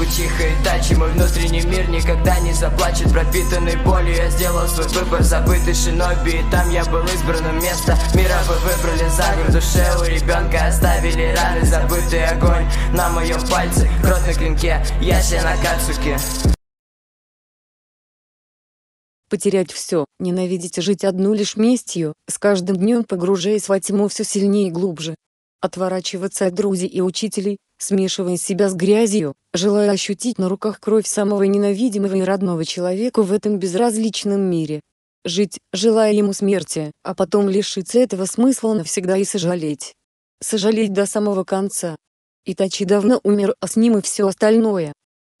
Утихает, тихой дачи мой внутренний мир никогда не заплачет Пропитанный болью я сделал свой выбор Забытый шиноби и там я был избранным место Мира вы выбрали за город душе у ребенка Оставили раны, забытый огонь На моем пальце, кровь на клинке Яся на кацуке потерять все, ненавидеть жить одну лишь местью, с каждым днем погружаясь во тьму все сильнее и глубже, отворачиваться от друзей и учителей, смешивая себя с грязью, желая ощутить на руках кровь самого ненавидимого и родного человека в этом безразличном мире. Жить, желая ему смерти, а потом лишиться этого смысла навсегда и сожалеть. Сожалеть до самого конца. Итачи давно умер, а с ним и все остальное.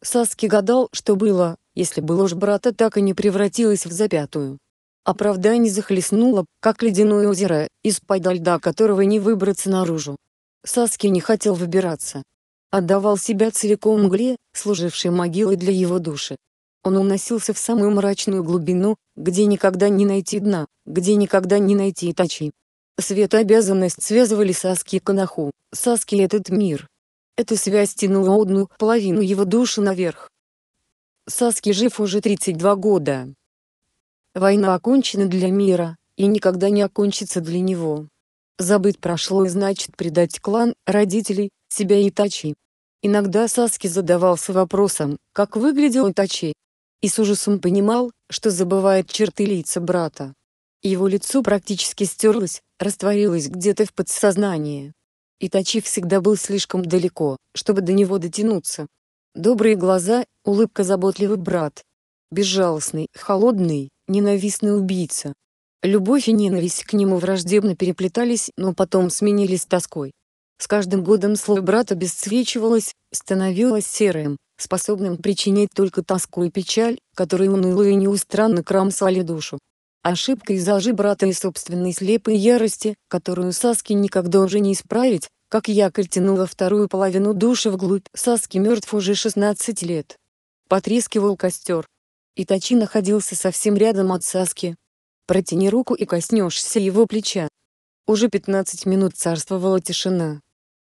Саски гадал, что было, если бы ложь брата так и не превратилась в запятую. Оправдание захлестнуло, как ледяное озеро, из-под льда которого не выбраться наружу. Саски не хотел выбираться. Отдавал себя целиком мгле, служившей могилой для его души. Он уносился в самую мрачную глубину, где никогда не найти дна, где никогда не найти тачи. Свет и обязанность связывали Саски и Канаху, Саски и этот мир. Эта связь тянула одну половину его души наверх. Саски жив уже 32 года. Война окончена для мира, и никогда не окончится для него. Забыть прошлое значит предать клан, родителей, себя и Тачи. Иногда Саски задавался вопросом, как выглядел Итачи. И с ужасом понимал, что забывает черты лица брата. Его лицо практически стерлось, растворилось где-то в подсознании. Итачи всегда был слишком далеко, чтобы до него дотянуться. Добрые глаза, улыбка заботливый брат. Безжалостный, холодный, ненавистный убийца. Любовь и ненависть к нему враждебно переплетались, но потом сменились тоской. С каждым годом слой брата обесцвечивалось, становилось серым, способным причинить только тоску и печаль, которые уныло и неустранно кромсали душу. Ошибка из лжи брата и собственной слепой ярости, которую Саски никогда уже не исправить, как якорь тянула вторую половину души вглубь. Саски мертв уже 16 лет. Потрескивал костер. Итачи находился совсем рядом от Саски. Протяни руку и коснешься его плеча. Уже 15 минут царствовала тишина.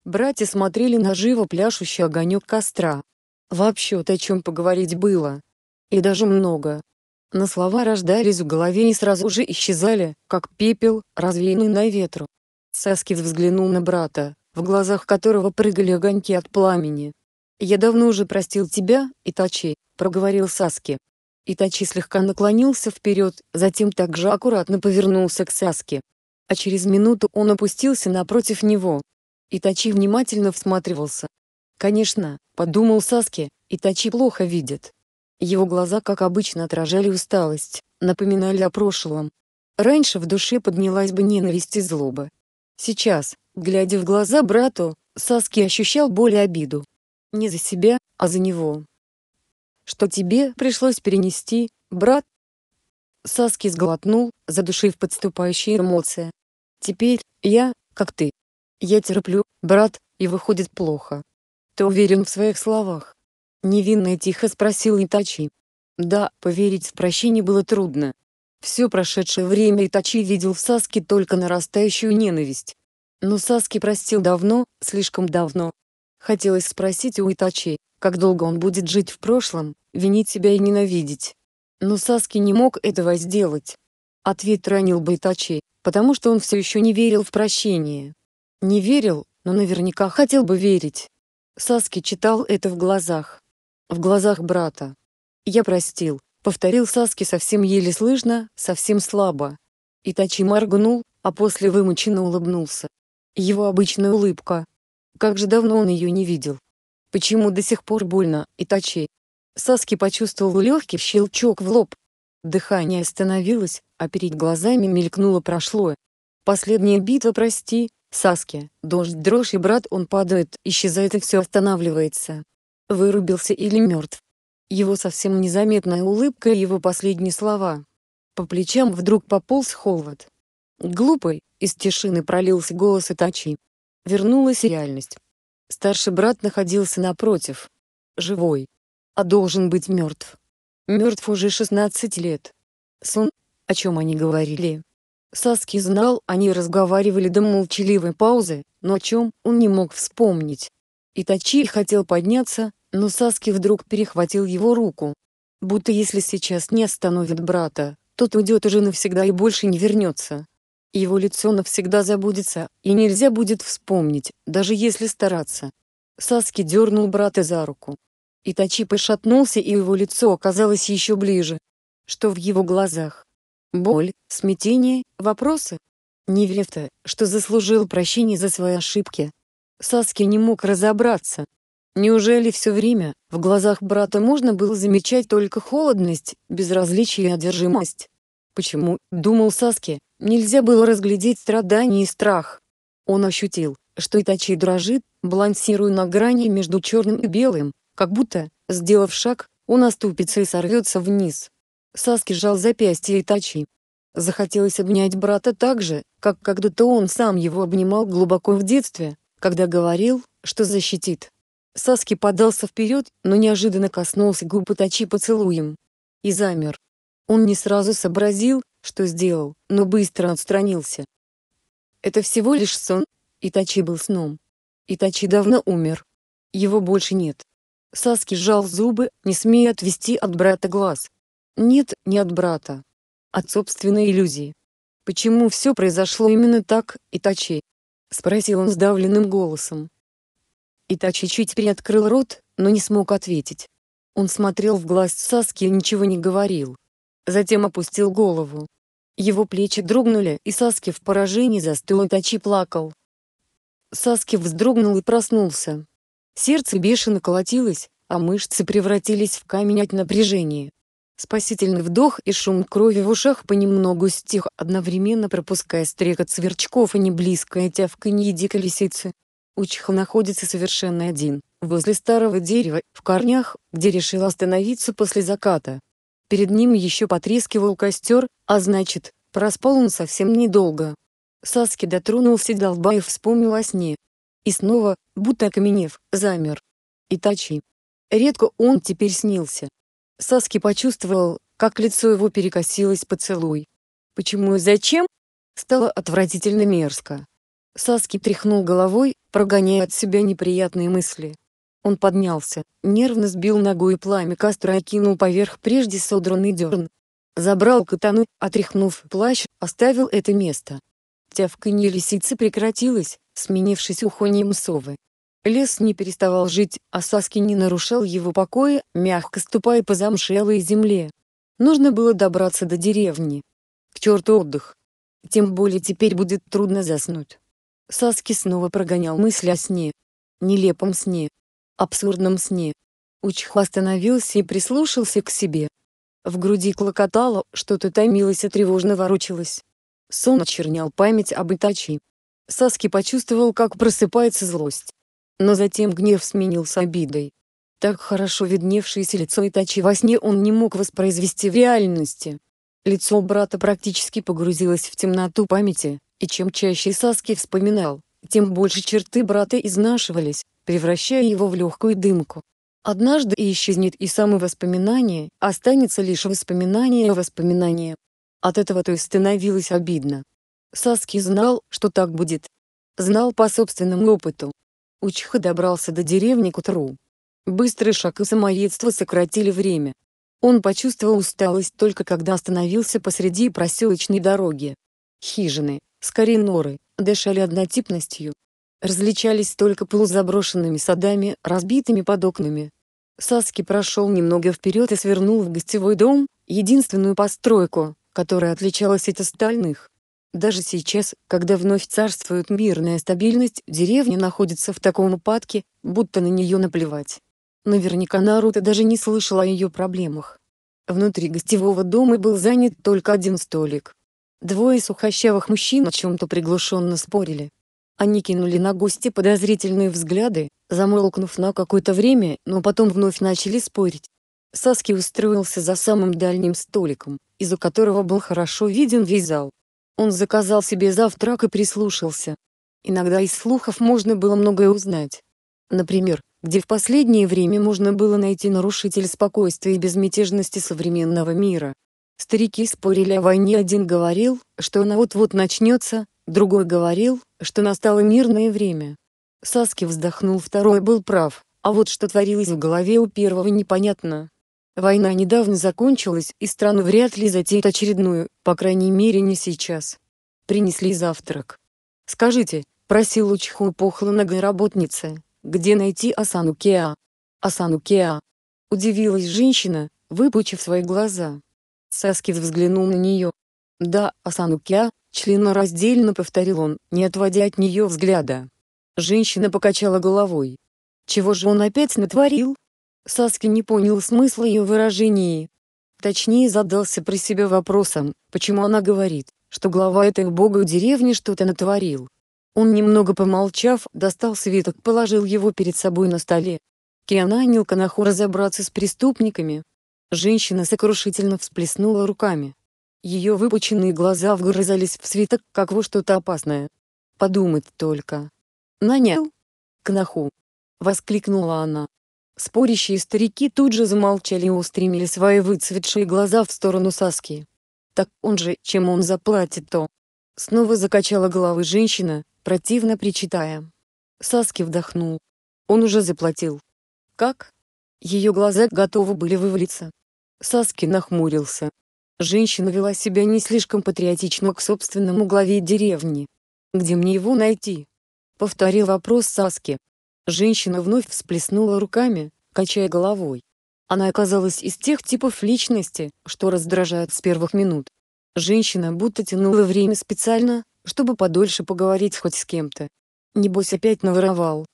Братья смотрели на живо пляшущий огонек костра. Вообще-то о чем поговорить было. И даже много. Но слова рождались в голове и сразу же исчезали, как пепел, развеянный на ветру. Саскис взглянул на брата, в глазах которого прыгали огоньки от пламени. «Я давно уже простил тебя, Итачи», — проговорил Саски. Итачи слегка наклонился вперед, затем также аккуратно повернулся к Саске. А через минуту он опустился напротив него. Итачи внимательно всматривался. Конечно, подумал Саске, Итачи плохо видит. Его глаза, как обычно, отражали усталость, напоминали о прошлом. Раньше в душе поднялась бы ненависть и злоба. Сейчас, глядя в глаза брату, Саски ощущал боль и обиду. Не за себя, а за него что тебе пришлось перенести, брат?» Саски сглотнул, задушив подступающие эмоции. «Теперь я, как ты. Я терплю, брат, и выходит плохо. Ты уверен в своих словах?» Невинно и тихо спросил Итачи. Да, поверить в прощение было трудно. Все прошедшее время Итачи видел в Саске только нарастающую ненависть. Но Саски простил давно, слишком давно, Хотелось спросить у Итачей, как долго он будет жить в прошлом, винить себя и ненавидеть. Но Саски не мог этого сделать. Ответ ранил бы Итачей, потому что он все еще не верил в прощение. Не верил, но наверняка хотел бы верить. Саски читал это в глазах. В глазах брата. «Я простил», — повторил Саски совсем еле слышно, совсем слабо. Итачи моргнул, а после вымученно улыбнулся. Его обычная улыбка, как же давно он ее не видел. Почему до сих пор больно, и точей? Саски почувствовал легкий щелчок в лоб. Дыхание остановилось, а перед глазами мелькнуло прошлое. Последняя битва, прости, Саски, дождь, дрожь и брат, он падает, исчезает и все останавливается. Вырубился или мертв. Его совсем незаметная улыбка и его последние слова. По плечам вдруг пополз холод. Глупый, из тишины пролился голос Итачи. Вернулась реальность. Старший брат находился напротив. Живой. А должен быть мертв. Мертв уже 16 лет. Сон, о чем они говорили. Саски знал, они разговаривали до молчаливой паузы, но о чем он не мог вспомнить. Итачи хотел подняться, но Саски вдруг перехватил его руку. Будто если сейчас не остановит брата, тот уйдет уже навсегда и больше не вернется. Его лицо навсегда забудется, и нельзя будет вспомнить, даже если стараться. Саски дернул брата за руку. Итачи пошатнулся, и его лицо оказалось еще ближе. Что в его глазах? Боль, смятение, вопросы? Не веря то, что заслужил прощения за свои ошибки. Саски не мог разобраться. Неужели все время, в глазах брата можно было замечать только холодность, безразличие и одержимость? Почему, думал Саски, Нельзя было разглядеть страдания и страх. Он ощутил, что Итачи дрожит, балансируя на грани между черным и белым, как будто, сделав шаг, он оступится и сорвется вниз. Саски сжал запястье Итачи. Захотелось обнять брата так же, как когда-то он сам его обнимал глубоко в детстве, когда говорил, что защитит. Саски подался вперед, но неожиданно коснулся губ Итачи поцелуем. И замер. Он не сразу сообразил, что сделал, но быстро отстранился. Это всего лишь сон. Итачи был сном. Итачи давно умер. Его больше нет. Саски сжал зубы, не смея отвести от брата глаз. Нет, не от брата. От собственной иллюзии. Почему все произошло именно так, Итачи? Спросил он сдавленным голосом. Итачи чуть приоткрыл рот, но не смог ответить. Он смотрел в глаз Саски и ничего не говорил. Затем опустил голову. Его плечи дрогнули, и Саски в поражении застыл и Тачи плакал. Саски вздрогнул и проснулся. Сердце бешено колотилось, а мышцы превратились в камень от напряжения. Спасительный вдох и шум крови в ушах понемногу стих, одновременно пропуская стрекот сверчков и неблизкое тявканье дикой лисицы. Учха находится совершенно один, возле старого дерева, в корнях, где решил остановиться после заката, Перед ним еще потрескивал костер, а значит, проспал он совсем недолго. Саски дотронулся до лба и вспомнил о сне. И снова, будто окаменев, замер. Итачи. Редко он теперь снился. Саски почувствовал, как лицо его перекосилось поцелуй. Почему и зачем? Стало отвратительно мерзко. Саски тряхнул головой, прогоняя от себя неприятные мысли. Он поднялся, нервно сбил ногой пламя костра и кинул поверх прежде содранный дерн. Забрал катану, отряхнув плащ, оставил это место. Тявканье лисицы прекратилось, сменившись ухонием совы. Лес не переставал жить, а Саски не нарушал его покоя, мягко ступая по замшелой земле. Нужно было добраться до деревни. К черту отдых. Тем более теперь будет трудно заснуть. Саски снова прогонял мысли о сне. Нелепом сне, абсурдном сне. Учх остановился и прислушался к себе. В груди клокотало, что-то томилось и тревожно ворочалось. Сон очернял память об Итачи. Саски почувствовал, как просыпается злость. Но затем гнев сменился обидой. Так хорошо видневшееся лицо Итачи во сне он не мог воспроизвести в реальности. Лицо брата практически погрузилось в темноту памяти, и чем чаще Саски вспоминал, тем больше черты брата изнашивались, превращая его в легкую дымку. Однажды исчезнет и само воспоминание, останется лишь воспоминание о воспоминании. От этого то и становилось обидно. Саски знал, что так будет. Знал по собственному опыту. Учха добрался до деревни к утру. Быстрый шаг и самоедство сократили время. Он почувствовал усталость только когда остановился посреди проселочной дороги. Хижины, скорее норы, дышали однотипностью, различались только полузаброшенными садами, разбитыми под окнами. Саски прошел немного вперед и свернул в гостевой дом, единственную постройку, которая отличалась от остальных. Даже сейчас, когда вновь царствует мирная стабильность, деревня находится в таком упадке, будто на нее наплевать. Наверняка Наруто даже не слышал о ее проблемах. Внутри гостевого дома был занят только один столик. Двое сухощавых мужчин о чем-то приглушенно спорили. Они кинули на гости подозрительные взгляды, замолкнув на какое-то время, но потом вновь начали спорить. Саски устроился за самым дальним столиком, из-за которого был хорошо виден весь зал. Он заказал себе завтрак и прислушался. Иногда из слухов можно было многое узнать. Например, где в последнее время можно было найти нарушитель спокойствия и безмятежности современного мира. Старики спорили о войне, один говорил, что она вот-вот начнется, другой говорил, что настало мирное время. Саски вздохнул второй был прав, а вот что творилось в голове у первого непонятно. Война недавно закончилась и страну вряд ли затеет очередную, по крайней мере не сейчас. Принесли завтрак. «Скажите», — просил Учху пухла работница, — «где найти Асану Кеа?» «Асану Кеа?» — удивилась женщина, выпучив свои глаза. Саски взглянул на нее, «Да, Асанукя», ну, — членораздельно повторил он, не отводя от нее взгляда. Женщина покачала головой. «Чего же он опять натворил?» Саски не понял смысла ее выражений. Точнее задался про себя вопросом, почему она говорит, что глава этой убогой деревни что-то натворил. Он, немного помолчав, достал свиток, положил его перед собой на столе. Киана нанял Канаху разобраться с преступниками. Женщина сокрушительно всплеснула руками. Ее выпученные глаза вгрызались в свиток, как во что-то опасное. «Подумать только!» «Нанял?» «Кнаху!» — воскликнула она. Спорящие старики тут же замолчали и устремили свои выцветшие глаза в сторону Саски. «Так он же, чем он заплатит то?» Снова закачала головы женщина, противно причитая. Саски вдохнул. Он уже заплатил. «Как?» Ее глаза готовы были вывалиться. Саски нахмурился. Женщина вела себя не слишком патриотично к собственному главе деревни. «Где мне его найти?» — повторил вопрос Саски. Женщина вновь всплеснула руками, качая головой. Она оказалась из тех типов личности, что раздражают с первых минут. Женщина будто тянула время специально, чтобы подольше поговорить хоть с кем-то. Небось опять наворовал.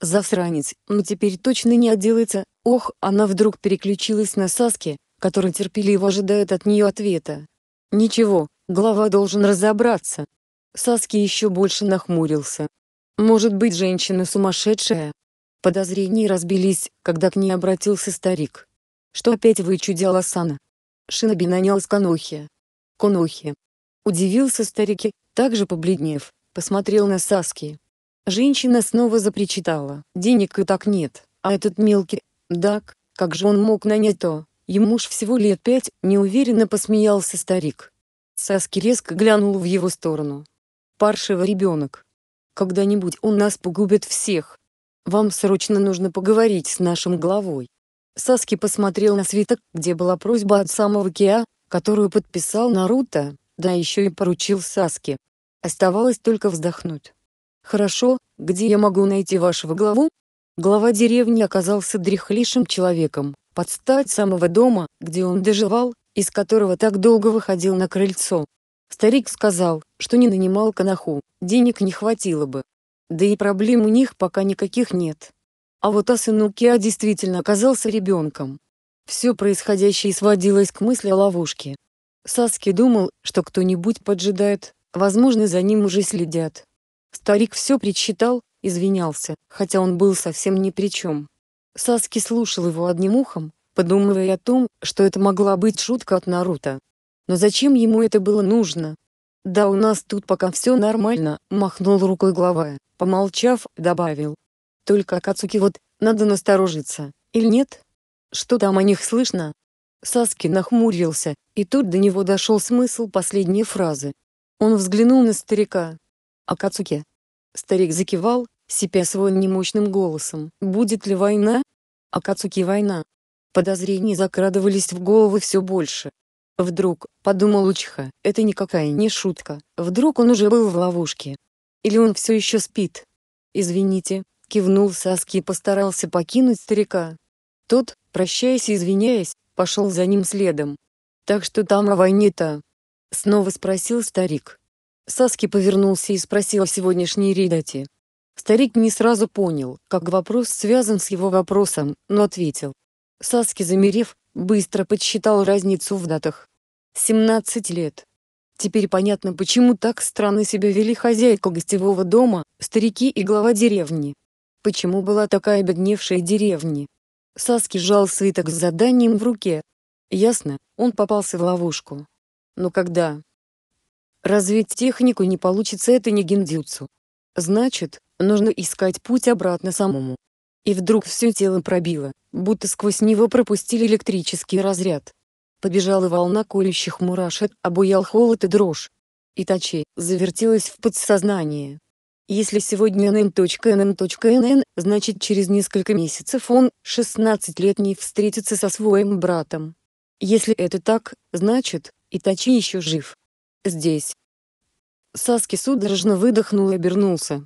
Засранец, но теперь точно не отделается. Ох, она вдруг переключилась на Саски, который терпеливо ожидает от нее ответа. «Ничего, глава должен разобраться». Саски еще больше нахмурился. «Может быть, женщина сумасшедшая?» Подозрения разбились, когда к ней обратился старик. «Что опять вычудила Сана?» Шиноби нанялась Конохи. «Конохи». Удивился старик, и, также побледнев, посмотрел на Саски. Женщина снова запричитала. «Денег и так нет, а этот мелкий, дак, как же он мог нанять то?» Ему ж всего лет пять, неуверенно посмеялся старик. Саски резко глянул в его сторону. Паршивый ребенок. Когда-нибудь он нас погубит всех. Вам срочно нужно поговорить с нашим главой. Саски посмотрел на свиток, где была просьба от самого Киа, которую подписал Наруто, да еще и поручил Саске. Оставалось только вздохнуть. «Хорошо, где я могу найти вашего главу?» Глава деревни оказался дряхлейшим человеком, под стать самого дома, где он доживал, из которого так долго выходил на крыльцо. Старик сказал, что не нанимал канаху, денег не хватило бы. Да и проблем у них пока никаких нет. А вот Асынукиа действительно оказался ребенком. Все происходящее сводилось к мысли о ловушке. Саски думал, что кто-нибудь поджидает, возможно за ним уже следят. Старик все причитал, извинялся, хотя он был совсем ни при чем. Саски слушал его одним ухом, подумывая о том, что это могла быть шутка от Наруто. Но зачем ему это было нужно? «Да у нас тут пока все нормально», — махнул рукой глава, помолчав, добавил. «Только Кацуки вот, надо насторожиться, или нет? Что там о них слышно?» Саски нахмурился, и тут до него дошел смысл последней фразы. Он взглянул на старика. Акацуки? Старик закивал, сипя свой немощным голосом. «Будет ли война?» Акацуки война. Подозрения закрадывались в головы все больше. Вдруг, подумал Учиха, это никакая не шутка, вдруг он уже был в ловушке. Или он все еще спит. «Извините», — кивнул Саски и постарался покинуть старика. Тот, прощаясь и извиняясь, пошел за ним следом. «Так что там о войне-то?» — снова спросил старик. Саски повернулся и спросил о сегодняшней ридате. Старик не сразу понял, как вопрос связан с его вопросом, но ответил. Саски, замерев, быстро подсчитал разницу в датах. 17 лет. Теперь понятно, почему так странно себя вели хозяйка гостевого дома, старики и глава деревни. Почему была такая обедневшая деревня? Саски сжал свиток с заданием в руке. Ясно, он попался в ловушку. Но когда? Развить технику не получится это не гиндзюцу. Значит, нужно искать путь обратно самому. И вдруг все тело пробило, будто сквозь него пропустили электрический разряд. Побежала волна колющих мурашек, обуял холод и дрожь. И тачей завертелась в подсознании. Если сегодня nm.nm.nn, значит через несколько месяцев он, 16-летний, встретится со своим братом. Если это так, значит, Итачи еще жив. Здесь. Саски судорожно выдохнул и обернулся.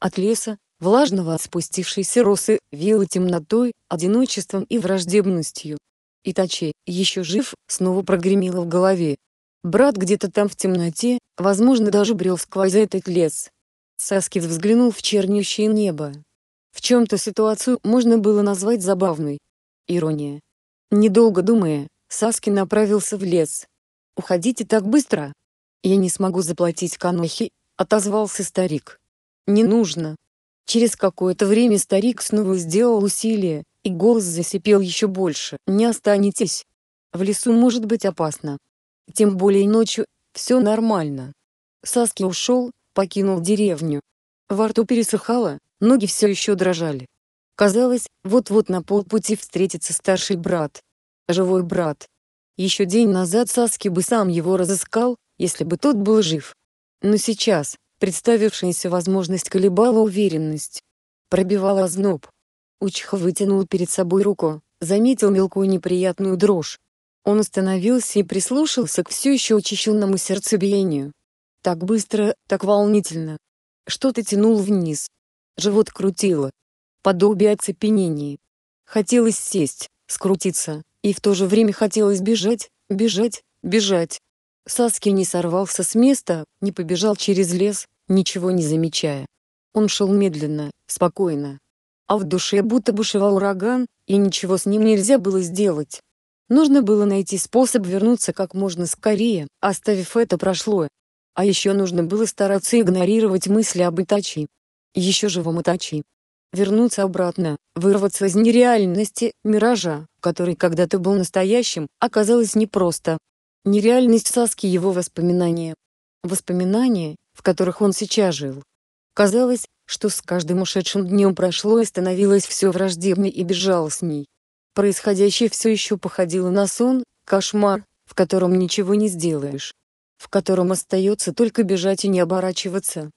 От леса, влажного от спустившейся росы, веяло темнотой, одиночеством и враждебностью. Итачи, еще жив, снова прогремело в голове. Брат где-то там в темноте, возможно даже брел сквозь этот лес. Саскис взглянул в чернющее небо. В чем-то ситуацию можно было назвать забавной. Ирония. Недолго думая, Саски направился в лес. «Уходите так быстро!» «Я не смогу заплатить Канохи», — отозвался старик. Не нужно. Через какое-то время старик снова сделал усилие, и голос засипел еще больше. Не останетесь. В лесу может быть опасно. Тем более ночью, все нормально. Саски ушел, покинул деревню. Во рту пересыхало, ноги все еще дрожали. Казалось, вот-вот на полпути встретится старший брат. Живой брат. Еще день назад Саски бы сам его разыскал, если бы тот был жив. Но сейчас, Представившаяся возможность колебала уверенность. Пробивала озноб. Учиха вытянул перед собой руку, заметил мелкую неприятную дрожь. Он остановился и прислушался к все еще учащенному сердцебиению. Так быстро, так волнительно. Что-то тянул вниз. Живот крутило. Подобие оцепенения. Хотелось сесть, скрутиться, и в то же время хотелось бежать, бежать, бежать. Саски не сорвался с места, не побежал через лес, ничего не замечая. Он шел медленно, спокойно. А в душе будто бушевал ураган, и ничего с ним нельзя было сделать. Нужно было найти способ вернуться как можно скорее, оставив это прошлое. А еще нужно было стараться игнорировать мысли об Итачи. Еще живом Итачи. Вернуться обратно, вырваться из нереальности, миража, который когда-то был настоящим, оказалось непросто. Нереальность Саски его воспоминания. Воспоминания, в которых он сейчас жил. Казалось, что с каждым ушедшим днем прошло и становилось все враждебней и безжалостней. Происходящее все еще походило на сон, кошмар, в котором ничего не сделаешь. В котором остается только бежать и не оборачиваться.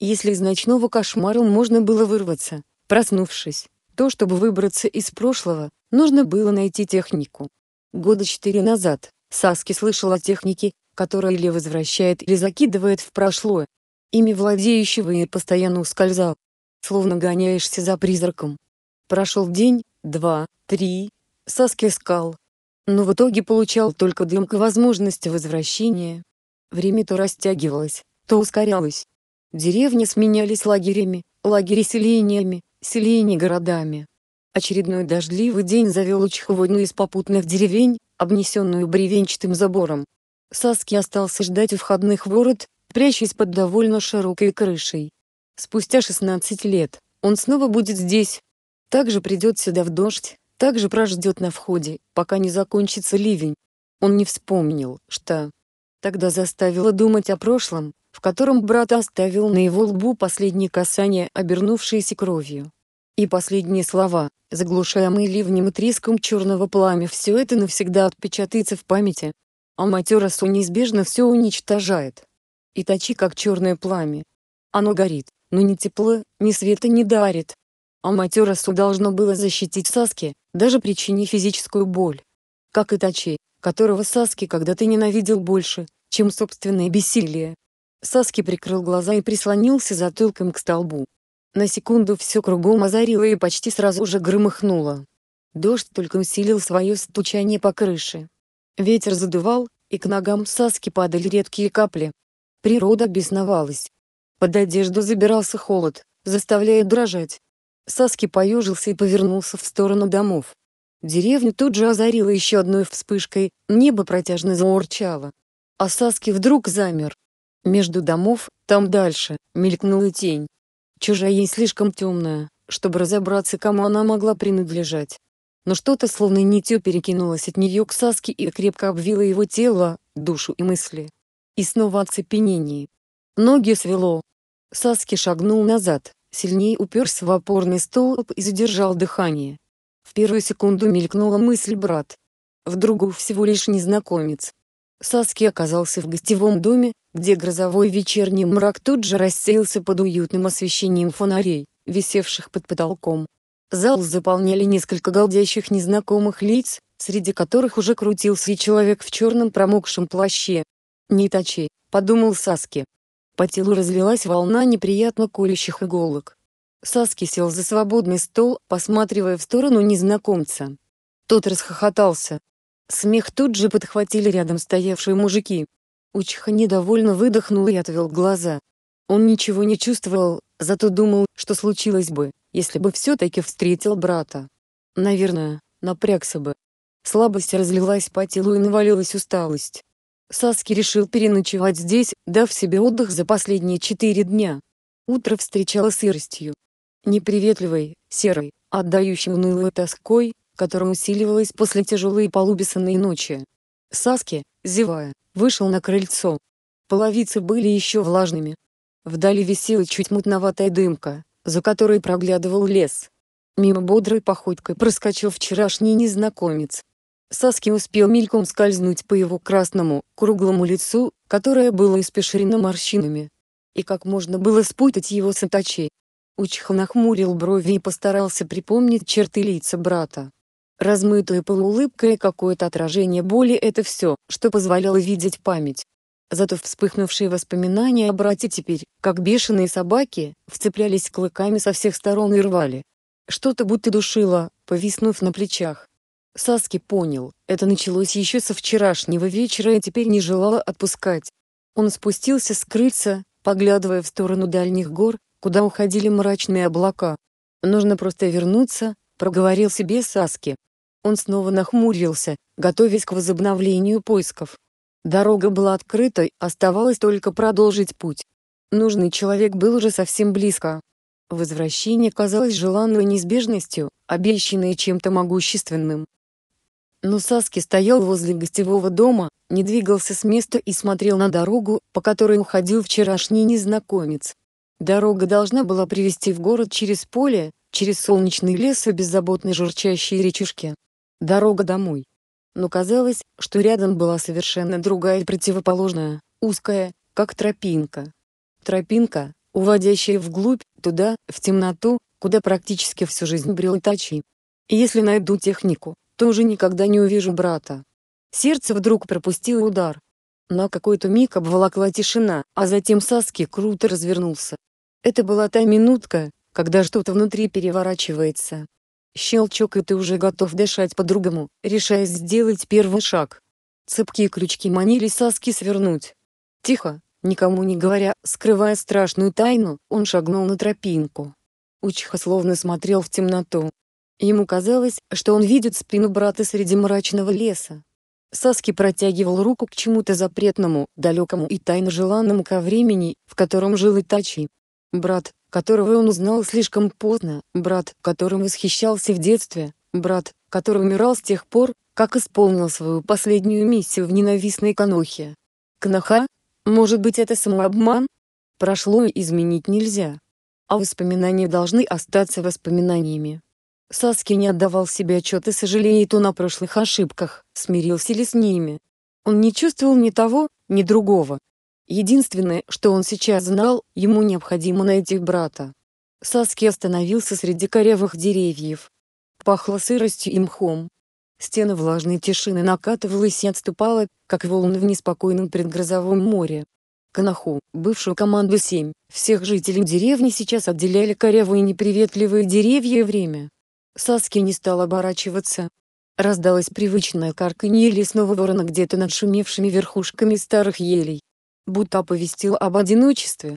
Если из ночного кошмара можно было вырваться, проснувшись, то чтобы выбраться из прошлого, нужно было найти технику. Года четыре назад, Саски слышал о технике, которая или возвращает, или закидывает в прошлое. Ими владеющего и постоянно ускользал. Словно гоняешься за призраком. Прошел день, два, три, соски скал. Но в итоге получал только дымка возможности возвращения. Время то растягивалось, то ускорялось. Деревни сменялись лагерями, лагеря селениями, селения городами. Очередной дождливый день завел Учхова из попутных деревень, обнесенную бревенчатым забором. Саски остался ждать у входных ворот, прячась под довольно широкой крышей. Спустя 16 лет он снова будет здесь. Также придет сюда в дождь, также прождет на входе, пока не закончится ливень. Он не вспомнил, что... Тогда заставило думать о прошлом, в котором брат оставил на его лбу последние касания, обернувшиеся кровью. И последние слова, заглушаемые ливнем и треском черного пламя, все это навсегда отпечатается в памяти, а Матерасу неизбежно все уничтожает. И Итачи как черное пламя. Оно горит, но ни тепла, ни света не дарит. А Матерасу должно было защитить Саски, даже причинив физическую боль. Как и тачи, которого Саски когда-то ненавидел больше, чем собственное бессилие. Саски прикрыл глаза и прислонился затылком к столбу. На секунду все кругом озарило и почти сразу же громыхнуло. Дождь только усилил свое стучание по крыше. Ветер задувал, и к ногам Саски падали редкие капли. Природа бесновалась. Под одежду забирался холод, заставляя дрожать. Саски поежился и повернулся в сторону домов. Деревню тут же озарило еще одной вспышкой, небо протяжно заурчало. А Саски вдруг замер. Между домов, там дальше, мелькнула тень. Чужая и слишком темная, чтобы разобраться, кому она могла принадлежать но что-то словно нитью перекинулось от нее к Саске и крепко обвило его тело, душу и мысли. И снова оцепенение. Ноги свело. Саски шагнул назад, сильнее уперся в опорный столб и задержал дыхание. В первую секунду мелькнула мысль брат. В другую всего лишь незнакомец. Саски оказался в гостевом доме, где грозовой вечерний мрак тут же рассеялся под уютным освещением фонарей, висевших под потолком. Зал заполняли несколько голдящих незнакомых лиц, среди которых уже крутился и человек в черном промокшем плаще. «Не точи», — подумал Саски. По телу разлилась волна неприятно колющих иголок. Саски сел за свободный стол, посматривая в сторону незнакомца. Тот расхохотался. Смех тут же подхватили рядом стоявшие мужики. Учха недовольно выдохнул и отвел глаза. Он ничего не чувствовал, зато думал, что случилось бы, если бы все-таки встретил брата. Наверное, напрягся бы. Слабость разлилась по телу и навалилась усталость. Саски решил переночевать здесь, дав себе отдых за последние четыре дня. Утро встречало сыростью. Неприветливой, серой, отдающей унылой тоской, которая усиливалась после тяжелой и полубессонной ночи. Саски, зевая, вышел на крыльцо. Половицы были еще влажными. Вдали висела чуть мутноватая дымка, за которой проглядывал лес. Мимо бодрой походкой проскочил вчерашний незнакомец. Саски успел мельком скользнуть по его красному, круглому лицу, которое было испещрено морщинами. И как можно было спутать его с Атачей? Учиха нахмурил брови и постарался припомнить черты лица брата. Размытая полуулыбка и какое-то отражение боли — это все, что позволяло видеть память. Зато вспыхнувшие воспоминания о брате теперь, как бешеные собаки, вцеплялись клыками со всех сторон и рвали. Что-то будто душило, повиснув на плечах. Саски понял, это началось еще со вчерашнего вечера и теперь не желало отпускать. Он спустился скрыться, поглядывая в сторону дальних гор, куда уходили мрачные облака. «Нужно просто вернуться», — проговорил себе Саски. Он снова нахмурился, готовясь к возобновлению поисков. Дорога была открытой, оставалось только продолжить путь. Нужный человек был уже совсем близко. Возвращение казалось желанной неизбежностью, обещанной чем-то могущественным. Но Саски стоял возле гостевого дома, не двигался с места и смотрел на дорогу, по которой уходил вчерашний незнакомец. Дорога должна была привести в город через поле, через солнечный лес и беззаботно журчащие речушки. Дорога домой но казалось, что рядом была совершенно другая противоположная, узкая, как тропинка. Тропинка, уводящая вглубь, туда, в темноту, куда практически всю жизнь брел Тачи. И если найду технику, то уже никогда не увижу брата. Сердце вдруг пропустило удар. На какой-то миг обволокла тишина, а затем Саски круто развернулся. Это была та минутка, когда что-то внутри переворачивается, Щелчок и ты уже готов дышать по-другому, решаясь сделать первый шаг. Цепкие крючки манили Саски свернуть. Тихо, никому не говоря, скрывая страшную тайну, он шагнул на тропинку. Учиха словно смотрел в темноту. Ему казалось, что он видит спину брата среди мрачного леса. Саски протягивал руку к чему-то запретному, далекому и тайно желанному ко времени, в котором жил Итачи. «Брат, которого он узнал слишком поздно, брат, которым восхищался в детстве, брат, который умирал с тех пор, как исполнил свою последнюю миссию в ненавистной Канохе. Канаха? Может быть это самообман? Прошло и изменить нельзя. А воспоминания должны остаться воспоминаниями. Саски не отдавал себе отчет и сожалеет он о прошлых ошибках, смирился ли с ними. Он не чувствовал ни того, ни другого, Единственное, что он сейчас знал, ему необходимо найти брата. Саски остановился среди корявых деревьев. Пахло сыростью и мхом. Стена влажной тишины накатывалась и отступала, как волны в неспокойном предгрозовом море. Канаху, бывшую команду 7, всех жителей деревни сейчас отделяли корявые неприветливые деревья и время. Саски не стал оборачиваться. Раздалось привычное карканье лесного ворона где-то над шумевшими верхушками старых елей будто оповестил об одиночестве.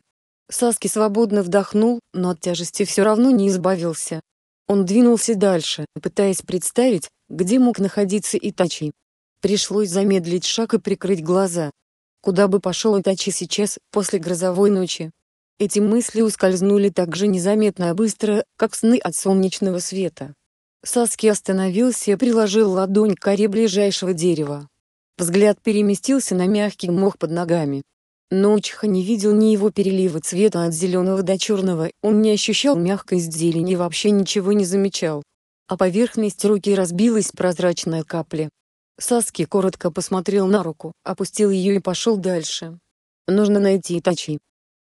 Саски свободно вдохнул, но от тяжести все равно не избавился. Он двинулся дальше, пытаясь представить, где мог находиться Итачи. Пришлось замедлить шаг и прикрыть глаза. Куда бы пошел Итачи сейчас, после грозовой ночи? Эти мысли ускользнули так же незаметно и быстро, как сны от солнечного света. Саски остановился и приложил ладонь к коре ближайшего дерева. Взгляд переместился на мягкий мох под ногами. Но Учиха не видел ни его перелива цвета от зеленого до черного, он не ощущал мягкость зелени и вообще ничего не замечал. А поверхность руки разбилась прозрачная капля. Саски коротко посмотрел на руку, опустил ее и пошел дальше. Нужно найти Итачи.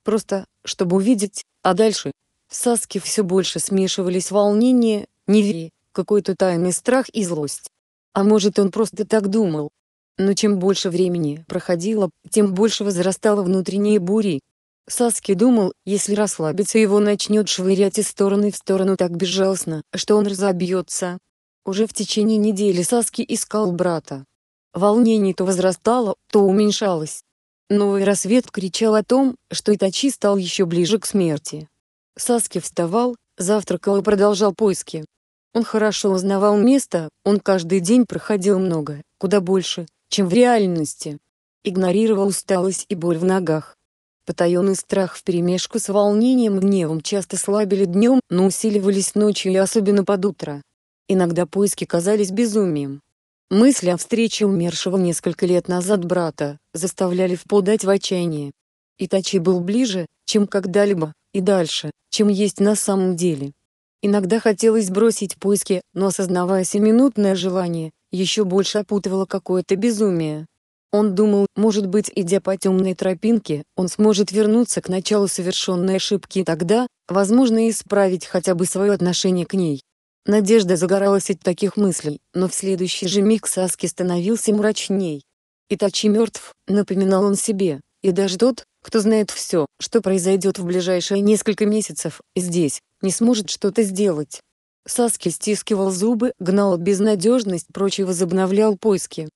Просто, чтобы увидеть, а дальше? В Саске все больше смешивались волнение, неверие, какой-то тайный страх и злость. А может он просто так думал, но чем больше времени проходило, тем больше возрастала внутренняя буря. Саски думал, если расслабиться его начнет швырять из стороны в сторону так безжалостно, что он разобьется. Уже в течение недели Саски искал брата. Волнение то возрастало, то уменьшалось. Новый рассвет кричал о том, что Итачи стал еще ближе к смерти. Саски вставал, завтракал и продолжал поиски. Он хорошо узнавал место, он каждый день проходил много, куда больше, чем в реальности. Игнорировал усталость и боль в ногах. Потаенный страх вперемешку с волнением и гневом часто слабели днем, но усиливались ночью и особенно под утро. Иногда поиски казались безумием. Мысли о встрече умершего несколько лет назад брата заставляли впадать в отчаяние. Итачи был ближе, чем когда-либо, и дальше, чем есть на самом деле. Иногда хотелось бросить поиски, но осознавая семинутное желание, еще больше опутывало какое-то безумие. Он думал, может быть, идя по темной тропинке, он сможет вернуться к началу совершенной ошибки и тогда, возможно, исправить хотя бы свое отношение к ней. Надежда загоралась от таких мыслей, но в следующий же миг Саски становился мрачней. Итачи мертв, напоминал он себе, и даже тот, кто знает все, что произойдет в ближайшие несколько месяцев, здесь, не сможет что-то сделать. Саски стискивал зубы, гнал безнадежность прочь и возобновлял поиски.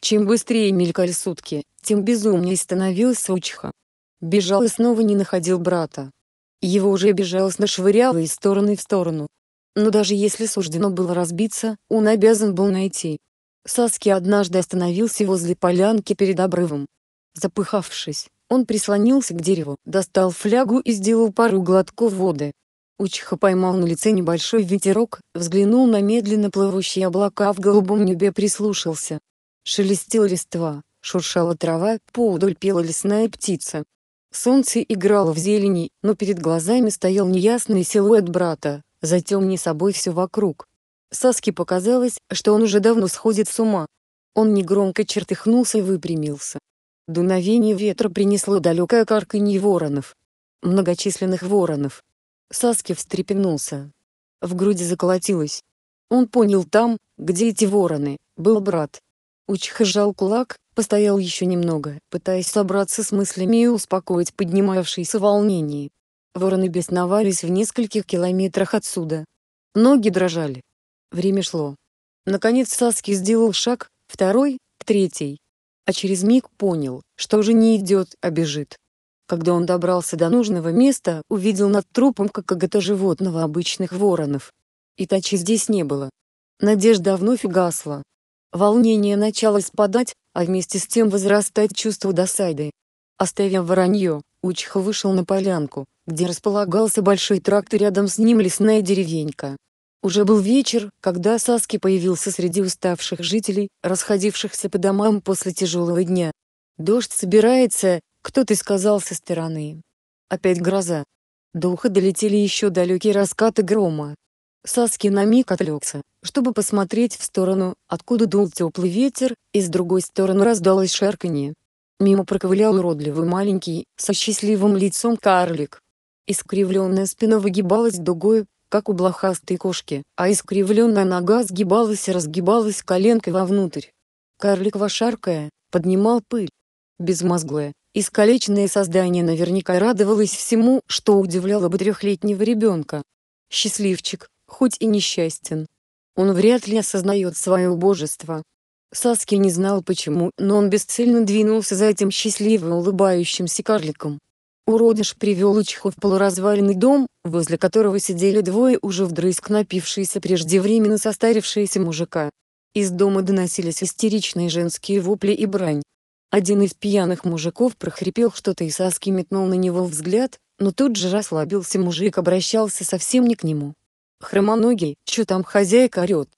Чем быстрее мелькали сутки, тем безумнее становился Учха. Бежал и снова не находил брата. Его уже безжалостно швыряло из стороны в сторону. Но даже если суждено было разбиться, он обязан был найти. Саски однажды остановился возле полянки перед обрывом. Запыхавшись, он прислонился к дереву, достал флягу и сделал пару глотков воды. Учиха поймал на лице небольшой ветерок, взглянул на медленно плывущие облака в голубом небе прислушался. Шелестел листва, шуршала трава, поудоль пела лесная птица. Солнце играло в зелени, но перед глазами стоял неясный силуэт брата, затем не собой все вокруг. Саске показалось, что он уже давно сходит с ума. Он негромко чертыхнулся и выпрямился. Дуновение ветра принесло далекое карканье воронов. Многочисленных воронов. Саски встрепенулся. В груди заколотилось. Он понял там, где эти вороны, был брат. Учха сжал кулак, постоял еще немного, пытаясь собраться с мыслями и успокоить поднимавшееся волнение. Вороны бесновались в нескольких километрах отсюда. Ноги дрожали. Время шло. Наконец Саски сделал шаг, второй, третий. А через миг понял, что уже не идет, а бежит. Когда он добрался до нужного места, увидел над трупом какого-то животного обычных воронов. И тачи здесь не было. Надежда вновь угасла. Волнение начало спадать, а вместе с тем возрастать чувство досады. Оставив воронье, Учха вышел на полянку, где располагался большой тракт и рядом с ним лесная деревенька. Уже был вечер, когда Саски появился среди уставших жителей, расходившихся по домам после тяжелого дня. «Дождь собирается, кто ты сказал со стороны. Опять гроза. До уха долетели еще далекие раскаты грома. Саски на миг отвлекся, чтобы посмотреть в сторону, откуда дул теплый ветер, и с другой стороны раздалось шарканье. Мимо проковылял уродливый маленький, со счастливым лицом карлик. Искривленная спина выгибалась дугой, как у блохастой кошки, а искривленная нога сгибалась и разгибалась коленкой вовнутрь. Карлик вошаркая, поднимал пыль. Безмозглая, Искалеченное создание наверняка радовалось всему, что удивляло бы трехлетнего ребенка. Счастливчик, хоть и несчастен. Он вряд ли осознает свое убожество. Саски не знал почему, но он бесцельно двинулся за этим счастливо улыбающимся карликом. Уродыш привел Учиху в полуразваленный дом, возле которого сидели двое уже вдрызг напившиеся преждевременно состарившиеся мужика. Из дома доносились истеричные женские вопли и брань. Один из пьяных мужиков прохрипел что-то и Саски метнул на него взгляд, но тут же расслабился мужик обращался совсем не к нему. «Хромоногий, чё там хозяйка орёт?»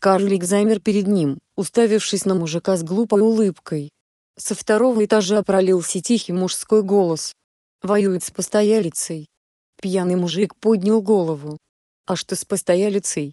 Карлик замер перед ним, уставившись на мужика с глупой улыбкой. Со второго этажа пролился тихий мужской голос. «Воюет с постоялицей». Пьяный мужик поднял голову. «А что с постоялицей?»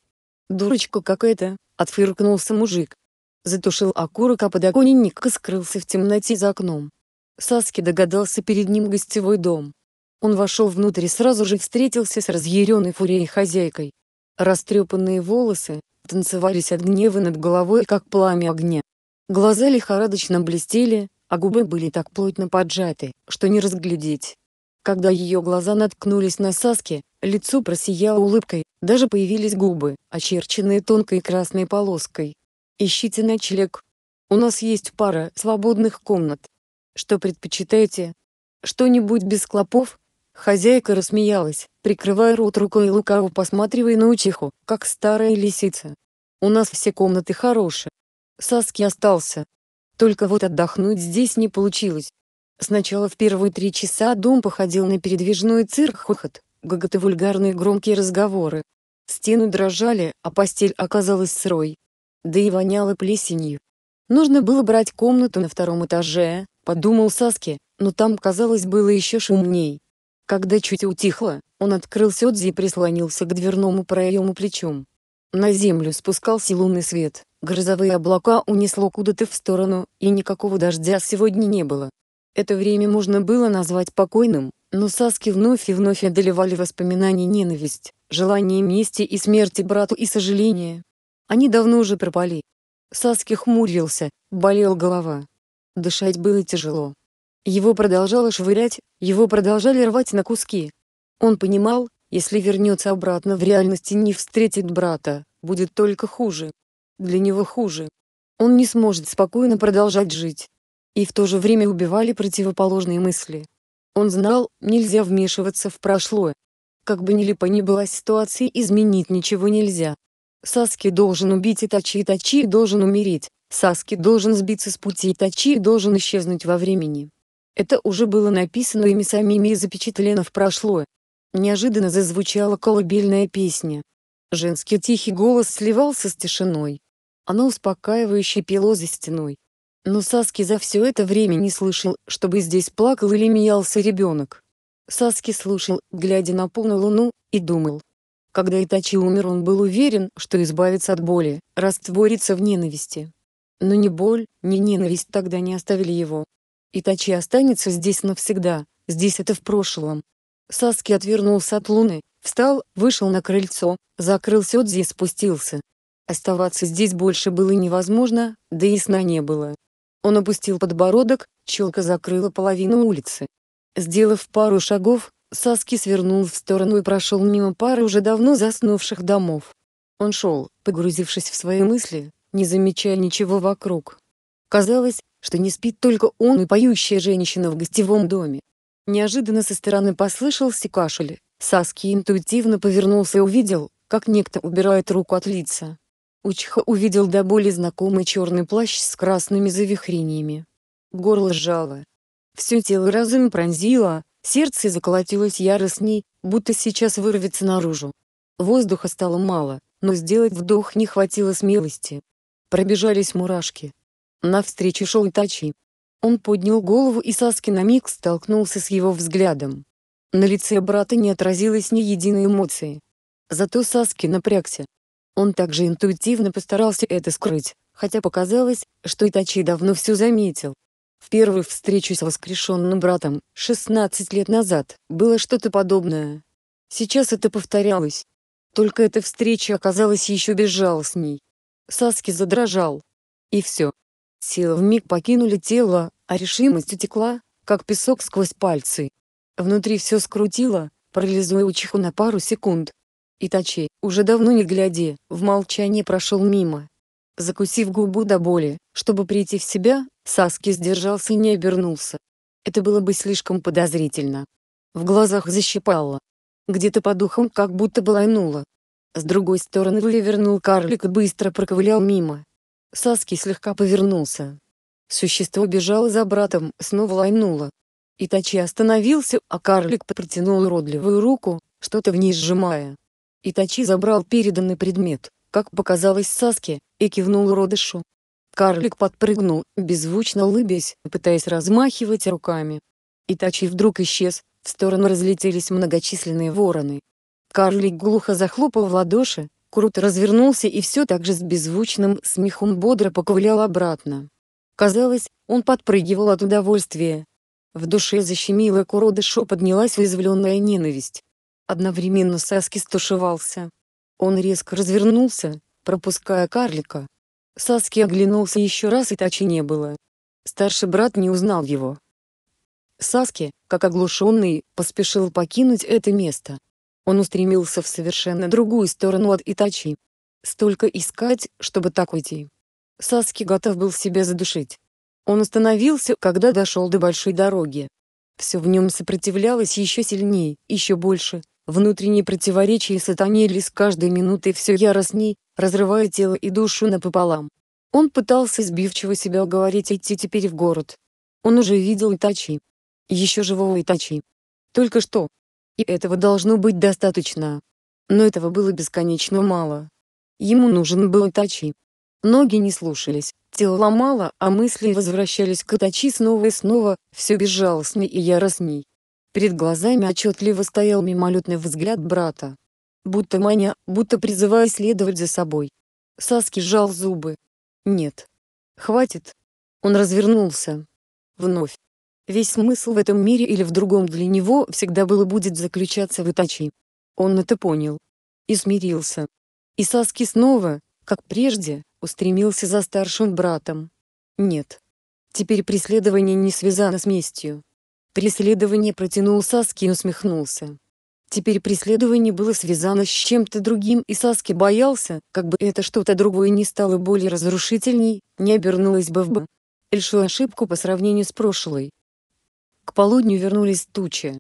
«Дурочка какая-то», — отфыркнулся мужик затушил окурок, а подоконник и скрылся в темноте за окном. Саски догадался перед ним гостевой дом. Он вошел внутрь и сразу же встретился с разъяренной фурией хозяйкой. Растрепанные волосы танцевались от гнева над головой, как пламя огня. Глаза лихорадочно блестели, а губы были так плотно поджаты, что не разглядеть. Когда ее глаза наткнулись на Саски, лицо просияло улыбкой, даже появились губы, очерченные тонкой красной полоской. Ищите ночлег. У нас есть пара свободных комнат. Что предпочитаете? Что-нибудь без клопов? Хозяйка рассмеялась, прикрывая рот рукой и лукаво посматривая на учиху, как старая лисица. У нас все комнаты хорошие. Саски остался. Только вот отдохнуть здесь не получилось. Сначала в первые три часа дом походил на передвижной цирк хохот, гоготы вульгарные громкие разговоры. Стены дрожали, а постель оказалась сырой да и воняло плесенью. Нужно было брать комнату на втором этаже, подумал Саски, но там, казалось, было еще шумней. Когда чуть утихло, он открыл Сёдзи и прислонился к дверному проему плечом. На землю спускался лунный свет, грозовые облака унесло куда-то в сторону, и никакого дождя сегодня не было. Это время можно было назвать покойным, но Саски вновь и вновь одолевали воспоминания ненависть, желание мести и смерти брату и сожаление, они давно уже пропали. Саски хмурился, болел голова. Дышать было тяжело. Его продолжало швырять, его продолжали рвать на куски. Он понимал, если вернется обратно в реальности не встретит брата, будет только хуже. Для него хуже. Он не сможет спокойно продолжать жить. И в то же время убивали противоположные мысли. Он знал, нельзя вмешиваться в прошлое. Как бы нелепо ни была ситуация, изменить ничего нельзя. Саски должен убить Итачи, Итачи должен умереть, Саски должен сбиться с пути, Итачи должен исчезнуть во времени. Это уже было написано ими самими и запечатлено в прошлое. Неожиданно зазвучала колыбельная песня. Женский тихий голос сливался с тишиной. Оно успокаивающе пело за стеной. Но Саски за все это время не слышал, чтобы здесь плакал или смеялся ребенок. Саски слушал, глядя на полную луну, и думал. Когда Итачи умер, он был уверен, что избавится от боли, растворится в ненависти. Но ни боль, ни ненависть тогда не оставили его. Итачи останется здесь навсегда, здесь это в прошлом. Саски отвернулся от луны, встал, вышел на крыльцо, закрыл Сёдзи и спустился. Оставаться здесь больше было невозможно, да и сна не было. Он опустил подбородок, челка закрыла половину улицы. Сделав пару шагов, Саски свернул в сторону и прошел мимо пары уже давно заснувших домов. Он шел, погрузившись в свои мысли, не замечая ничего вокруг. Казалось, что не спит только он и поющая женщина в гостевом доме. Неожиданно со стороны послышался кашель. Саски интуитивно повернулся и увидел, как некто убирает руку от лица. Учха увидел до боли знакомый черный плащ с красными завихрениями. Горло сжало. Все тело разум пронзило, Сердце заколотилось яростней, будто сейчас вырвется наружу. Воздуха стало мало, но сделать вдох не хватило смелости. Пробежались мурашки. Навстречу шел Итачи. Он поднял голову и Саски на миг столкнулся с его взглядом. На лице брата не отразилось ни единой эмоции. Зато Саски напрягся. Он также интуитивно постарался это скрыть, хотя показалось, что Итачи давно все заметил. В первую встречу с воскрешенным братом, 16 лет назад, было что-то подобное. Сейчас это повторялось. Только эта встреча оказалась еще безжалостней. Саски задрожал. И все. Сила вмиг покинули тело, а решимость утекла, как песок сквозь пальцы. Внутри все скрутило, парализуя учиху на пару секунд. И Тачи, уже давно не глядя, в молчании прошел мимо. Закусив губу до боли, чтобы прийти в себя, Саски сдержался и не обернулся. Это было бы слишком подозрительно. В глазах защипало. Где-то по духам как будто блайнуло. С другой стороны вывернул карлик и быстро проковылял мимо. Саски слегка повернулся. Существо бежало за братом, снова лайнуло. Итачи остановился, а карлик протянул уродливую руку, что-то в ней сжимая. Итачи забрал переданный предмет, как показалось Саске, и кивнул уродышу. Карлик подпрыгнул, беззвучно улыбясь, пытаясь размахивать руками. И тачи вдруг исчез, в сторону разлетелись многочисленные вороны. Карлик глухо захлопал в ладоши, круто развернулся и все так же с беззвучным смехом бодро поковылял обратно. Казалось, он подпрыгивал от удовольствия. В душе защемила куродышо поднялась уязвленная ненависть. Одновременно Саски стушевался. Он резко развернулся, пропуская карлика, Саски оглянулся еще раз и Тачи не было. Старший брат не узнал его. Саски, как оглушенный, поспешил покинуть это место. Он устремился в совершенно другую сторону от Итачи. Столько искать, чтобы так уйти. Саски готов был себя задушить. Он остановился, когда дошел до большой дороги. Все в нем сопротивлялось еще сильнее, еще больше. Внутренние противоречия сатанели с каждой минутой все яростней, разрывая тело и душу напополам. Он пытался сбивчиво себя уговорить идти теперь в город. Он уже видел Итачи. Еще живого Итачи. Только что. И этого должно быть достаточно. Но этого было бесконечно мало. Ему нужен был Итачи. Ноги не слушались, тело ломало, а мысли возвращались к Итачи снова и снова, все безжалостней и яростней. Перед глазами отчетливо стоял мимолетный взгляд брата, будто маня, будто призывая следовать за собой. Саски сжал зубы. Нет. Хватит. Он развернулся. Вновь. Весь смысл в этом мире или в другом для него всегда было будет заключаться в Итачи. Он это понял. И смирился. И Саски снова, как прежде, устремился за старшим братом. Нет. Теперь преследование не связано с местью. Преследование протянул Саски и усмехнулся. Теперь преследование было связано с чем-то другим, и Саски боялся, как бы это что-то другое не стало более разрушительней, не обернулось бы в б. Эльшу ошибку по сравнению с прошлой. К полудню вернулись тучи.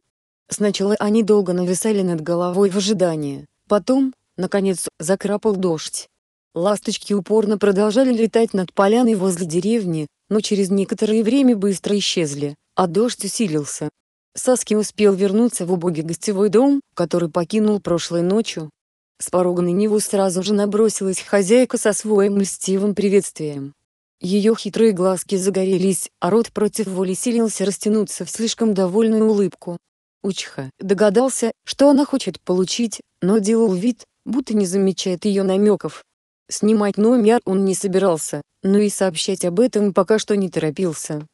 Сначала они долго нависали над головой в ожидании, потом, наконец, закрапал дождь. Ласточки упорно продолжали летать над поляной возле деревни, но через некоторое время быстро исчезли, а дождь усилился. Саски успел вернуться в убогий гостевой дом, который покинул прошлой ночью. С порога на него сразу же набросилась хозяйка со своим мстивым приветствием. Ее хитрые глазки загорелись, а рот против воли силился растянуться в слишком довольную улыбку. Учха догадался, что она хочет получить, но делал вид, будто не замечает ее намеков. Снимать номер он не собирался, но и сообщать об этом пока что не торопился.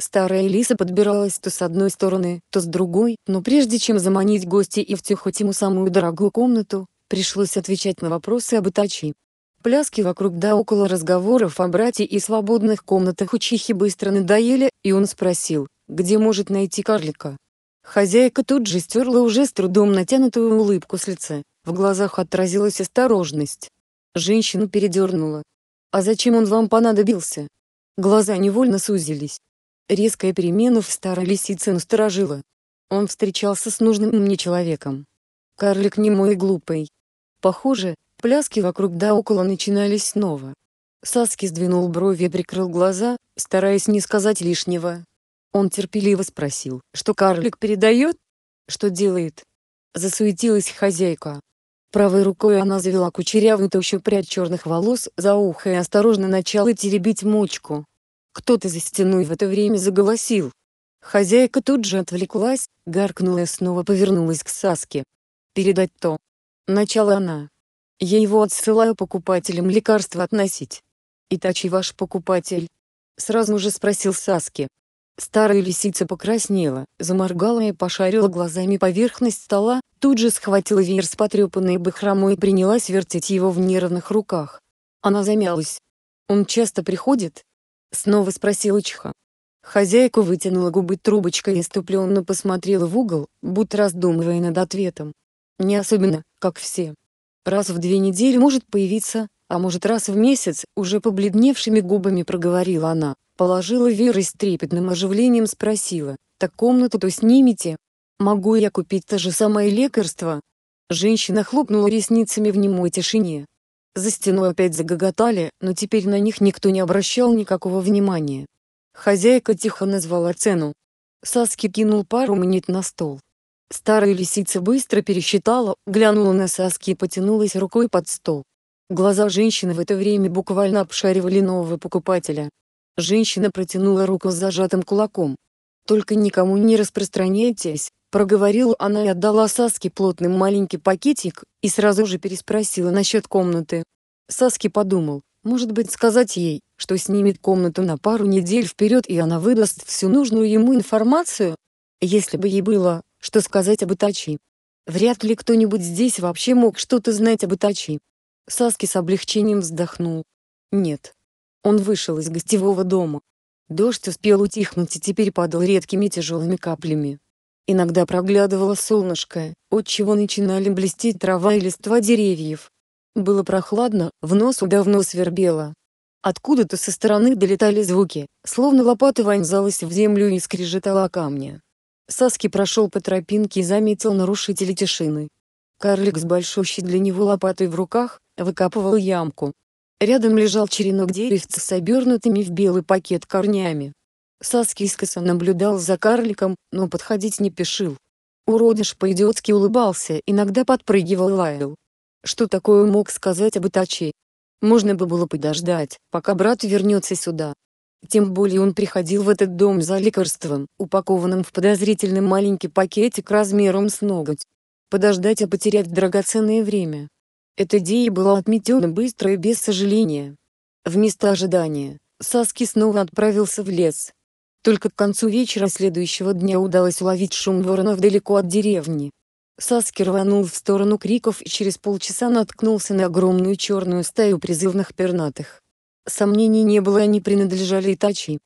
Старая лиса подбиралась то с одной стороны, то с другой, но прежде чем заманить гостей и втюхать ему самую дорогую комнату, пришлось отвечать на вопросы об Итачи. Пляски вокруг да около разговоров о брате и свободных комнатах у Чихи быстро надоели, и он спросил, где может найти карлика. Хозяйка тут же стерла уже с трудом натянутую улыбку с лица, в глазах отразилась осторожность. Женщину передернула. «А зачем он вам понадобился?» Глаза невольно сузились. Резкая перемена в старой лисице насторожила. Он встречался с нужным мне человеком. Карлик не мой глупый. Похоже, пляски вокруг да около начинались снова. Саски сдвинул брови и прикрыл глаза, стараясь не сказать лишнего. Он терпеливо спросил, что карлик передает? Что делает? Засуетилась хозяйка. Правой рукой она завела кучерявую тощую прядь черных волос за ухо и осторожно начала теребить мочку. Кто-то за стеной в это время заголосил. Хозяйка тут же отвлеклась, гаркнула и снова повернулась к Саске. «Передать то». Начала она. «Я его отсылаю покупателям лекарства относить». «Итачи ваш покупатель?» Сразу же спросил Саске. Старая лисица покраснела, заморгала и пошарила глазами поверхность стола, тут же схватила веер с потрепанной бахромой и принялась вертеть его в нервных руках. Она замялась. «Он часто приходит?» Снова спросил Чха. Хозяйка вытянула губы трубочкой и ступленно посмотрела в угол, будто раздумывая над ответом. Не особенно, как все. Раз в две недели может появиться, а может раз в месяц, уже побледневшими губами проговорила она, положила Вера и с трепетным оживлением спросила, так комнату-то снимите? Могу я купить то же самое лекарство? Женщина хлопнула ресницами в немой тишине. За стеной опять загоготали, но теперь на них никто не обращал никакого внимания. Хозяйка тихо назвала цену. Саски кинул пару монет на стол. Старая лисица быстро пересчитала, глянула на Саски и потянулась рукой под стол. Глаза женщины в это время буквально обшаривали нового покупателя. Женщина протянула руку с зажатым кулаком. «Только никому не распространяйтесь», Проговорил она и отдала Саске плотный маленький пакетик, и сразу же переспросила насчет комнаты. Саски подумал, может быть сказать ей, что снимет комнату на пару недель вперед и она выдаст всю нужную ему информацию? Если бы ей было, что сказать об Итачи. Вряд ли кто-нибудь здесь вообще мог что-то знать об Итачи. Саски с облегчением вздохнул. Нет. Он вышел из гостевого дома. Дождь успел утихнуть и теперь падал редкими тяжелыми каплями. Иногда проглядывало солнышко, от чего начинали блестеть трава и листва деревьев. Было прохладно, в носу давно свербело. Откуда-то со стороны долетали звуки, словно лопата вонзалась в землю и скрежетала о камни. Саски прошел по тропинке и заметил нарушителя тишины. Карлик с большущей для него лопатой в руках, выкапывал ямку. Рядом лежал черенок деревца с обернутыми в белый пакет корнями. Саскискоса наблюдал за карликом, но подходить не пешил. Уродыш по-идиотски улыбался, иногда подпрыгивал и лаял. Что такое мог сказать об Итачи? Можно бы было подождать, пока брат вернется сюда. Тем более он приходил в этот дом за лекарством, упакованным в подозрительный маленький пакетик размером с ноготь. Подождать а потерять драгоценное время. Эта идея была отметена быстро и без сожаления. Вместо ожидания, Саски снова отправился в лес. Только к концу вечера следующего дня удалось уловить шум воронов далеко от деревни. Саски рванул в сторону криков и через полчаса наткнулся на огромную черную стаю призывных пернатых. Сомнений не было, они принадлежали Итачи.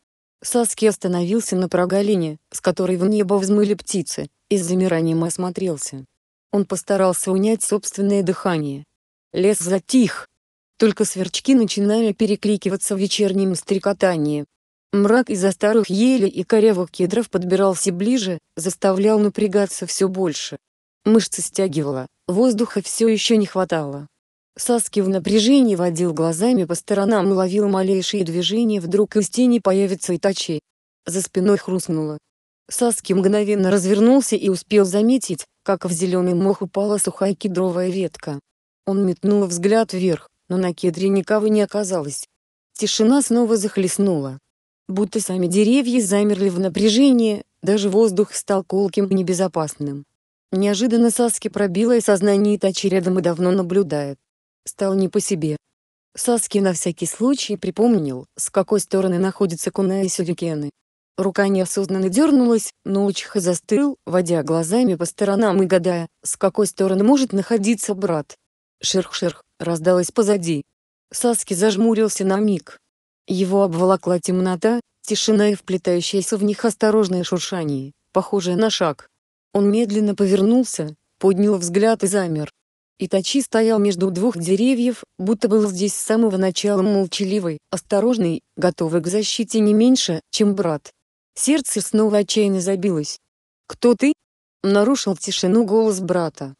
Саски остановился на прогалине, с которой в небо взмыли птицы, и с замиранием осмотрелся. Он постарался унять собственное дыхание. Лес затих. Только сверчки начинали перекликиваться в вечернем стрекотании, Мрак из-за старых елей и корявых кедров подбирался ближе, заставлял напрягаться все больше. Мышцы стягивало, воздуха все еще не хватало. Саски в напряжении водил глазами по сторонам и ловил малейшие движения, вдруг из тени появится и Итачи. За спиной хрустнуло. Саски мгновенно развернулся и успел заметить, как в зеленый мох упала сухая кедровая ветка. Он метнул взгляд вверх, но на кедре никого не оказалось. Тишина снова захлестнула будто сами деревья замерли в напряжении, даже воздух стал колким и небезопасным. Неожиданно Саски пробила и сознание Итачи рядом и давно наблюдает. Стал не по себе. Саски на всякий случай припомнил, с какой стороны находятся Кунай и сюрикены. Рука неосознанно дернулась, но Учиха застыл, водя глазами по сторонам и гадая, с какой стороны может находиться брат. Ширх-ширх раздалось позади. Саски зажмурился на миг, его обволокла темнота, тишина и вплетающееся в них осторожное шуршание, похожее на шаг. Он медленно повернулся, поднял взгляд и замер. Итачи стоял между двух деревьев, будто был здесь с самого начала молчаливый, осторожный, готовый к защите не меньше, чем брат. Сердце снова отчаянно забилось. «Кто ты?» — нарушил тишину голос брата.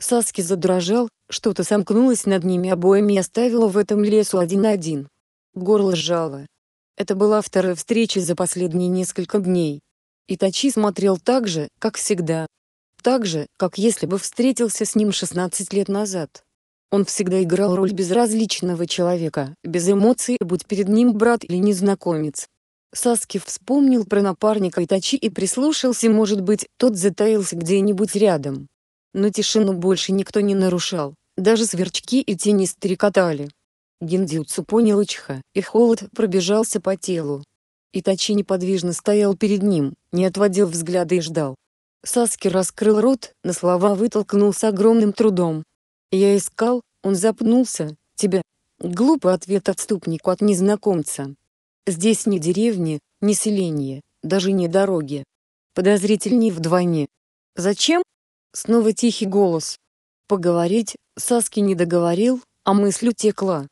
Саски задрожал, что-то сомкнулось над ними обоими и оставило в этом лесу один-один. на Горло сжало. Это была вторая встреча за последние несколько дней. Итачи смотрел так же, как всегда. Так же, как если бы встретился с ним 16 лет назад. Он всегда играл роль безразличного человека, без эмоций, будь перед ним брат или незнакомец. Саски вспомнил про напарника Итачи и прислушался, может быть, тот затаился где-нибудь рядом. Но тишину больше никто не нарушал, даже сверчки и тени стрекотали. Гендзюцу понял Ичха, и холод пробежался по телу. Итачи неподвижно стоял перед ним, не отводил взгляда и ждал. Саски раскрыл рот, на слова вытолкнул с огромным трудом. «Я искал», он запнулся, «тебя». Глупый ответ отступнику от незнакомца. «Здесь ни деревни, ни селение, даже ни дороги. Подозрительней вдвойне». «Зачем?» Снова тихий голос. «Поговорить», Саски не договорил, а мысль утекла.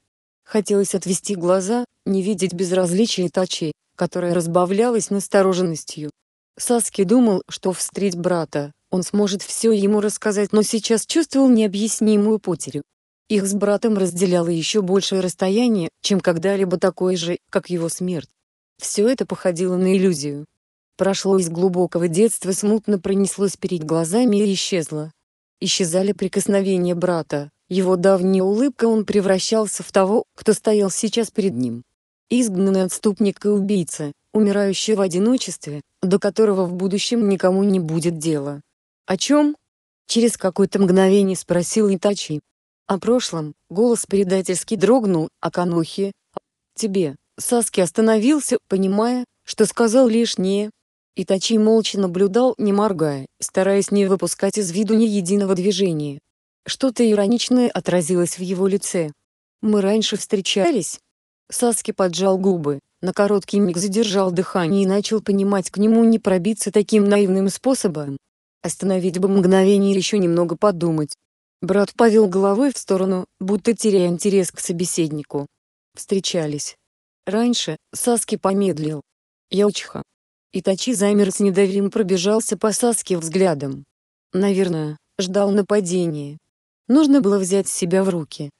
Хотелось отвести глаза, не видеть безразличия Тачи, которое разбавлялось настороженностью. Саски думал, что встреть брата, он сможет все ему рассказать, но сейчас чувствовал необъяснимую потерю. Их с братом разделяло еще большее расстояние, чем когда-либо такое же, как его смерть. Все это походило на иллюзию. Прошло из глубокого детства смутно пронеслось перед глазами и исчезло. Исчезали прикосновения брата, его давняя улыбка он превращался в того, кто стоял сейчас перед ним. Изгнанный отступник и убийца, умирающий в одиночестве, до которого в будущем никому не будет дела. «О чем?» — через какое-то мгновение спросил Итачи. «О прошлом», — голос предательски дрогнул, «о а Канохе». «Тебе», — Саски остановился, понимая, что сказал лишнее. Итачи молча наблюдал, не моргая, стараясь не выпускать из виду ни единого движения. Что-то ироничное отразилось в его лице. «Мы раньше встречались?» Саски поджал губы, на короткий миг задержал дыхание и начал понимать к нему не пробиться таким наивным способом. Остановить бы мгновение и еще немного подумать. Брат повел головой в сторону, будто теряя интерес к собеседнику. Встречались. Раньше, Саски помедлил. Яучиха. Итачи замер с недоверием пробежался по Саске взглядом. Наверное, ждал нападения. Нужно было взять себя в руки.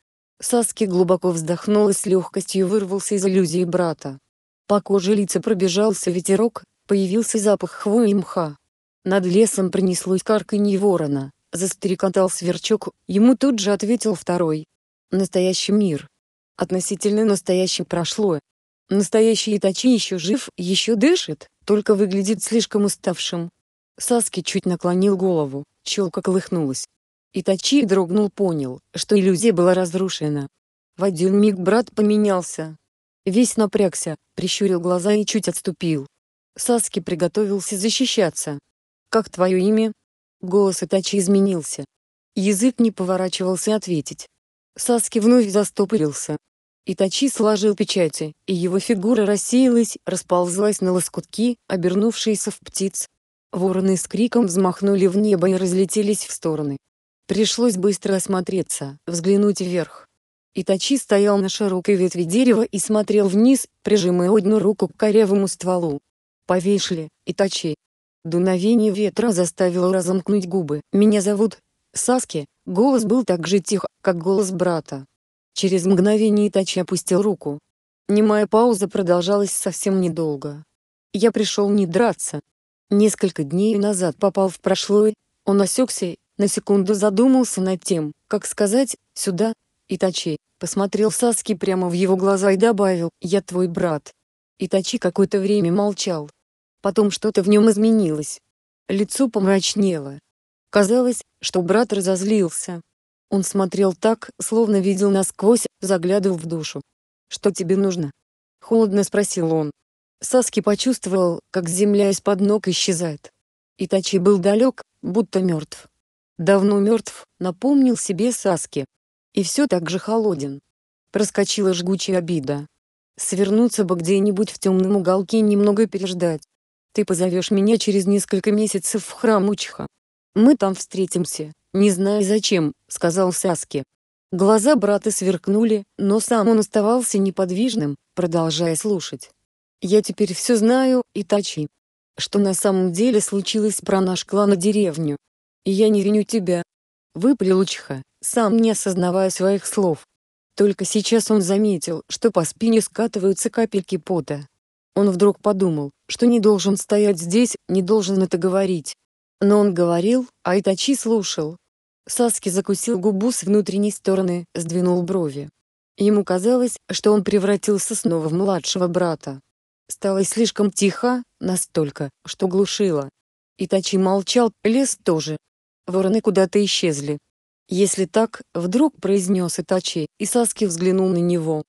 Саски глубоко вздохнул и с легкостью вырвался из иллюзии брата. По коже лица пробежался ветерок, появился запах хвои и мха. Над лесом пронеслось карканье ворона, застрекотал сверчок, ему тут же ответил второй. Настоящий мир. Относительно настоящий прошло. Настоящий Итачи еще жив, еще дышит, только выглядит слишком уставшим. Саски чуть наклонил голову, челка колыхнулась, Итачи дрогнул понял, что иллюзия была разрушена. В один миг брат поменялся. Весь напрягся, прищурил глаза и чуть отступил. Саски приготовился защищаться. «Как твое имя?» Голос Итачи изменился. Язык не поворачивался ответить. Саски вновь застопорился. Итачи сложил печати, и его фигура рассеялась, расползлась на лоскутки, обернувшиеся в птиц. Вороны с криком взмахнули в небо и разлетелись в стороны. Пришлось быстро осмотреться, взглянуть вверх. Итачи стоял на широкой ветви дерева и смотрел вниз, прижимая одну руку к корявому стволу. «Повешли, Итачи!» Дуновение ветра заставило разомкнуть губы. «Меня зовут Саски», голос был так же тих, как голос брата. Через мгновение Итачи опустил руку. Немая пауза продолжалась совсем недолго. «Я пришел не драться». Несколько дней назад попал в прошлое, он осекся на секунду задумался над тем, как сказать «сюда» и Итачи, посмотрел Саски прямо в его глаза и добавил «я твой брат». Итачи какое-то время молчал. Потом что-то в нем изменилось. Лицо помрачнело. Казалось, что брат разозлился. Он смотрел так, словно видел насквозь, заглядывал в душу. «Что тебе нужно?» — холодно спросил он. Саски почувствовал, как земля из-под ног исчезает. Итачи был далек, будто мертв давно мертв, напомнил себе Саски. И все так же холоден. Проскочила жгучая обида. Свернуться бы где-нибудь в темном уголке и немного переждать. Ты позовешь меня через несколько месяцев в храм Учха. Мы там встретимся, не знаю зачем, сказал Саски. Глаза брата сверкнули, но сам он оставался неподвижным, продолжая слушать. «Я теперь все знаю, Итачи. Что на самом деле случилось про наш клан и деревню, и я не виню тебя. Выпалил Чха, сам не осознавая своих слов. Только сейчас он заметил, что по спине скатываются капельки пота. Он вдруг подумал, что не должен стоять здесь, не должен это говорить. Но он говорил, а Итачи слушал. Саски закусил губу с внутренней стороны, сдвинул брови. Ему казалось, что он превратился снова в младшего брата. Стало слишком тихо, настолько, что глушило. Итачи молчал, лес тоже, Вороны куда-то исчезли. Если так, вдруг произнес Итачи, и Саски взглянул на него.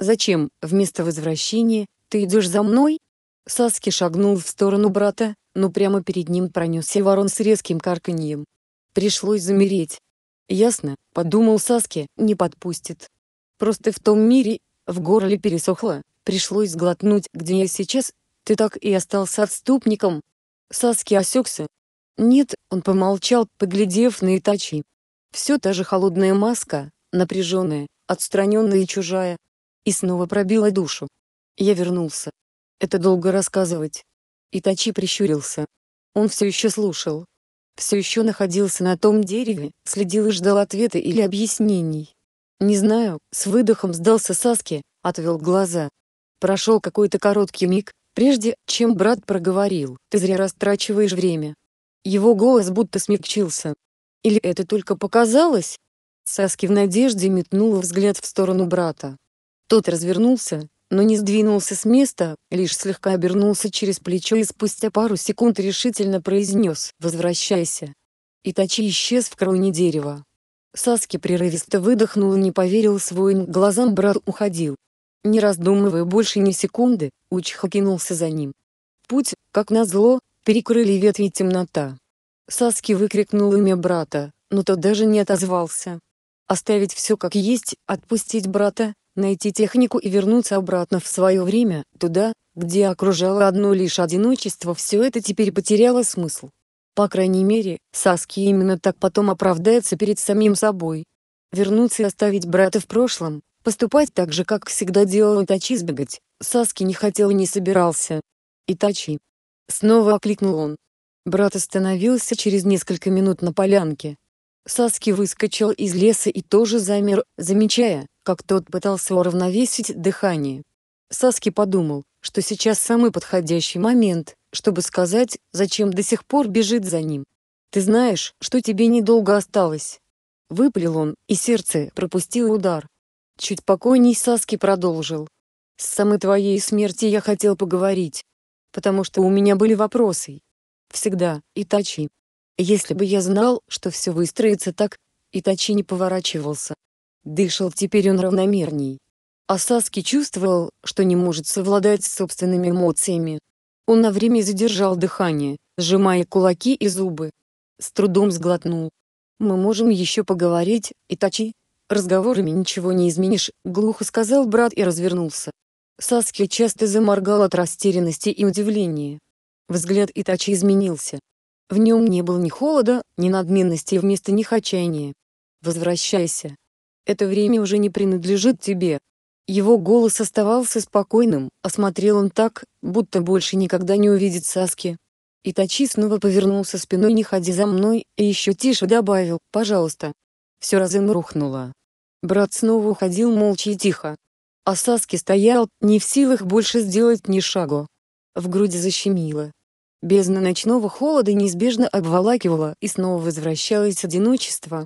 «Зачем, вместо возвращения, ты идешь за мной?» Саски шагнул в сторону брата, но прямо перед ним пронесся ворон с резким карканьем. Пришлось замереть. «Ясно», — подумал Саски, — «не подпустит». «Просто в том мире...» В горле пересохло, пришлось сглотнуть, где я сейчас, ты так и остался отступником. Саски осекся, «Нет», — он помолчал, поглядев на Итачи. «Все та же холодная маска, напряженная, отстраненная и чужая». И снова пробила душу. Я вернулся. Это долго рассказывать. Итачи прищурился. Он все еще слушал. Все еще находился на том дереве, следил и ждал ответа или объяснений. «Не знаю», — с выдохом сдался Саске, отвел глаза. Прошел какой-то короткий миг, прежде чем брат проговорил, «Ты зря растрачиваешь время. Его голос будто смягчился. Или это только показалось? Саски в надежде метнула взгляд в сторону брата. Тот развернулся, но не сдвинулся с места, лишь слегка обернулся через плечо и спустя пару секунд решительно произнес «Возвращайся». тачи исчез в кроне дерева. Саски прерывисто выдохнул и не поверил своим глазам брат уходил. Не раздумывая больше ни секунды, Учха кинулся за ним. Путь, как назло, Перекрыли ветви темнота. Саски выкрикнул имя брата, но тот даже не отозвался. Оставить все как есть, отпустить брата, найти технику и вернуться обратно в свое время, туда, где окружало одно лишь одиночество, все это теперь потеряло смысл. По крайней мере, Саски именно так потом оправдается перед самим собой. Вернуться и оставить брата в прошлом, поступать так же, как всегда делал Итачи сбегать, Саски не хотел и не собирался. Итачи, Снова окликнул он. Брат остановился через несколько минут на полянке. Саски выскочил из леса и тоже замер, замечая, как тот пытался уравновесить дыхание. Саски подумал, что сейчас самый подходящий момент, чтобы сказать, зачем до сих пор бежит за ним. «Ты знаешь, что тебе недолго осталось». Выпалил он, и сердце пропустило удар. Чуть покойней Саски продолжил. «С самой твоей смерти я хотел поговорить потому что у меня были вопросы. Всегда, Итачи. Если бы я знал, что все выстроится так, Итачи не поворачивался. Дышал теперь он равномерней. А Саски чувствовал, что не может совладать с собственными эмоциями. Он на время задержал дыхание, сжимая кулаки и зубы. С трудом сглотнул. «Мы можем еще поговорить, Итачи?» «Разговорами ничего не изменишь», — глухо сказал брат и развернулся. Саски часто заморгал от растерянности и удивления. Взгляд Итачи изменился. В нем не было ни холода, ни надменности и вместо них отчаяния. «Возвращайся. Это время уже не принадлежит тебе». Его голос оставался спокойным, осмотрел он так, будто больше никогда не увидит Саски. Итачи снова повернулся спиной «Не ходи за мной» и еще тише добавил «Пожалуйста». Все разом рухнуло. Брат снова уходил молча и тихо а Саски стоял, не в силах больше сделать ни шагу. В груди защемило. Бездна ночного холода неизбежно обволакивала и снова возвращалось одиночество.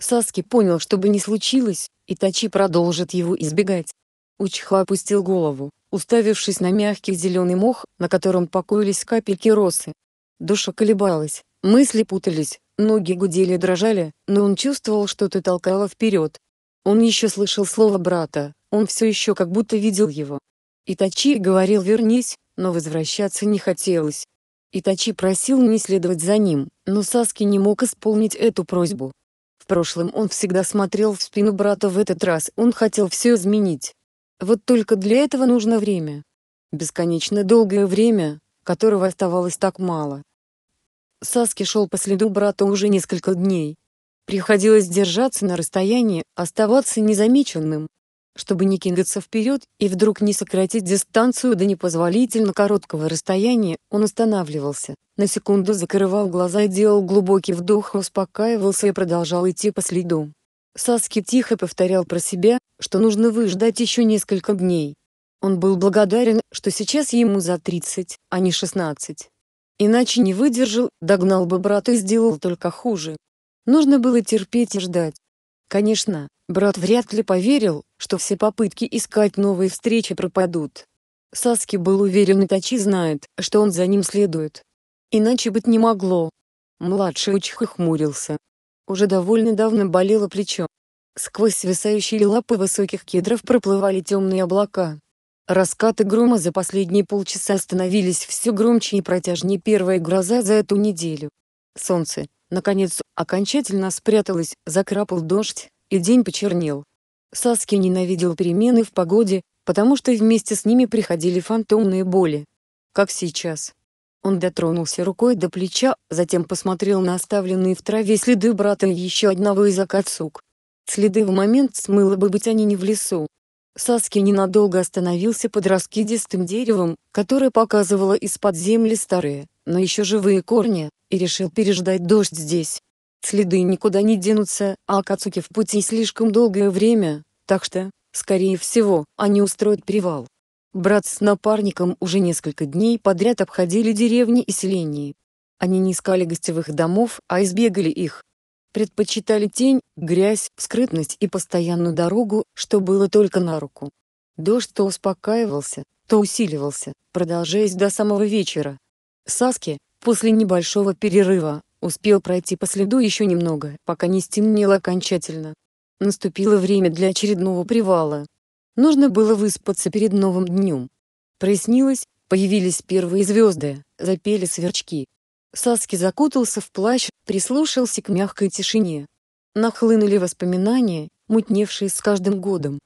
Саски понял, что бы ни случилось, тачи продолжит его избегать. Учха опустил голову, уставившись на мягкий зеленый мох, на котором покоились капельки росы. Душа колебалась, мысли путались, ноги гудели и дрожали, но он чувствовал, что-то толкало вперед. Он еще слышал слово брата, он все еще как будто видел его. Итачи говорил «вернись», но возвращаться не хотелось. Итачи просил не следовать за ним, но Саски не мог исполнить эту просьбу. В прошлом он всегда смотрел в спину брата в этот раз, он хотел все изменить. Вот только для этого нужно время. Бесконечно долгое время, которого оставалось так мало. Саски шел по следу брата уже несколько дней. Приходилось держаться на расстоянии, оставаться незамеченным, чтобы не кинуться вперед и вдруг не сократить дистанцию до непозволительно короткого расстояния, он останавливался, на секунду закрывал глаза и делал глубокий вдох, успокаивался и продолжал идти по следу. Саски тихо повторял про себя, что нужно выждать еще несколько дней. Он был благодарен, что сейчас ему за 30, а не 16. Иначе не выдержал, догнал бы брата и сделал только хуже. Нужно было терпеть и ждать. Конечно, Брат вряд ли поверил, что все попытки искать новые встречи пропадут. Саски был уверен и тачи знает, что он за ним следует. Иначе быть не могло. Младший Учиха хмурился. Уже довольно давно болело плечо. Сквозь свисающие лапы высоких кедров проплывали темные облака. Раскаты грома за последние полчаса становились все громче и протяжнее первая гроза за эту неделю. Солнце, наконец, окончательно спряталось, закрапал дождь, и день почернел. Саски ненавидел перемены в погоде, потому что вместе с ними приходили фантомные боли. Как сейчас. Он дотронулся рукой до плеча, затем посмотрел на оставленные в траве следы брата и еще одного из Акацук. Следы в момент смыло бы быть они не в лесу. Саски ненадолго остановился под раскидистым деревом, которое показывало из-под земли старые, но еще живые корни, и решил переждать дождь здесь. Следы никуда не денутся, а Акацуки в пути слишком долгое время, так что, скорее всего, они устроят привал. Брат с напарником уже несколько дней подряд обходили деревни и селения. Они не искали гостевых домов, а избегали их. Предпочитали тень, грязь, скрытность и постоянную дорогу, что было только на руку. Дождь то успокаивался, то усиливался, продолжаясь до самого вечера. Саски, после небольшого перерыва, Успел пройти по следу еще немного, пока не стемнело окончательно. Наступило время для очередного привала. Нужно было выспаться перед новым днем. Прояснилось, появились первые звезды, запели сверчки. Саски закутался в плащ, прислушался к мягкой тишине. Нахлынули воспоминания, мутневшие с каждым годом.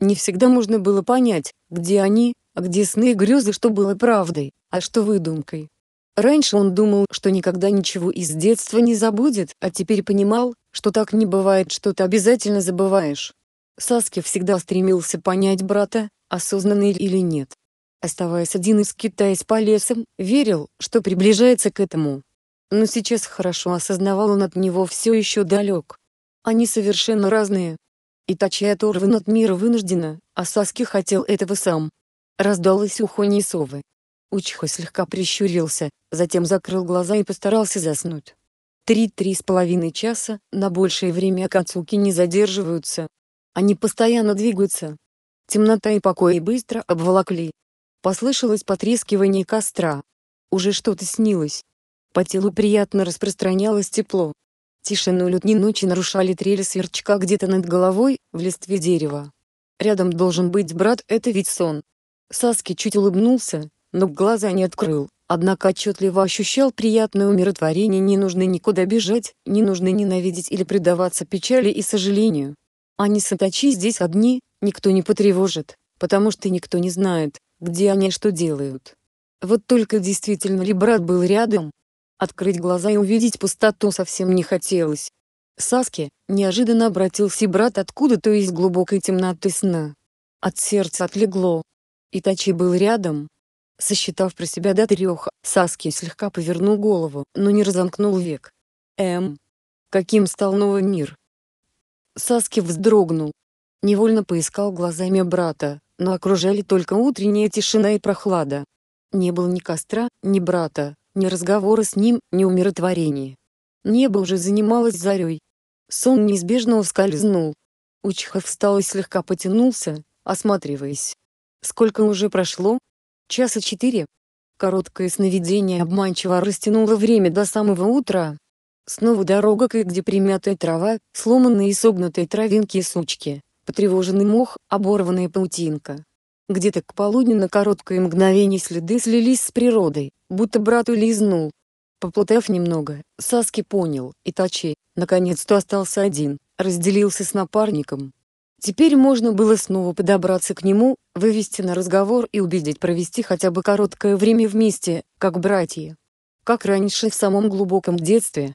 Не всегда можно было понять, где они, а где сны и грезы, что было правдой, а что выдумкой. Раньше он думал, что никогда ничего из детства не забудет, а теперь понимал, что так не бывает, что ты обязательно забываешь. Саски всегда стремился понять брата, осознанный или нет. Оставаясь один из скитаясь по лесам, верил, что приближается к этому. Но сейчас хорошо осознавал он от него все еще далек. Они совершенно разные. И Итачи оторван от мира вынуждена, а Саски хотел этого сам. Раздалось ухо Нисовы. Учиха слегка прищурился, затем закрыл глаза и постарался заснуть. Три-три с половиной часа, на большее время кацуки не задерживаются. Они постоянно двигаются. Темнота и покой быстро обволокли. Послышалось потрескивание костра. Уже что-то снилось. По телу приятно распространялось тепло. Тишину лютней ночи нарушали трели сверчка где-то над головой, в листве дерева. Рядом должен быть брат, это ведь сон. Саски чуть улыбнулся, но глаза не открыл, однако отчетливо ощущал приятное умиротворение, не нужно никуда бежать, не нужно ненавидеть или предаваться печали и сожалению. Они сатачи здесь одни, никто не потревожит, потому что никто не знает, где они что делают. Вот только действительно ли брат был рядом? Открыть глаза и увидеть пустоту совсем не хотелось. Саске, неожиданно обратился брат откуда-то из глубокой темноты сна. От сердца отлегло. Итачи был рядом, Сосчитав про себя до трех, Саски слегка повернул голову, но не разомкнул век. Эм, каким стал новый мир? Саски вздрогнул. Невольно поискал глазами брата, но окружали только утренняя тишина и прохлада. Не было ни костра, ни брата, ни разговора с ним, ни умиротворения. Небо уже занималось зарей. Сон неизбежно ускользнул. Учихов встал и слегка потянулся, осматриваясь. Сколько уже прошло? Часа четыре. Короткое сновидение обманчиво растянуло время до самого утра. Снова дорога к где примятая трава, сломанные и согнутые травинки и сучки, потревоженный мох, оборванная паутинка. Где-то к полудню на короткое мгновение следы слились с природой, будто брат улизнул. Поплутав немного, Саски понял, и Тачи, наконец-то остался один, разделился с напарником. Теперь можно было снова подобраться к нему, вывести на разговор и убедить провести хотя бы короткое время вместе, как братья. Как раньше в самом глубоком детстве,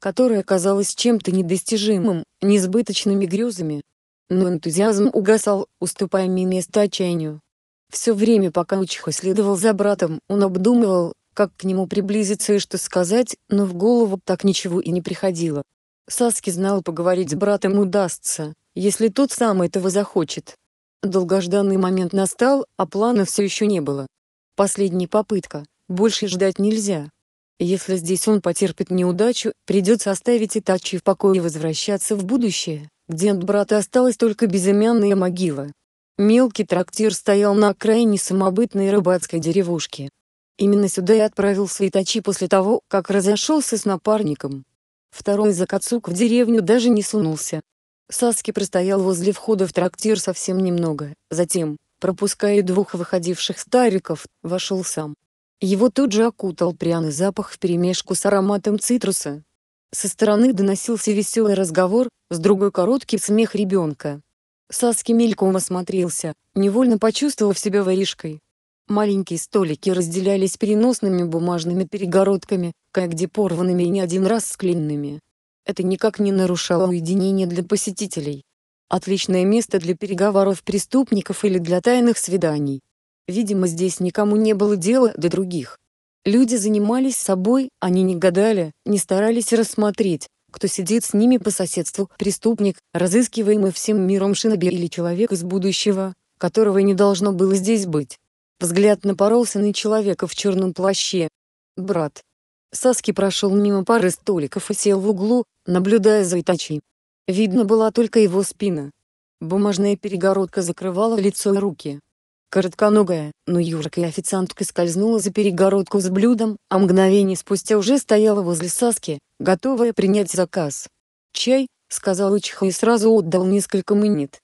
которое казалось чем-то недостижимым, несбыточными грезами. Но энтузиазм угасал, уступая мне место отчаянию. Все время пока Учиха следовал за братом, он обдумывал, как к нему приблизиться и что сказать, но в голову так ничего и не приходило. Саски знал поговорить с братом удастся, если тот сам этого захочет. Долгожданный момент настал, а плана все еще не было. Последняя попытка, больше ждать нельзя. Если здесь он потерпит неудачу, придется оставить Итачи в покое и возвращаться в будущее, где от брата осталась только безымянная могила. Мелкий трактир стоял на окраине самобытной рыбацкой деревушки. Именно сюда и отправился Итачи после того, как разошелся с напарником. Второй Закацук в деревню даже не сунулся. Саски простоял возле входа в трактир совсем немного, затем, пропуская двух выходивших стариков, вошел сам. Его тут же окутал пряный запах вперемешку с ароматом цитруса. Со стороны доносился веселый разговор, с другой короткий смех ребенка. Саски мельком осмотрелся, невольно почувствовав себя воришкой, Маленькие столики разделялись переносными бумажными перегородками, кое-где порванными и не один раз склеенными. Это никак не нарушало уединение для посетителей. Отличное место для переговоров преступников или для тайных свиданий. Видимо, здесь никому не было дела до других. Люди занимались собой, они не гадали, не старались рассмотреть, кто сидит с ними по соседству, преступник, разыскиваемый всем миром шиноби или человек из будущего, которого не должно было здесь быть. Взгляд напоролся на человека в черном плаще. «Брат». Саски прошел мимо пары столиков и сел в углу, наблюдая за Итачи. Видно была только его спина. Бумажная перегородка закрывала лицо и руки. Коротконогая, но юркая официантка скользнула за перегородку с блюдом, а мгновение спустя уже стояла возле Саски, готовая принять заказ. «Чай», — сказал Ичиха и сразу отдал несколько монет.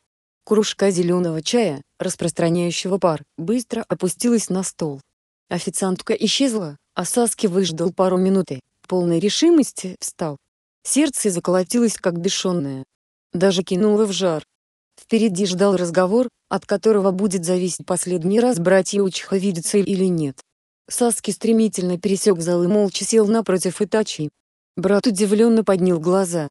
Кружка зеленого чая, распространяющего пар, быстро опустилась на стол. Официантка исчезла, а Саски выждал пару минут и, полной решимости, встал. Сердце заколотилось как бешеное. Даже кинуло в жар. Впереди ждал разговор, от которого будет зависеть последний раз братья Учиха видятся или нет. Саски стремительно пересек зал и молча сел напротив Итачи. Брат удивленно поднял глаза.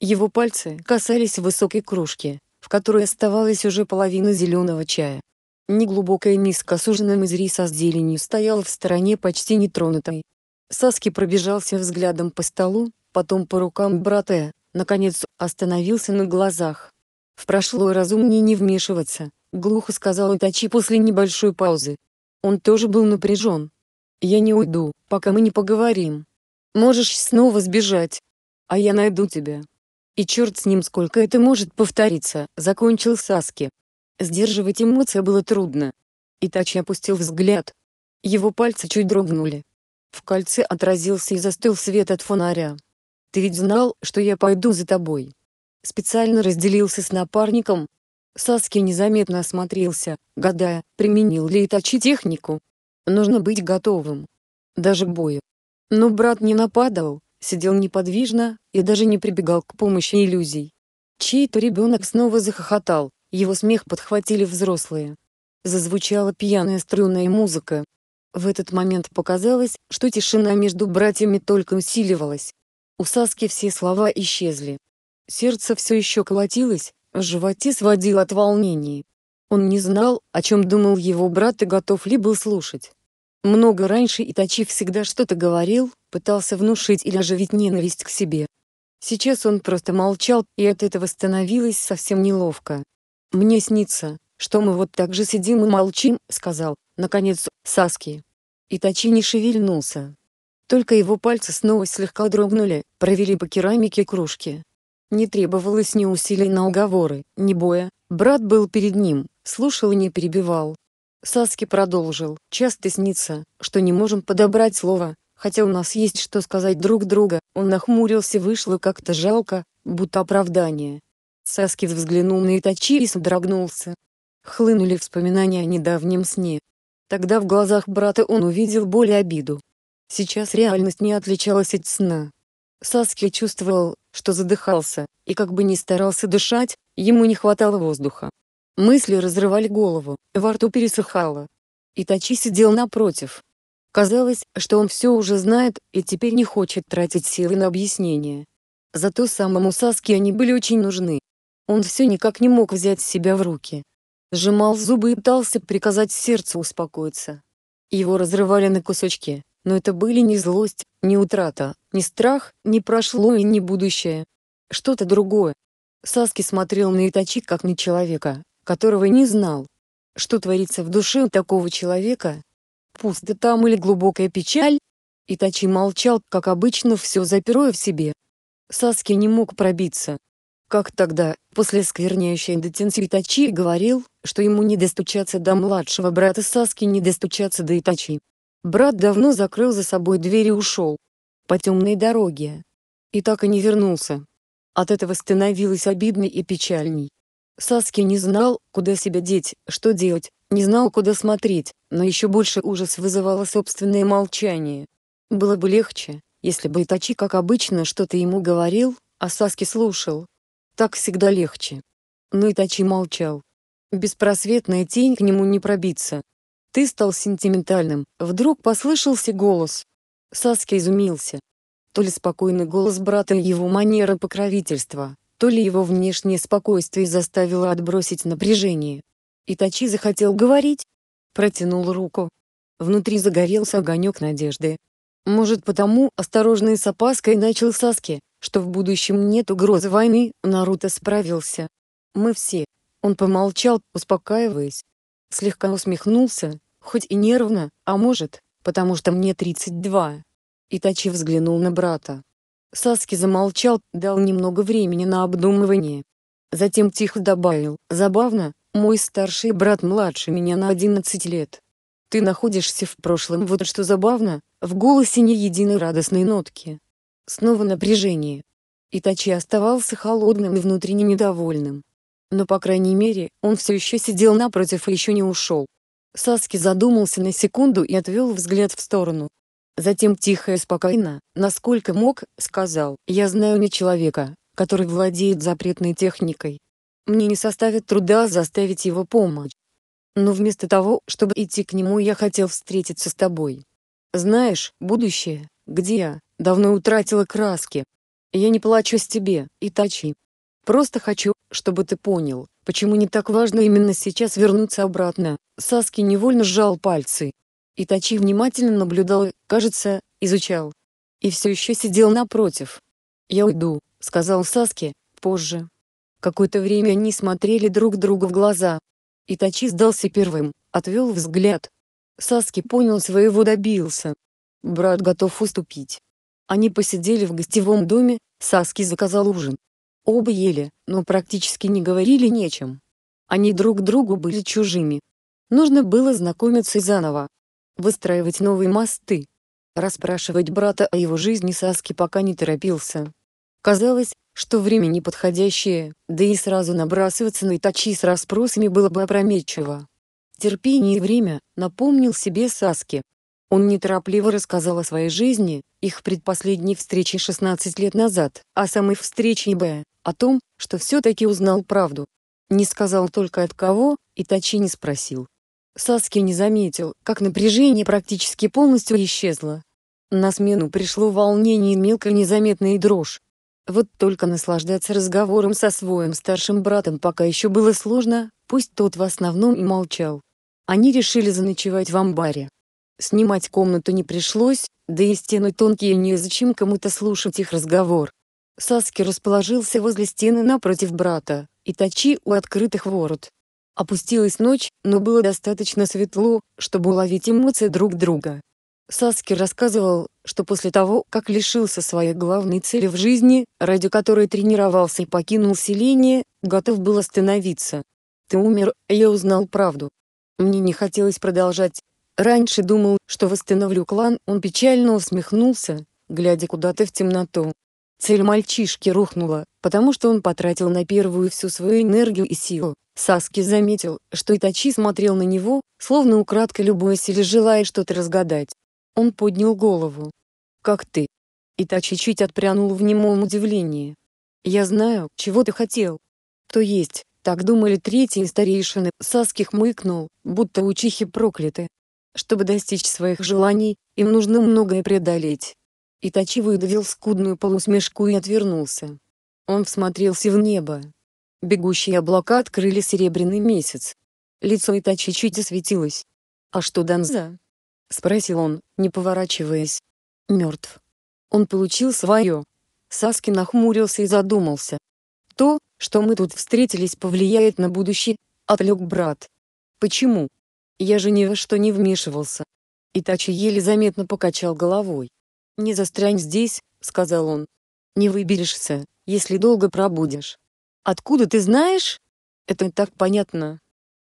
Его пальцы касались высокой кружки, в которой оставалась уже половина зеленого чая. Неглубокая миска с ужином из риса с зеленью стояла в стороне почти нетронутой. Саски пробежался взглядом по столу, потом по рукам брата, наконец остановился на глазах. «В прошлое разумнее не вмешиваться», — глухо сказал Итачи после небольшой паузы. Он тоже был напряжен. «Я не уйду, пока мы не поговорим. Можешь снова сбежать. А я найду тебя. И черт с ним сколько это может повториться, закончил Саски. Сдерживать эмоции было трудно. Итачи опустил взгляд. Его пальцы чуть дрогнули. В кольце отразился и застыл свет от фонаря. «Ты ведь знал, что я пойду за тобой?» Специально разделился с напарником. Саски незаметно осмотрелся, гадая, применил ли Итачи технику. Нужно быть готовым. Даже к бою. Но брат не нападал, сидел неподвижно и даже не прибегал к помощи иллюзий. Чей-то ребенок снова захохотал, его смех подхватили взрослые. Зазвучала пьяная струнная музыка. В этот момент показалось, что тишина между братьями только усиливалась. У Саски все слова исчезли. Сердце все еще колотилось, в животе сводил от волнений. Он не знал, о чем думал его брат и готов ли был слушать. Много раньше Итачи всегда что-то говорил, пытался внушить или оживить ненависть к себе. Сейчас он просто молчал, и от этого становилось совсем неловко. «Мне снится, что мы вот так же сидим и молчим», — сказал, наконец, Саски. Итачи не шевельнулся. Только его пальцы снова слегка дрогнули, провели по керамике кружки. Не требовалось ни усилий на уговоры, ни боя, брат был перед ним, слушал и не перебивал. Саски продолжил, часто снится, что не можем подобрать слово, хотя у нас есть что сказать друг друга, он нахмурился вышло как-то жалко, будто оправдание. Саскис взглянул на Итачи и содрогнулся. Хлынули воспоминания о недавнем сне. Тогда в глазах брата он увидел боль и обиду. Сейчас реальность не отличалась от сна. Саски чувствовал, что задыхался, и как бы ни старался дышать, ему не хватало воздуха. Мысли разрывали голову, во рту пересыхало. Итачи сидел напротив, Казалось, что он все уже знает и теперь не хочет тратить силы на объяснение. Зато самому Саске они были очень нужны. Он все никак не мог взять себя в руки. Сжимал зубы и пытался приказать сердцу успокоиться. Его разрывали на кусочки, но это были не злость, не утрата, не страх, не прошло и не будущее. Что-то другое. Саски смотрел на Итачи как на человека, которого не знал. Что творится в душе у такого человека, там или глубокая печаль? Итачи молчал, как обычно, все запируя в себе. Саски не мог пробиться. Как тогда, после скверняющей детенции Итачи говорил, что ему не достучаться до младшего брата Саски не достучаться до Итачи. Брат давно закрыл за собой дверь и ушел. По темной дороге. И так и не вернулся. От этого становилось обидно и печальней. Саски не знал, куда себя деть, что делать. Не знал, куда смотреть, но еще больше ужас вызывало собственное молчание. Было бы легче, если бы Итачи, как обычно, что-то ему говорил, а Саски слушал. Так всегда легче. Но Итачи молчал. Беспросветная тень к нему не пробиться. «Ты стал сентиментальным», — вдруг послышался голос. Саски изумился. То ли спокойный голос брата и его манера покровительства, то ли его внешнее спокойствие заставило отбросить напряжение. Итачи захотел говорить. Протянул руку. Внутри загорелся огонек надежды. Может потому, осторожный с опаской начал Саски, что в будущем нет угрозы войны, Наруто справился. Мы все. Он помолчал, успокаиваясь. Слегка усмехнулся, хоть и нервно, а может, потому что мне 32. Итачи взглянул на брата. Саски замолчал, дал немного времени на обдумывание. Затем тихо добавил, забавно, мой старший брат младше меня на 11 лет. Ты находишься в прошлом, вот что забавно, в голосе ни единой радостной нотки. Снова напряжение. Итачи оставался холодным и внутренне недовольным. Но по крайней мере, он все еще сидел напротив и еще не ушел. Саски задумался на секунду и отвел взгляд в сторону. Затем тихо и спокойно, насколько мог, сказал, «Я знаю не человека, который владеет запретной техникой, мне не составит труда заставить его помочь. Но вместо того, чтобы идти к нему, я хотел встретиться с тобой. Знаешь, будущее, где я, давно утратила краски. Я не плачу с тебе, Итачи. Просто хочу, чтобы ты понял, почему не так важно именно сейчас вернуться обратно. Саски невольно сжал пальцы. Итачи внимательно наблюдал и, кажется, изучал. И все еще сидел напротив. «Я уйду», — сказал Саски, позже. Какое-то время они смотрели друг другу в глаза. Итачи сдался первым, отвел взгляд. Саски понял своего добился. Брат готов уступить. Они посидели в гостевом доме, Саски заказал ужин. Оба ели, но практически не говорили нечем. Они друг другу были чужими. Нужно было знакомиться заново. Выстраивать новые мосты. Расспрашивать брата о его жизни Саски пока не торопился. Казалось, что время неподходящее, да и сразу набрасываться на Итачи с расспросами было бы опрометчиво. Терпение и время, напомнил себе Саски. Он неторопливо рассказал о своей жизни, их предпоследней встрече 16 лет назад, о самой встрече Б, о том, что все-таки узнал правду. Не сказал только от кого, и Тачи не спросил. Саски не заметил, как напряжение практически полностью исчезло. На смену пришло волнение и мелкая незаметная дрожь, вот только наслаждаться разговором со своим старшим братом пока еще было сложно, пусть тот в основном и молчал. Они решили заночевать в амбаре. Снимать комнату не пришлось, да и стены тонкие, незачем кому-то слушать их разговор. Саски расположился возле стены напротив брата, и Тачи у открытых ворот. Опустилась ночь, но было достаточно светло, чтобы уловить эмоции друг друга. Саски рассказывал, что после того, как лишился своей главной цели в жизни, ради которой тренировался и покинул селение, готов был остановиться. «Ты умер, а я узнал правду. Мне не хотелось продолжать. Раньше думал, что восстановлю клан», он печально усмехнулся, глядя куда-то в темноту. Цель мальчишки рухнула, потому что он потратил на первую всю свою энергию и силу. Саски заметил, что Итачи смотрел на него, словно украдкой любой силе желая что-то разгадать. Он поднял голову. «Как ты?» и тачи чуть отпрянул в немом удивлении. «Я знаю, чего ты хотел». «То есть, так думали третьи старейшины», Саски хмыкнул, будто учихи прокляты. Чтобы достичь своих желаний, им нужно многое преодолеть. Итачи выдавил скудную полусмешку и отвернулся. Он всмотрелся в небо. Бегущие облака открыли серебряный месяц. Лицо Итачи чуть осветилось. «А что Данза?» — спросил он, не поворачиваясь. «Мертв. Он получил свое». Саски нахмурился и задумался. «То, что мы тут встретились, повлияет на будущее», — отлег брат. «Почему? Я же ни во что не вмешивался». Итачи еле заметно покачал головой. «Не застрянь здесь», — сказал он. «Не выберешься, если долго пробудешь». «Откуда ты знаешь?» «Это так понятно.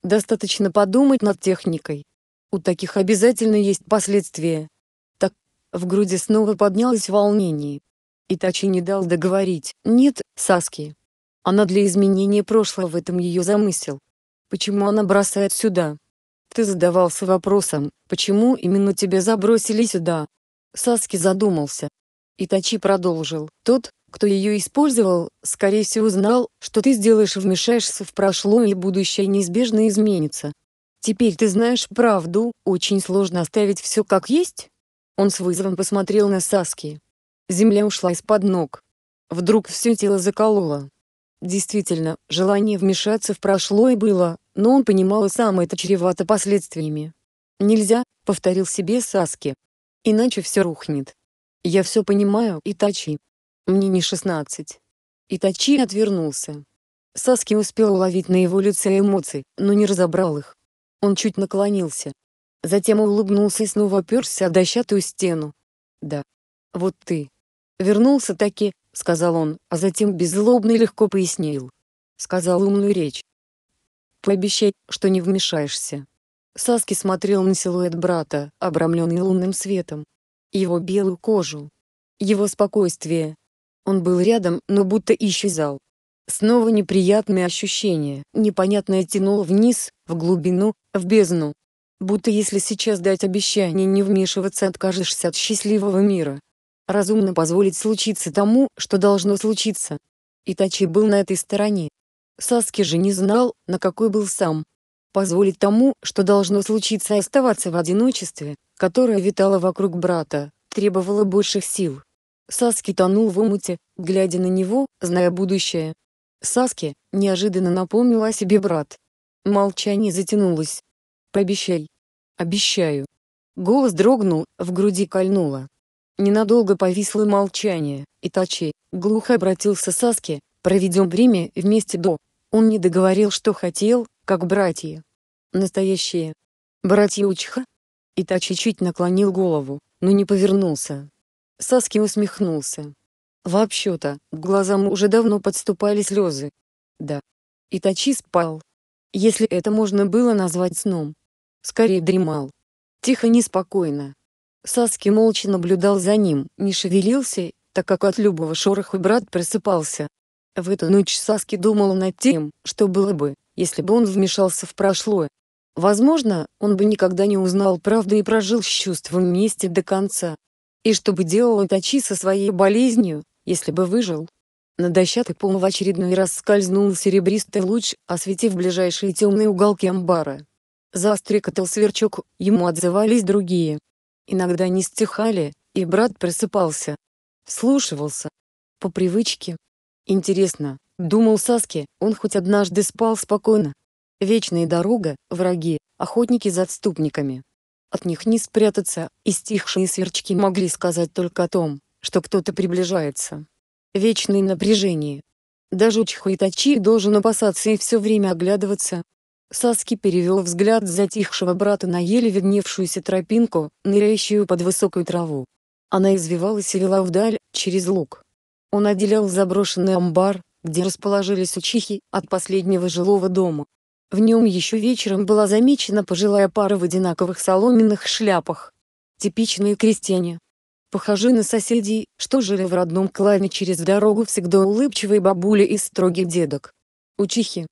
Достаточно подумать над техникой. У таких обязательно есть последствия. Так, в груди снова поднялось волнение. Итачи не дал договорить. Нет, Саски. Она для изменения прошлого в этом ее замысел. Почему она бросает сюда? Ты задавался вопросом, почему именно тебя забросили сюда? Саски задумался. Итачи продолжил. Тот, кто ее использовал, скорее всего знал, что ты сделаешь и вмешаешься в прошлое и будущее неизбежно изменится. Теперь ты знаешь правду, очень сложно оставить все как есть. Он с вызовом посмотрел на Саски. Земля ушла из-под ног. Вдруг все тело закололо. Действительно, желание вмешаться в прошлое было, но он понимал и сам это чревато последствиями. «Нельзя», — повторил себе Саски. «Иначе все рухнет. Я все понимаю, Итачи. Мне не шестнадцать». Итачи отвернулся. Саски успел уловить на его лице эмоции, но не разобрал их. Он чуть наклонился. Затем улыбнулся и снова оперся о дощатую стену. «Да. Вот ты. Вернулся таки», — сказал он, а затем беззлобно и легко пояснил. Сказал умную речь. «Пообещай, что не вмешаешься». Саски смотрел на силуэт брата, обрамленный лунным светом. Его белую кожу. Его спокойствие. Он был рядом, но будто исчезал. Снова неприятное ощущение, непонятное тянуло вниз, в глубину, в бездну. Будто если сейчас дать обещание не вмешиваться откажешься от счастливого мира. Разумно позволить случиться тому, что должно случиться. Итачи был на этой стороне. Саски же не знал, на какой был сам. Позволить тому, что должно случиться оставаться в одиночестве, которое витало вокруг брата, требовало больших сил. Саски тонул в умуте, глядя на него, зная будущее. Саски, неожиданно напомнил о себе брат. Молчание затянулось. «Пообещай». «Обещаю». Голос дрогнул, в груди кольнуло. Ненадолго повисло молчание, и Тачи, глухо обратился Саске, «Проведем время вместе до». Он не договорил, что хотел, как братья. Настоящие. Братья Учха? Итачи чуть наклонил голову, но не повернулся. Саски усмехнулся. Вообще-то, к глазам уже давно подступали слезы. Да. Итачи спал, если это можно было назвать сном. Скорее дремал. Тихо, неспокойно. Саски молча наблюдал за ним, не шевелился, так как от любого шороха брат просыпался. В эту ночь Саски думал над тем, что было бы, если бы он вмешался в прошлое. Возможно, он бы никогда не узнал правду и прожил с чувством мести до конца. И что бы делал Итачи со своей болезнью, если бы выжил? На дощатый пол в очередной раз скользнул серебристый луч, осветив ближайшие темные уголки амбара. Застрекотал сверчок, ему отзывались другие. Иногда не стихали, и брат просыпался. слушивался, По привычке. Интересно, думал Саски, он хоть однажды спал спокойно. Вечная дорога, враги, охотники за отступниками. От них не спрятаться, и стихшие сверчки могли сказать только о том, что кто-то приближается. Вечное напряжение. Даже Чхуитачи должен опасаться и все время оглядываться. Саски перевел взгляд затихшего брата на еле видневшуюся тропинку, ныряющую под высокую траву. Она извивалась и вела вдаль, через луг. Он отделял заброшенный амбар, где расположились учихи, от последнего жилого дома. В нем еще вечером была замечена пожилая пара в одинаковых соломенных шляпах. Типичные крестьяне, Похожи на соседей, что жили в родном клане через дорогу всегда улыбчивые бабули и строгих дедок. Учихи.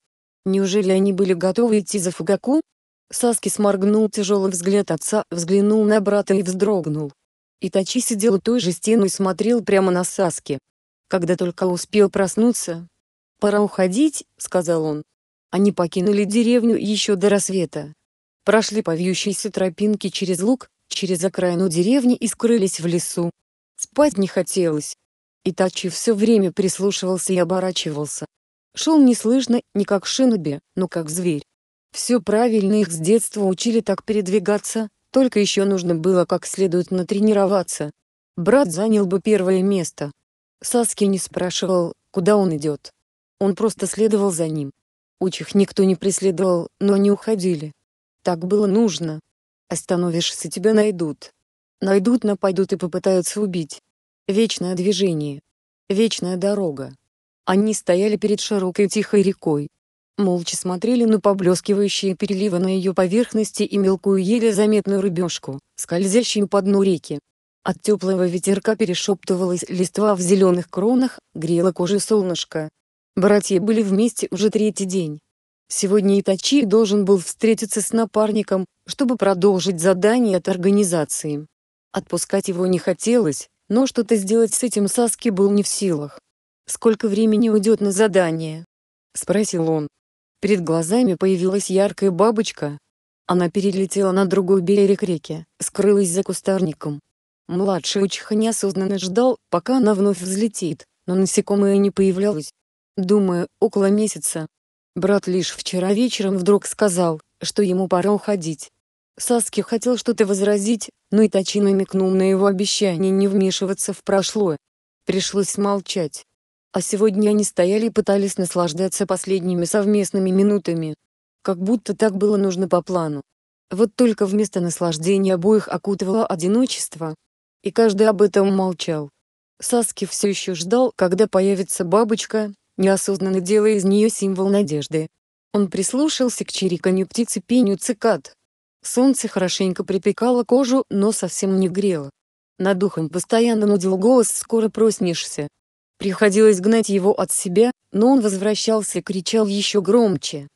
Неужели они были готовы идти за Фугаку? Саски сморгнул тяжелый взгляд отца, взглянул на брата и вздрогнул. Итачи сидел у той же стены и смотрел прямо на Саски. Когда только успел проснуться. «Пора уходить», — сказал он. Они покинули деревню еще до рассвета. Прошли по вьющейся тропинке через луг, через окраину деревни и скрылись в лесу. Спать не хотелось. и тачи все время прислушивался и оборачивался. Шел неслышно, не как шиноби, но как зверь. Все правильно их с детства учили так передвигаться, только еще нужно было как следует натренироваться. Брат занял бы первое место. Саски не спрашивал, куда он идет. Он просто следовал за ним. Учих никто не преследовал, но они уходили. Так было нужно. Остановишься, тебя найдут. Найдут, нападут и попытаются убить. Вечное движение. Вечная дорога. Они стояли перед широкой тихой рекой. Молча смотрели на поблескивающие переливы на ее поверхности и мелкую еле заметную рыбешку, скользящую по дну реки. От теплого ветерка перешептывалась листва в зеленых кронах, грела кожу солнышко. Братья были вместе уже третий день. Сегодня Итачи должен был встретиться с напарником, чтобы продолжить задание от организации. Отпускать его не хотелось, но что-то сделать с этим Саски был не в силах. «Сколько времени уйдет на задание?» — спросил он. Перед глазами появилась яркая бабочка. Она перелетела на другой берег реки, скрылась за кустарником. Младший учиха неосознанно ждал, пока она вновь взлетит, но насекомое не появлялось. Думаю, около месяца, Брат лишь вчера вечером вдруг сказал, что ему пора уходить. Саски хотел что-то возразить, но Итачи намекнул на его обещание не вмешиваться в прошлое. Пришлось молчать. А сегодня они стояли и пытались наслаждаться последними совместными минутами. Как будто так было нужно по плану. Вот только вместо наслаждения обоих окутывало одиночество. И каждый об этом молчал. Саски все еще ждал, когда появится бабочка, неосознанно делая из нее символ надежды. Он прислушался к чириканью птиц пению цикад. Солнце хорошенько припекало кожу, но совсем не грело. Над духом постоянно нудил голос «Скоро проснешься». Приходилось гнать его от себя, но он возвращался и кричал еще громче.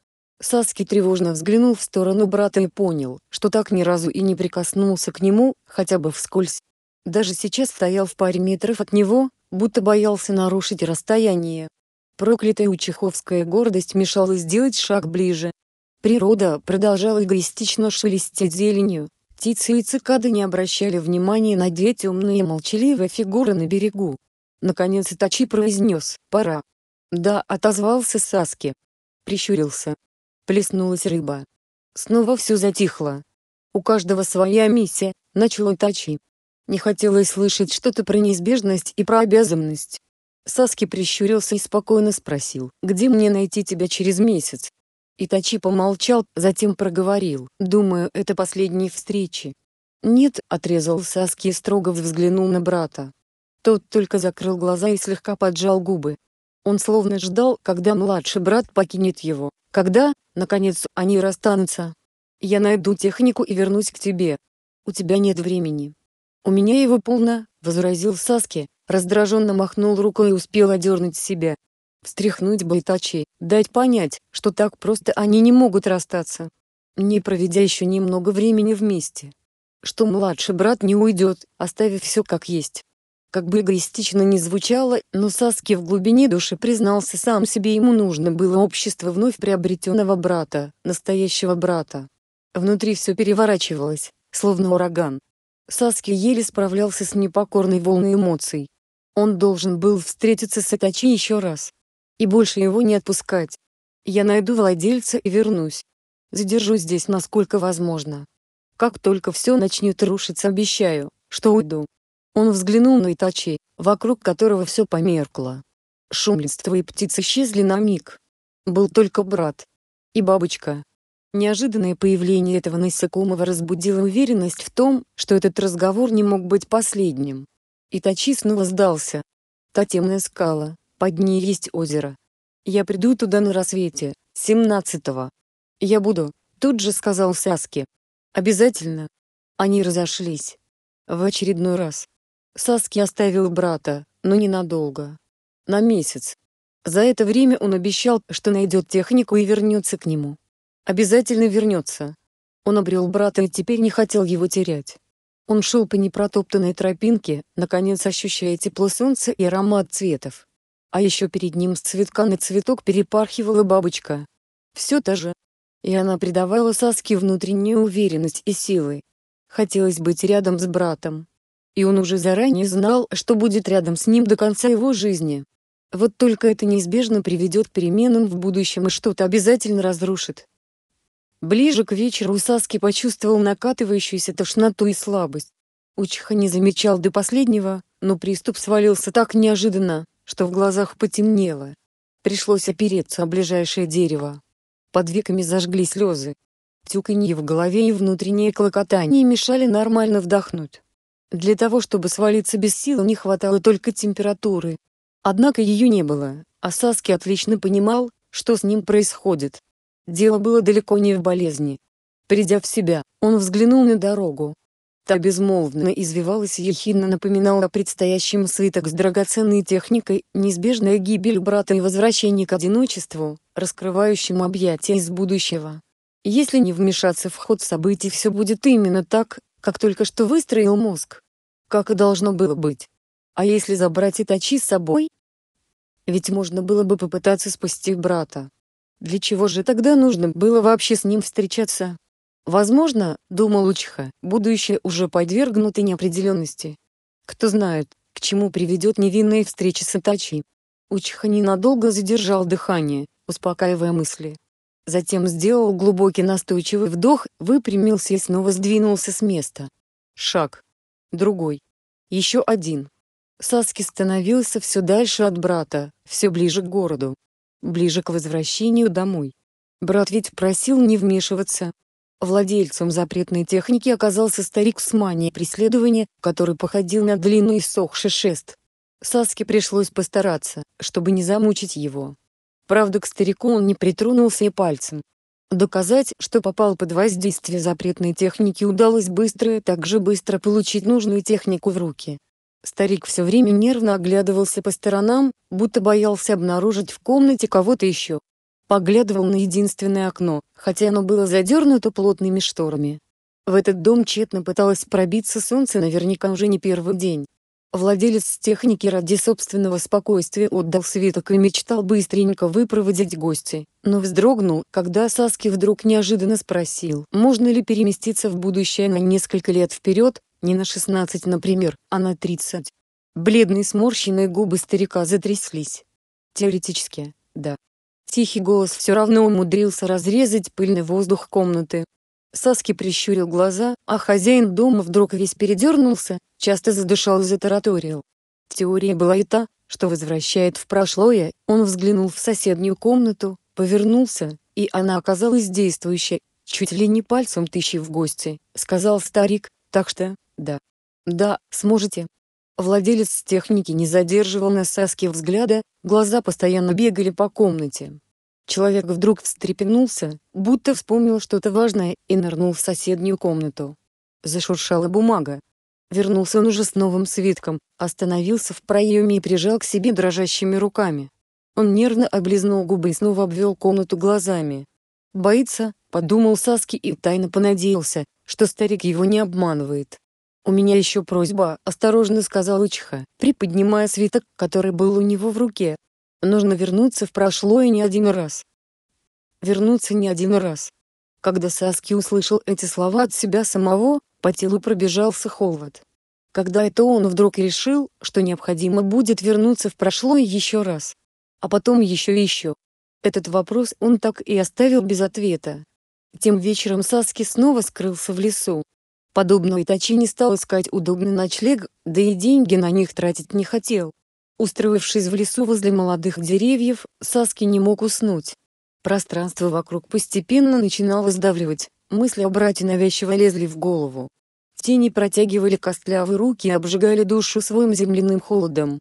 Саски тревожно взглянул в сторону брата и понял, что так ни разу и не прикоснулся к нему, хотя бы вскользь. Даже сейчас стоял в паре метров от него, будто боялся нарушить расстояние. Проклятая учеховская гордость мешала сделать шаг ближе. Природа продолжала эгоистично шелестеть зеленью, птицы и цикады не обращали внимания на две темные молчаливые фигуры на берегу. Наконец Итачи произнес «Пора». «Да», — отозвался Саски. Прищурился. Плеснулась рыба. Снова все затихло. «У каждого своя миссия», — начал Итачи. Не хотелось слышать что-то про неизбежность и про обязанность. Саски прищурился и спокойно спросил, где мне найти тебя через месяц? Итачи помолчал, затем проговорил, думаю, это последние встречи. Нет, отрезал Саски и строго взглянул на брата. Тот только закрыл глаза и слегка поджал губы. Он словно ждал, когда младший брат покинет его, когда, наконец, они расстанутся. Я найду технику и вернусь к тебе. У тебя нет времени. У меня его полно, возразил Саски, раздраженно махнул рукой и успел одернуть себя. Встряхнуть бойтачей, дать понять, что так просто они не могут расстаться. Не проведя еще немного времени вместе. Что младший брат не уйдет, оставив все как есть. Как бы эгоистично ни звучало, но Саски в глубине души признался сам себе ему нужно было общество вновь приобретенного брата, настоящего брата. Внутри все переворачивалось, словно ураган. Саски еле справлялся с непокорной волной эмоций. Он должен был встретиться с Атачи еще раз. И больше его не отпускать. Я найду владельца и вернусь. Задержусь здесь насколько возможно. Как только все начнет рушиться, обещаю, что уйду. Он взглянул на Итачи, вокруг которого все померкло. Шумлинство и птицы исчезли на миг. Был только брат. И бабочка. Неожиданное появление этого насекомого разбудило уверенность в том, что этот разговор не мог быть последним. И Итачи снова сдался. Та темная скала, под ней есть озеро. Я приду туда на рассвете, 17-го. Я буду, тут же сказал Саски. Обязательно. Они разошлись. В очередной раз. Саски оставил брата, но ненадолго. На месяц. За это время он обещал, что найдет технику и вернется к нему. Обязательно вернется. Он обрел брата и теперь не хотел его терять. Он шел по непротоптанной тропинке, наконец ощущая тепло солнца и аромат цветов. А еще перед ним с цветка на цветок перепархивала бабочка. Все та же. И она придавала Саске внутреннюю уверенность и силы. Хотелось быть рядом с братом. И он уже заранее знал, что будет рядом с ним до конца его жизни. Вот только это неизбежно приведет к переменам в будущем и что-то обязательно разрушит. Ближе к вечеру Саски почувствовал накатывающуюся тошноту и слабость. Учиха не замечал до последнего, но приступ свалился так неожиданно, что в глазах потемнело. Пришлось опереться о ближайшее дерево. Под веками зажгли слезы. Тюканье в голове и внутреннее клокотание мешали нормально вдохнуть. Для того, чтобы свалиться без сил, не хватало только температуры. Однако ее не было, а Саски отлично понимал, что с ним происходит. Дело было далеко не в болезни. Придя в себя, он взглянул на дорогу. Та безмолвно извивалась и ехидно напоминала о предстоящем свиток с драгоценной техникой, неизбежная гибель брата и возвращение к одиночеству, раскрывающему объятия из будущего. Если не вмешаться в ход событий все будет именно так, как только что выстроил мозг. Как и должно было быть. А если забрать и Итачи с собой? Ведь можно было бы попытаться спасти брата. Для чего же тогда нужно было вообще с ним встречаться? Возможно, думал Учиха, будущее уже подвергнуто неопределенности. Кто знает, к чему приведет невинная встреча с Итачи. Учиха ненадолго задержал дыхание, успокаивая мысли. Затем сделал глубокий настойчивый вдох, выпрямился и снова сдвинулся с места. Шаг. Другой. Еще один. Саски становился все дальше от брата, все ближе к городу ближе к возвращению домой. Брат ведь просил не вмешиваться. Владельцем запретной техники оказался старик с манией преследования, который походил на длинный сохший шест. Саске пришлось постараться, чтобы не замучить его. Правда, к старику он не притронулся и пальцем. Доказать, что попал под воздействие запретной техники удалось быстро и также быстро получить нужную технику в руки. Старик все время нервно оглядывался по сторонам, будто боялся обнаружить в комнате кого-то еще. Поглядывал на единственное окно, хотя оно было задернуто плотными шторами. В этот дом тщетно пыталось пробиться солнце наверняка уже не первый день. Владелец техники ради собственного спокойствия отдал свиток и мечтал быстренько выпроводить гостей, но вздрогнул, когда Саски вдруг неожиданно спросил, можно ли переместиться в будущее на несколько лет вперед, не на 16, например, а на 30. Бледные сморщенные губы старика затряслись. Теоретически, да. Тихий голос все равно умудрился разрезать пыльный воздух комнаты. Саски прищурил глаза, а хозяин дома вдруг весь передернулся, часто задышал и затараторил. Теория была и та, что возвращает в прошлое, он взглянул в соседнюю комнату, повернулся, и она оказалась действующей, чуть ли не пальцем тыщи в гости, сказал старик, так что, да. Да, сможете. Владелец техники не задерживал на Саске взгляда, глаза постоянно бегали по комнате. Человек вдруг встрепенулся, будто вспомнил что-то важное, и нырнул в соседнюю комнату. Зашуршала бумага. Вернулся он уже с новым свитком, остановился в проеме и прижал к себе дрожащими руками. Он нервно облизнул губы и снова обвел комнату глазами. «Боится», — подумал Саски и тайно понадеялся, что старик его не обманывает. «У меня еще просьба», — осторожно сказал Ичиха, приподнимая свиток, который был у него в руке. «Нужно вернуться в прошлое не один раз». «Вернуться не один раз». Когда Саски услышал эти слова от себя самого, по телу пробежался холод. Когда это он вдруг решил, что необходимо будет вернуться в прошлое еще раз. А потом еще и еще. Этот вопрос он так и оставил без ответа. Тем вечером Саски снова скрылся в лесу, Подобно Итачи не стал искать удобный ночлег, да и деньги на них тратить не хотел. Устроившись в лесу возле молодых деревьев, Саски не мог уснуть. Пространство вокруг постепенно начинало сдавливать, мысли о брате навязчиво лезли в голову. Тени протягивали костлявые руки и обжигали душу своим земляным холодом.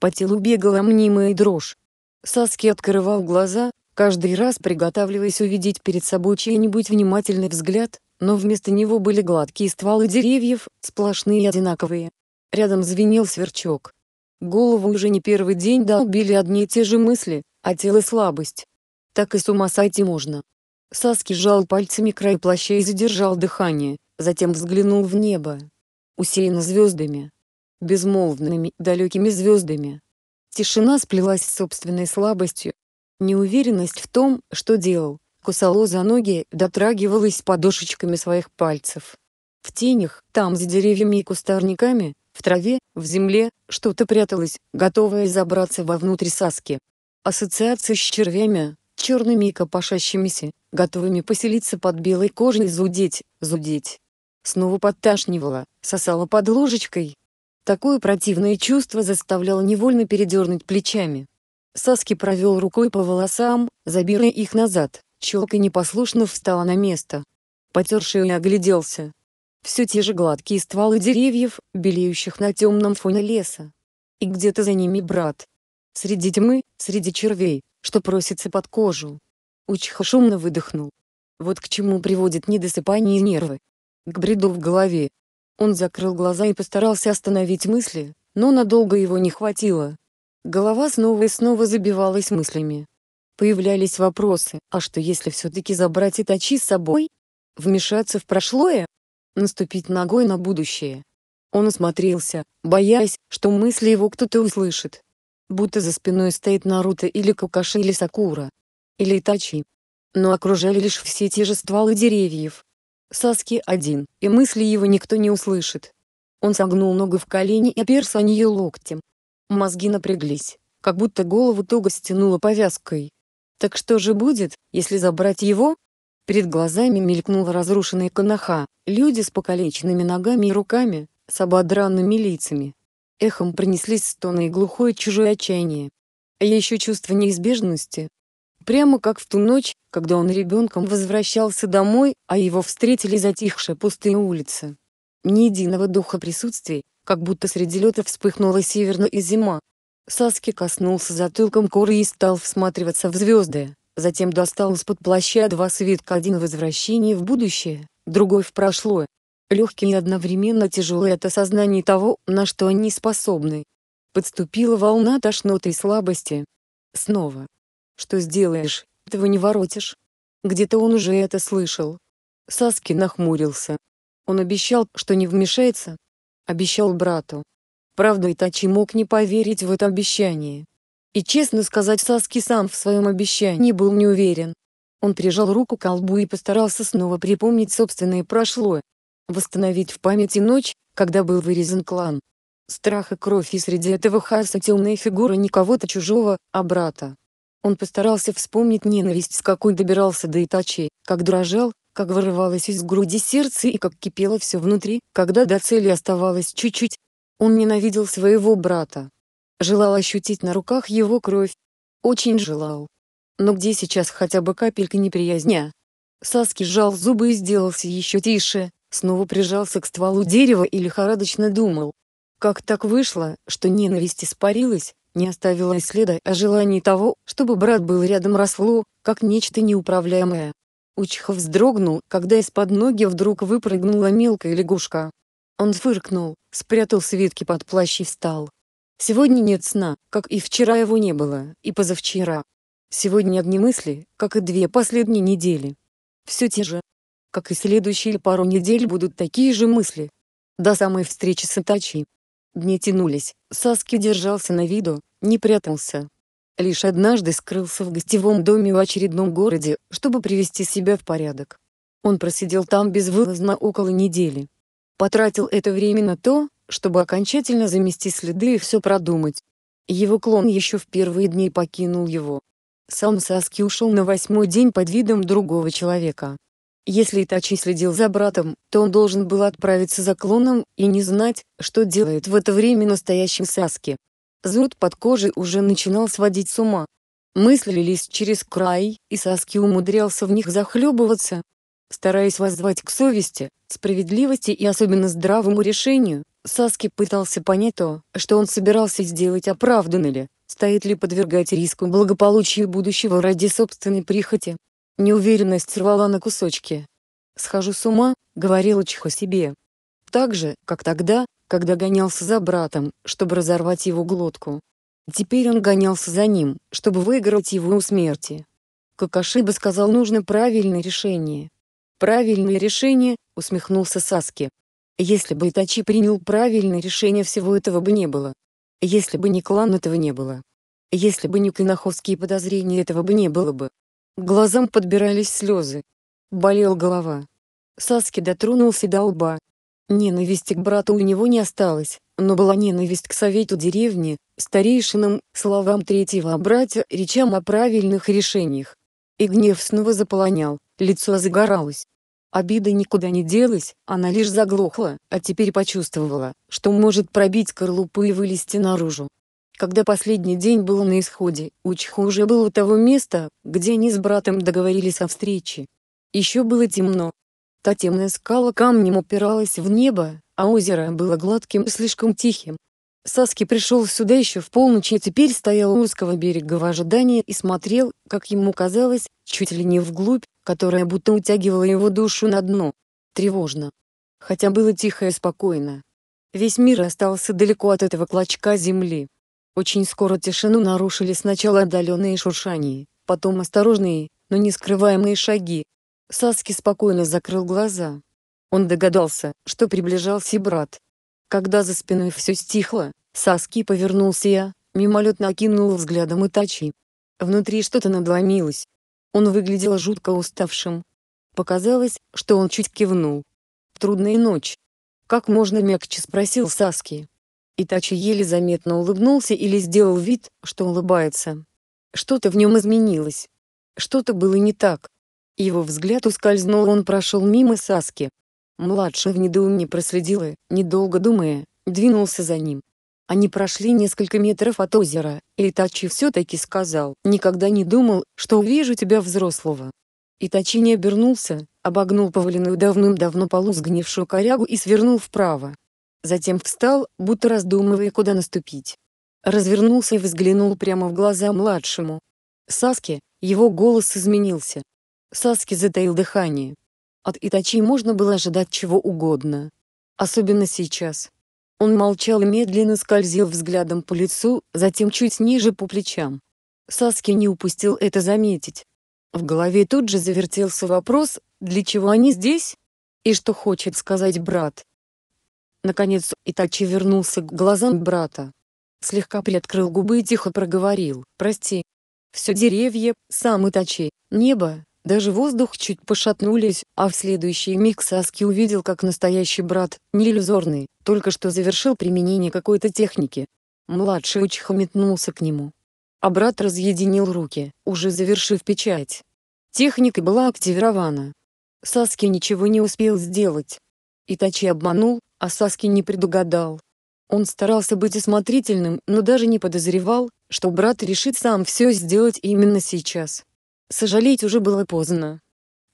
По телу бегала мнимая дрожь. Саски открывал глаза, каждый раз приготавливаясь увидеть перед собой чей-нибудь внимательный взгляд, но вместо него были гладкие стволы деревьев, сплошные и одинаковые. Рядом звенел сверчок. Голову уже не первый день долбили одни и те же мысли, а тело слабость. Так и с ума сойти можно. Саски жал пальцами край плаща и задержал дыхание, затем взглянул в небо. Усеяно звездами. Безмолвными, далекими звездами. Тишина сплелась с собственной слабостью. Неуверенность в том, что делал, кусала за ноги, дотрагивалась подушечками своих пальцев. В тенях, там за деревьями и кустарниками, в траве, в земле, что-то пряталось, готовое забраться вовнутрь Саски. Ассоциации с червями, черными и копошащимися, готовыми поселиться под белой кожей зудеть, зудеть. Снова подташнивала, сосала под ложечкой. Такое противное чувство заставляло невольно передернуть плечами. Саски провел рукой по волосам, забирая их назад. Челка непослушно встала на место. Потерший и огляделся. Все те же гладкие стволы деревьев, белеющих на темном фоне леса. И где-то за ними брат. Среди тьмы, среди червей, что просится под кожу. Учиха шумно выдохнул. Вот к чему приводит недосыпание и нервы. К бреду в голове. Он закрыл глаза и постарался остановить мысли, но надолго его не хватило. Голова снова и снова забивалась мыслями. Появлялись вопросы, а что если все-таки забрать итачи с собой? Вмешаться в прошлое? Наступить ногой на будущее? Он осмотрелся, боясь, что мысли его кто-то услышит. Будто за спиной стоит Наруто или Какаши или Сакура. Или Итачи. Но окружали лишь все те же стволы деревьев. Саски один, и мысли его никто не услышит. Он согнул ногу в колени и оперся о нее локтем. Мозги напряглись, как будто голову туго стянуло повязкой. Так что же будет, если забрать его? Перед глазами мелькнула разрушенная канаха, люди с покалеченными ногами и руками, с ободранными лицами. Эхом пронеслись стоны и глухое чужое отчаяние. А еще чувство неизбежности. Прямо как в ту ночь, когда он ребенком возвращался домой, а его встретили затихшие пустые улицы. Ни единого духа присутствия, как будто среди лета вспыхнула северная зима, Саски коснулся затылком коры и стал всматриваться в звезды, затем достал из-под плаща два свитка, один в возвращении в будущее, другой в прошлое. Легкий и одновременно тяжелые от осознания того, на что они способны. Подступила волна тошноты и слабости. Снова. Что сделаешь, этого не воротишь. Где-то он уже это слышал. Саски нахмурился. Он обещал, что не вмешается. Обещал брату. Правда, Итачи мог не поверить в это обещание. И честно сказать, Саски сам в своем обещании был не уверен. Он прижал руку к лбу и постарался снова припомнить собственное прошлое. Восстановить в памяти ночь, когда был вырезан клан. Страх и кровь и среди этого хаоса темная фигура не кого-то чужого, а брата. Он постарался вспомнить ненависть, с какой добирался до Итачи, как дрожал, как вырывалось из груди сердце и как кипело все внутри, когда до цели оставалось чуть-чуть, он ненавидел своего брата. Желал ощутить на руках его кровь. Очень желал. Но где сейчас хотя бы капелька неприязня? Саски сжал зубы и сделался еще тише, снова прижался к стволу дерева и лихорадочно думал. Как так вышло, что ненависть испарилась, не оставила и следа, а желание того, чтобы брат был рядом росло, как нечто неуправляемое. Учхов вздрогнул, когда из-под ноги вдруг выпрыгнула мелкая лягушка. Он фыркнул, спрятал свитки под плащ и встал. Сегодня нет сна, как и вчера его не было, и позавчера. Сегодня одни мысли, как и две последние недели. Все те же. Как и следующие пару недель будут такие же мысли. До самой встречи с Итачи. Дни тянулись, Саски держался на виду, не прятался. Лишь однажды скрылся в гостевом доме в очередном городе, чтобы привести себя в порядок. Он просидел там безвылазно около недели потратил это время на то, чтобы окончательно замести следы и все продумать. Его клон еще в первые дни покинул его. Сам Саски ушел на восьмой день под видом другого человека. Если Итачи следил за братом, то он должен был отправиться за клоном и не знать, что делает в это время настоящий Саски. Зуд под кожей уже начинал сводить с ума. Мысли лились через край, и Саски умудрялся в них захлебываться, Стараясь воззвать к совести, справедливости и особенно здравому решению, Саски пытался понять то, что он собирался сделать оправданно ли, стоит ли подвергать риску благополучию будущего ради собственной прихоти. Неуверенность сорвала на кусочки. «Схожу с ума», — говорил Чихо себе. Так же, как тогда, когда гонялся за братом, чтобы разорвать его глотку. Теперь он гонялся за ним, чтобы выиграть его у смерти. Какашиба сказал нужно правильное решение. «Правильное решение», — усмехнулся Саски. «Если бы Итачи принял правильное решение, всего этого бы не было. Если бы не клан, этого не было. Если бы не Клиноховские подозрения, этого бы не было бы». глазам подбирались слезы. Болел голова. Саски дотронулся до лба. Ненависти к брату у него не осталось, но была ненависть к совету деревни, старейшинам, словам третьего брата, речам о правильных решениях. И гнев снова заполонял. Лицо загоралось. Обида никуда не делась, она лишь заглохла, а теперь почувствовала, что может пробить корлупу и вылезти наружу. Когда последний день был на исходе, Учхо уже был у того места, где они с братом договорились о встрече. Еще было темно. Та темная скала камнем упиралась в небо, а озеро было гладким и слишком тихим. Саски пришел сюда еще в полночь и теперь стоял у узкого берега в ожидании и смотрел, как ему казалось, чуть ли не вглубь, которая будто утягивала его душу на дно. Тревожно. Хотя было тихо и спокойно. Весь мир остался далеко от этого клочка земли. Очень скоро тишину нарушили сначала отдаленные шуршания, потом осторожные, но не скрываемые шаги. Саски спокойно закрыл глаза. Он догадался, что приближался брат. Когда за спиной все стихло, Саски повернулся я, мимолетно окинул взглядом Итачи. Внутри что-то надломилось, он выглядел жутко уставшим. Показалось, что он чуть кивнул. «Трудная ночь». «Как можно мягче?» — спросил Саски. Итачи еле заметно улыбнулся или сделал вид, что улыбается. Что-то в нем изменилось. Что-то было не так. Его взгляд ускользнул, он прошел мимо Саски. Младший в недоумении проследил и, недолго думая, двинулся за ним. Они прошли несколько метров от озера, и Итачи все-таки сказал «Никогда не думал, что увижу тебя взрослого». Итачи не обернулся, обогнул поваленную давным-давно полу сгнившую корягу и свернул вправо. Затем встал, будто раздумывая, куда наступить. Развернулся и взглянул прямо в глаза младшему. Саски, его голос изменился. Саски затаил дыхание. От Итачи можно было ожидать чего угодно. Особенно сейчас. Он молчал и медленно скользил взглядом по лицу, затем чуть ниже по плечам. Саски не упустил это заметить. В голове тут же завертелся вопрос, для чего они здесь? И что хочет сказать брат? Наконец, Итачи вернулся к глазам брата. Слегка приоткрыл губы и тихо проговорил, прости. Все деревья, сам Итачи, небо, даже воздух чуть пошатнулись, а в следующий миг Саски увидел, как настоящий брат, не иллюзорный, только что завершил применение какой-то техники. Младший Учиха метнулся к нему. А брат разъединил руки, уже завершив печать. Техника была активирована. Саски ничего не успел сделать. Итачи обманул, а Саски не предугадал. Он старался быть осмотрительным, но даже не подозревал, что брат решит сам все сделать именно сейчас. Сожалеть уже было поздно.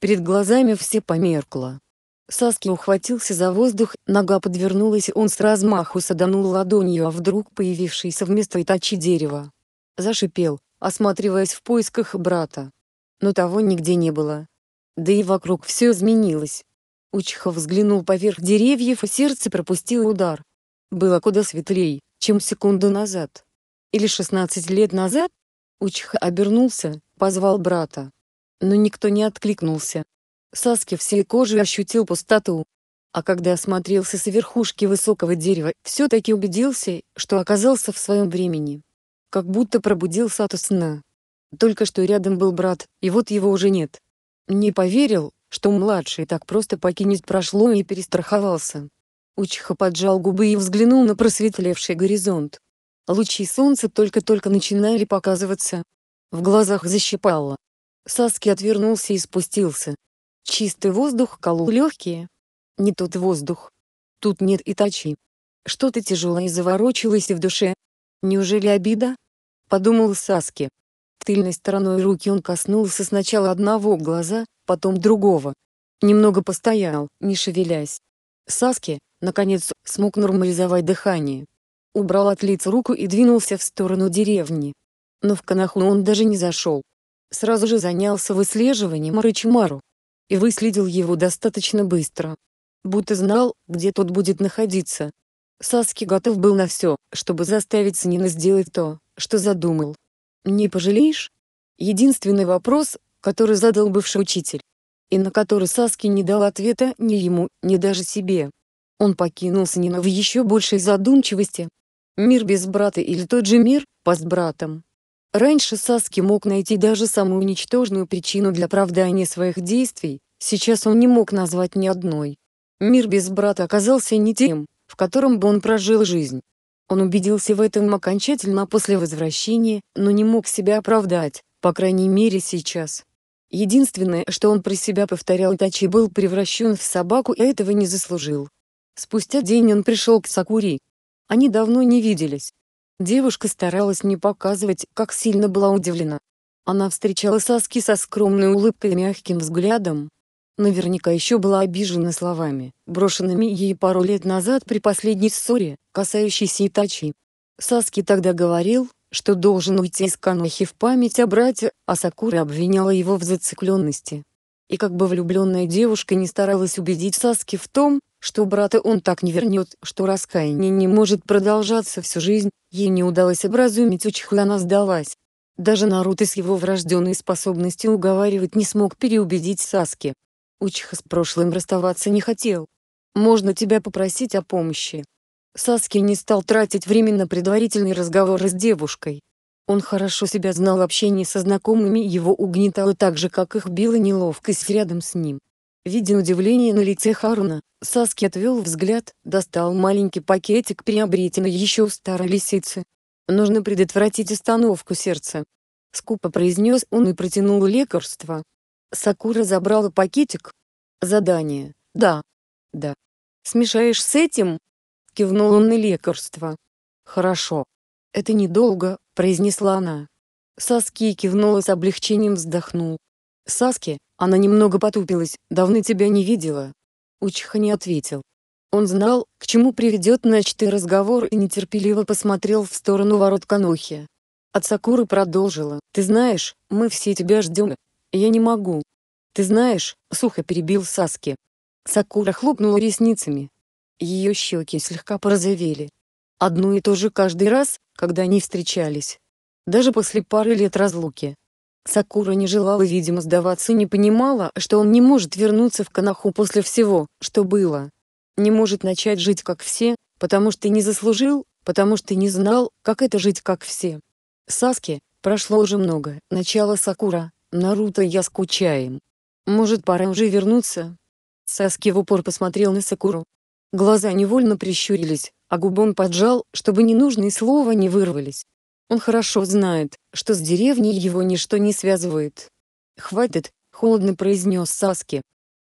Перед глазами все померкло. Саски ухватился за воздух, нога подвернулась, он с размаху саданул ладонью, а вдруг появившийся вместо Итачи дерево. Зашипел, осматриваясь в поисках брата. Но того нигде не было. Да и вокруг все изменилось. Учиха взглянул поверх деревьев и сердце пропустило удар. Было куда светлей, чем секунду назад. Или 16 лет назад? Учиха обернулся, Позвал брата. Но никто не откликнулся. Саски всей кожей ощутил пустоту. А когда осмотрелся с верхушки высокого дерева, все-таки убедился, что оказался в своем времени. Как будто пробудился от сна. Только что рядом был брат, и вот его уже нет. Не поверил, что младший так просто покинет прошло и перестраховался. Учиха поджал губы и взглянул на просветлевший горизонт. Лучи солнца только-только начинали показываться, в глазах защипало. Саски отвернулся и спустился. Чистый воздух колол легкие. Не тот воздух. Тут нет и тачи. Что-то тяжелое заворочилось в душе. Неужели обида? Подумал Саски. Тыльной стороной руки он коснулся сначала одного глаза, потом другого. Немного постоял, не шевелясь. Саски, наконец, смог нормализовать дыхание. Убрал от лица руку и двинулся в сторону деревни но ну, в Канахну он даже не зашел. Сразу же занялся выслеживанием Рычмару. И выследил его достаточно быстро. Будто знал, где тот будет находиться. Саски готов был на все, чтобы заставить Санина сделать то, что задумал. «Не пожалеешь?» Единственный вопрос, который задал бывший учитель. И на который Саски не дал ответа ни ему, ни даже себе. Он покинул Санина в еще большей задумчивости. Мир без брата или тот же мир, по с братом. Раньше Саски мог найти даже самую ничтожную причину для оправдания своих действий, сейчас он не мог назвать ни одной. Мир без брата оказался не тем, в котором бы он прожил жизнь. Он убедился в этом окончательно после возвращения, но не мог себя оправдать, по крайней мере сейчас. Единственное, что он про себя повторял, Тачи был превращен в собаку и этого не заслужил. Спустя день он пришел к Сакури. Они давно не виделись, Девушка старалась не показывать, как сильно была удивлена. Она встречала Саски со скромной улыбкой и мягким взглядом. Наверняка еще была обижена словами, брошенными ей пару лет назад при последней ссоре, касающейся Итачи. Саски тогда говорил, что должен уйти из Канохи в память о брате, а Сакура обвиняла его в зацикленности и как бы влюбленная девушка не старалась убедить Саски в том, что брата он так не вернет, что раскаяние не может продолжаться всю жизнь, ей не удалось образумить Учиху и она сдалась. Даже Наруто с его врожденной способностью уговаривать не смог переубедить Саски. Учиха с прошлым расставаться не хотел. «Можно тебя попросить о помощи?» Саски не стал тратить время на предварительный разговор с девушкой. Он хорошо себя знал в общении со знакомыми, его угнетало так же, как их била неловкость рядом с ним. Видя удивление на лице Харуна, Саски отвел взгляд, достал маленький пакетик, приобретенный еще у старой лисицы. «Нужно предотвратить остановку сердца», — скупо произнес он и протянул лекарство. Сакура забрала пакетик. «Задание, да». «Да». «Смешаешь с этим?» — кивнул он на лекарство. «Хорошо». «Это недолго», — произнесла она. Саски кивнула с облегчением вздохнул. «Саски», — она немного потупилась, — «давно тебя не видела». Учиха не ответил. Он знал, к чему приведет начатый разговор и нетерпеливо посмотрел в сторону ворот Канохи. От Сакуры продолжила, «Ты знаешь, мы все тебя ждем. Я не могу». «Ты знаешь», — сухо перебил Саски. Сакура хлопнула ресницами. Ее щеки слегка порозовели, одно и то же каждый раз, когда они встречались. Даже после пары лет разлуки. Сакура не желала, видимо, сдаваться и не понимала, что он не может вернуться в Канаху после всего, что было. Не может начать жить как все, потому что не заслужил, потому что не знал, как это жить как все. Саске прошло уже много, начало Сакура, Наруто я скучаем. Может пора уже вернуться? Саски в упор посмотрел на Сакуру. Глаза невольно прищурились, а губы он поджал, чтобы ненужные слова не вырвались. Он хорошо знает, что с деревней его ничто не связывает. «Хватит», — холодно произнес Саски.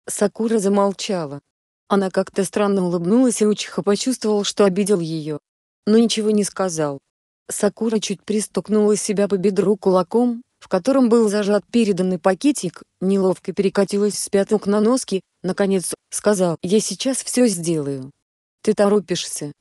Сакура замолчала. Она как-то странно улыбнулась и Учиха почувствовал, что обидел ее. Но ничего не сказал. Сакура чуть пристукнула себя по бедру кулаком, в котором был зажат переданный пакетик, неловко перекатилась с пяток на носки, наконец, сказал, «Я сейчас все сделаю». «Ты торопишься»,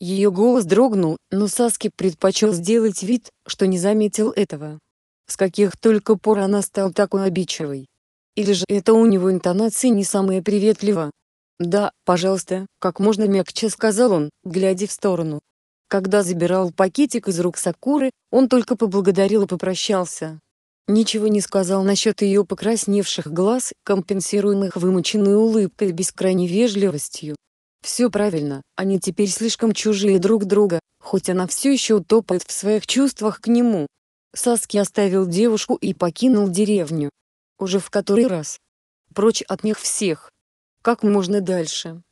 ее голос дрогнул, но Саски предпочел сделать вид, что не заметил этого. С каких только пор она стала такой обидчивой? Или же это у него интонации не самые приветливо? «Да, пожалуйста», — как можно мягче сказал он, глядя в сторону. Когда забирал пакетик из рук Сакуры, он только поблагодарил и попрощался. Ничего не сказал насчет ее покрасневших глаз, компенсируемых вымученной улыбкой и бескрайней вежливостью. Все правильно, они теперь слишком чужие друг друга, хоть она все еще утопает в своих чувствах к нему. Саски оставил девушку и покинул деревню. Уже в который раз. Прочь от них всех. Как можно дальше?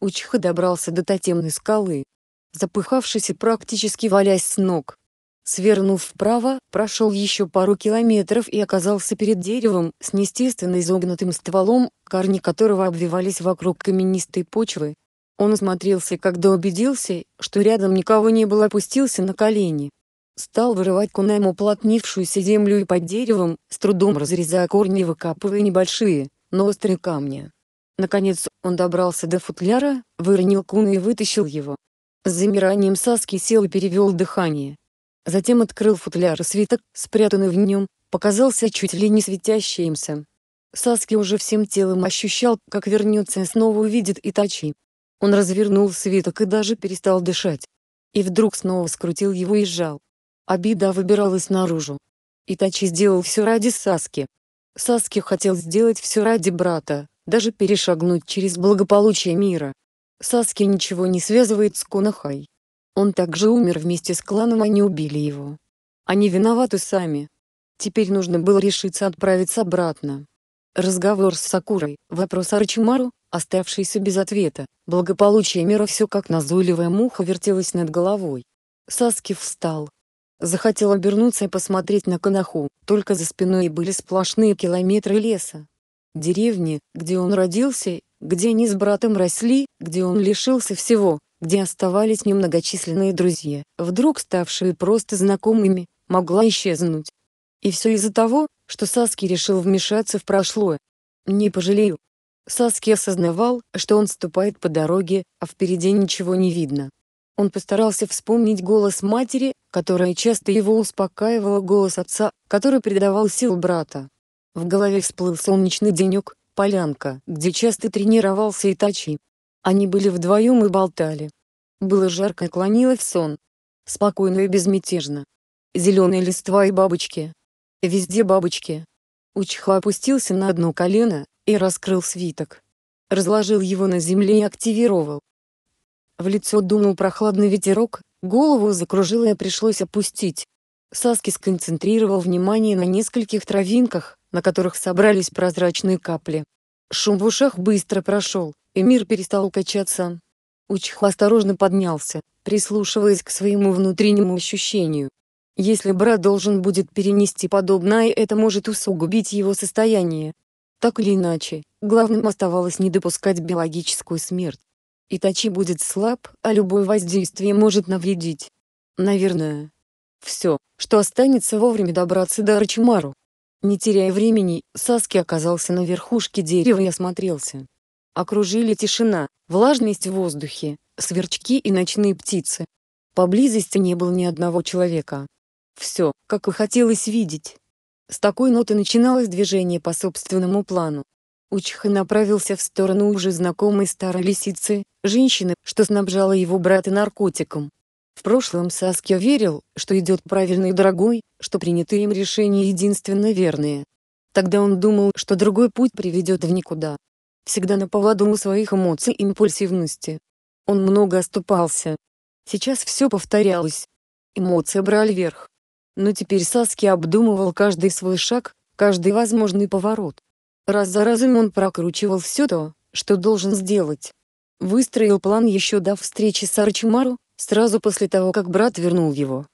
Учиха добрался до тотемной скалы. Запыхавшись и практически валясь с ног. Свернув вправо, прошел еще пару километров и оказался перед деревом с неестественно изогнутым стволом, корни которого обвивались вокруг каменистой почвы, он осмотрелся, когда убедился, что рядом никого не было, опустился на колени. Стал вырывать кунаем уплотнившуюся землю и под деревом, с трудом разрезая корни и выкапывая небольшие, но острые камни. Наконец, он добрался до футляра, выронил куна и вытащил его. С замиранием Саски сел и перевел дыхание. Затем открыл футляр и свиток, спрятанный в нем, показался чуть ли не светящимся. Саски уже всем телом ощущал, как вернется и снова увидит Итачи. Он развернул свиток и даже перестал дышать. И вдруг снова скрутил его и сжал. Обида а выбиралась наружу. Итачи сделал все ради Саски. Саски хотел сделать все ради брата, даже перешагнуть через благополучие мира. Саски ничего не связывает с Конахай. Он также умер вместе с кланом, они убили его. Они виноваты сами. Теперь нужно было решиться отправиться обратно. Разговор с Сакурой, вопрос Арчимару, оставшийся без ответа. Благополучие мира все как назойливая муха вертелось над головой. Саскив встал. Захотел обернуться и посмотреть на Канаху, только за спиной были сплошные километры леса. Деревни, где он родился, где они с братом росли, где он лишился всего, где оставались немногочисленные друзья, вдруг ставшие просто знакомыми, могла исчезнуть. И все из-за того, что Саски решил вмешаться в прошлое. Не пожалею, Саски осознавал, что он ступает по дороге, а впереди ничего не видно. Он постарался вспомнить голос матери, которая часто его успокаивала, голос отца, который придавал сил брата. В голове всплыл солнечный денек, полянка, где часто тренировался и Тачи. Они были вдвоем и болтали. Было жарко и клонило в сон. Спокойно и безмятежно. Зеленые листва и бабочки. Везде бабочки. Учха опустился на одно колено, и раскрыл свиток. Разложил его на земле и активировал. В лицо дунул прохладный ветерок, голову закружило и пришлось опустить. Саски сконцентрировал внимание на нескольких травинках, на которых собрались прозрачные капли. Шум в ушах быстро прошел, и мир перестал качаться. Учхо осторожно поднялся, прислушиваясь к своему внутреннему ощущению. Если брат должен будет перенести подобное, это может усугубить его состояние, так или иначе, главным оставалось не допускать биологическую смерть. Итачи будет слаб, а любое воздействие может навредить. Наверное. Все, что останется вовремя добраться до Арчимару. Не теряя времени, Саски оказался на верхушке дерева и осмотрелся. Окружили тишина, влажность в воздухе, сверчки и ночные птицы. Поблизости не было ни одного человека. Все, как и хотелось видеть. С такой ноты начиналось движение по собственному плану. Учха направился в сторону уже знакомой старой лисицы, женщины, что снабжала его брата наркотиком. В прошлом Саскио верил, что идет правильный и дорогой, что принятые им решения единственно верные. Тогда он думал, что другой путь приведет в никуда. Всегда на поводу у своих эмоций и импульсивности. Он много оступался. Сейчас все повторялось. Эмоции брали верх. Но теперь Саски обдумывал каждый свой шаг, каждый возможный поворот. Раз за разом он прокручивал все то, что должен сделать. Выстроил план еще до встречи с Арчимару, сразу после того, как брат вернул его.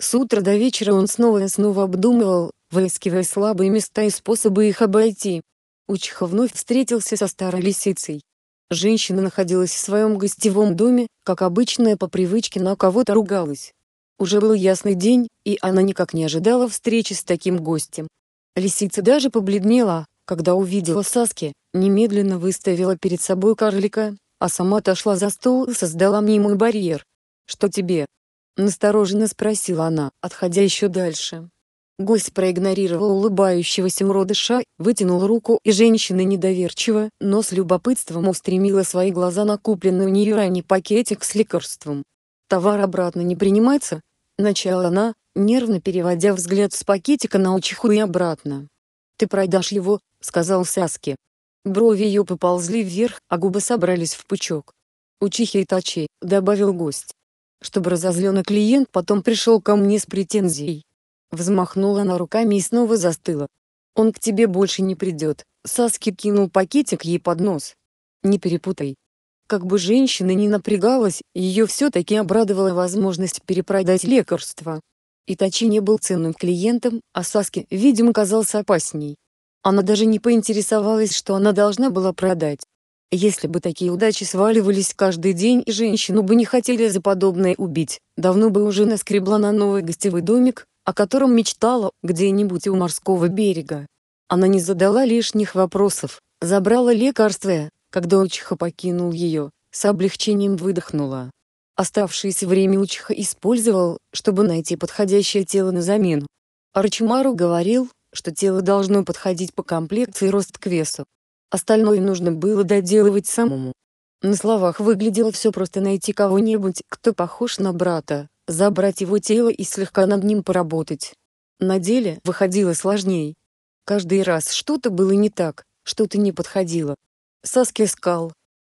С утра до вечера он снова и снова обдумывал, выискивая слабые места и способы их обойти. Учха вновь встретился со старой лисицей. Женщина находилась в своем гостевом доме, как обычно по привычке на кого-то ругалась. Уже был ясный день, и она никак не ожидала встречи с таким гостем. Лисица даже побледнела, когда увидела Саски, немедленно выставила перед собой карлика, а сама отошла за стол и создала мнимый барьер. «Что тебе?» – настороженно спросила она, отходя еще дальше. Гость проигнорировал улыбающегося уродыша, вытянул руку, и женщина недоверчиво, но с любопытством устремила свои глаза на купленный у нее ранее пакетик с лекарством. «Товар обратно не принимается?» Начала она, нервно переводя взгляд с пакетика на Учиху и обратно. «Ты продашь его», — сказал Саски. Брови ее поползли вверх, а губы собрались в пучок. «Учихи и тачи», — добавил гость. Чтобы разозленный клиент потом пришел ко мне с претензией. Взмахнула она руками и снова застыла. «Он к тебе больше не придет», — Саски кинул пакетик ей под нос. «Не перепутай», как бы женщина ни напрягалась, ее все-таки обрадовала возможность перепродать лекарство. Итачи не был ценным клиентом, а Саски, видимо, казался опасней. Она даже не поинтересовалась, что она должна была продать. Если бы такие удачи сваливались каждый день и женщину бы не хотели за подобное убить, давно бы уже наскребла на новый гостевой домик, о котором мечтала где-нибудь у морского берега. Она не задала лишних вопросов, забрала лекарства. Когда Учиха покинул ее, с облегчением выдохнула. Оставшееся время Учиха использовал, чтобы найти подходящее тело на замену. Арчимару говорил, что тело должно подходить по комплекции рост к весу. Остальное нужно было доделывать самому. На словах выглядело все просто найти кого-нибудь, кто похож на брата, забрать его тело и слегка над ним поработать. На деле выходило сложнее. Каждый раз что-то было не так, что-то не подходило соски скал.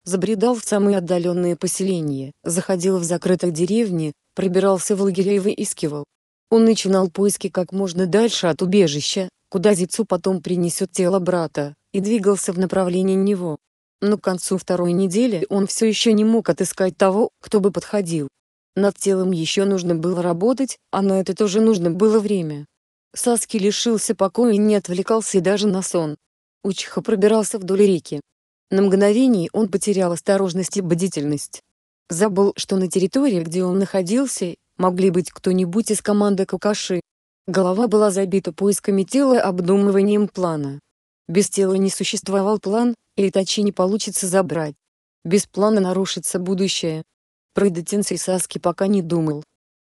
Забредал в самые отдаленные поселения, заходил в закрытые деревни, пробирался в лагеря и выискивал. Он начинал поиски как можно дальше от убежища, куда Зицу потом принесет тело брата, и двигался в направлении него. Но к концу второй недели он все еще не мог отыскать того, кто бы подходил. Над телом еще нужно было работать, а на это тоже нужно было время. Саски лишился покоя и не отвлекался даже на сон. Учиха пробирался вдоль реки, на мгновение он потерял осторожность и бдительность. Забыл, что на территории, где он находился, могли быть кто-нибудь из команды Кукаши. Голова была забита поисками тела и обдумыванием плана. Без тела не существовал план, и Итачи не получится забрать. Без плана нарушится будущее. Про Идатенсей Саски пока не думал.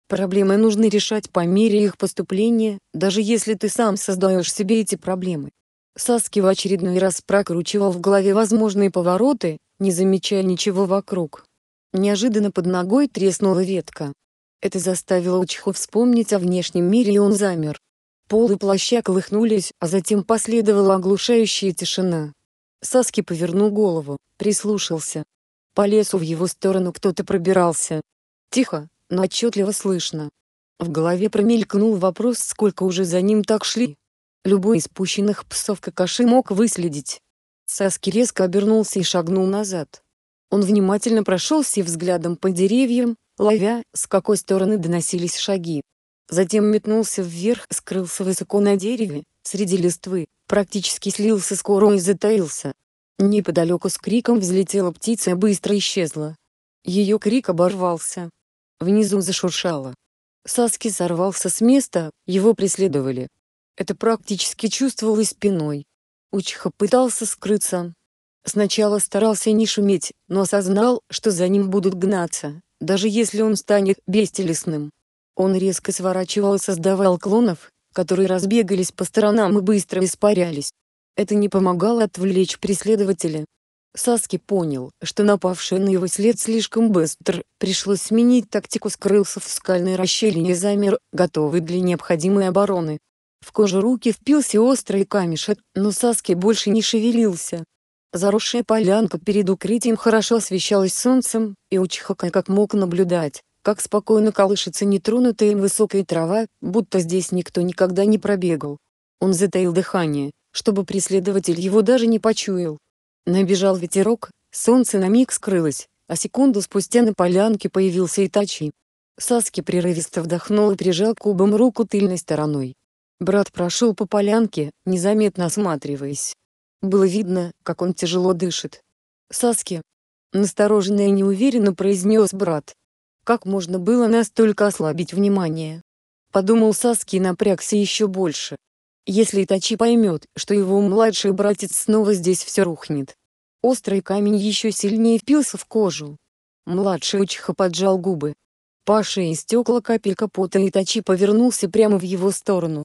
Проблемы нужно решать по мере их поступления, даже если ты сам создаешь себе эти проблемы. Саски в очередной раз прокручивал в голове возможные повороты, не замечая ничего вокруг. Неожиданно под ногой треснула ветка. Это заставило Учхо вспомнить о внешнем мире и он замер. Полы плаща колыхнулись, а затем последовала оглушающая тишина. Саски повернул голову, прислушался. По лесу в его сторону кто-то пробирался. Тихо, но отчетливо слышно. В голове промелькнул вопрос, сколько уже за ним так шли. Любой из пущенных псов какаши мог выследить. Саски резко обернулся и шагнул назад. Он внимательно прошелся взглядом по деревьям, ловя, с какой стороны доносились шаги. Затем метнулся вверх, скрылся высоко на дереве, среди листвы, практически слился с корой и затаился. Неподалеку с криком взлетела птица и быстро исчезла. Ее крик оборвался. Внизу зашуршало. Саски сорвался с места, его преследовали. Это практически чувствовалось спиной. Учиха пытался скрыться. Сначала старался не шуметь, но осознал, что за ним будут гнаться, даже если он станет бестелесным. Он резко сворачивал и создавал клонов, которые разбегались по сторонам и быстро испарялись. Это не помогало отвлечь преследователя. Саски понял, что напавший на его след слишком быстр, пришлось сменить тактику скрылся в скальной расщелине и замер, готовый для необходимой обороны. В кожу руки впился острый камешек, но Саски больше не шевелился. Заросшая полянка перед укрытием хорошо освещалась солнцем, и Учихака как мог наблюдать, как спокойно колышется нетронутая им высокая трава, будто здесь никто никогда не пробегал. Он затаил дыхание, чтобы преследователь его даже не почуял. Набежал ветерок, солнце на миг скрылось, а секунду спустя на полянке появился Итачи. Саски прерывисто вдохнул и прижал кубом руку тыльной стороной. Брат прошел по полянке, незаметно осматриваясь. Было видно, как он тяжело дышит. «Саски!» — настороженно и неуверенно произнес брат. «Как можно было настолько ослабить внимание?» Подумал Саски и напрягся еще больше. Если Итачи поймет, что его младший братец снова здесь все рухнет. Острый камень еще сильнее впился в кожу. Младший Учиха поджал губы. Паша и стекла капелька пота Итачи повернулся прямо в его сторону.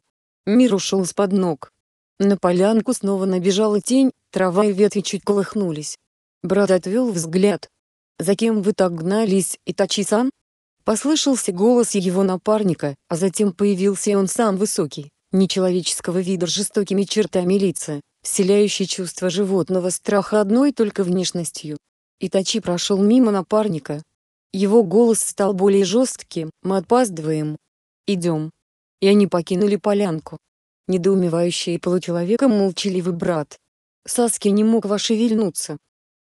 Мир ушел из-под ног. На полянку снова набежала тень, трава и ветви чуть колыхнулись. Брат отвел взгляд. «За кем вы так гнались, Итачи-сан?» Послышался голос его напарника, а затем появился и он сам высокий, нечеловеческого вида с жестокими чертами лица, вселяющий чувство животного страха одной только внешностью. Итачи прошел мимо напарника. Его голос стал более жестким, мы опаздываем. «Идем» и они покинули полянку. Недоумевающий получеловека молчаливый брат. Саски не мог вошевельнуться.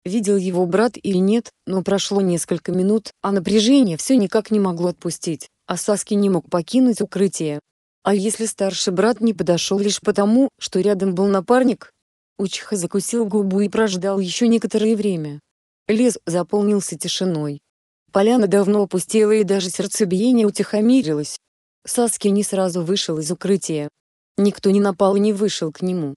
Видел его брат или нет, но прошло несколько минут, а напряжение все никак не могло отпустить, а Саски не мог покинуть укрытие. А если старший брат не подошел лишь потому, что рядом был напарник? Учиха закусил губу и прождал еще некоторое время. Лес заполнился тишиной. Поляна давно опустела и даже сердцебиение утихомирилось. Саски не сразу вышел из укрытия. Никто не напал и не вышел к нему.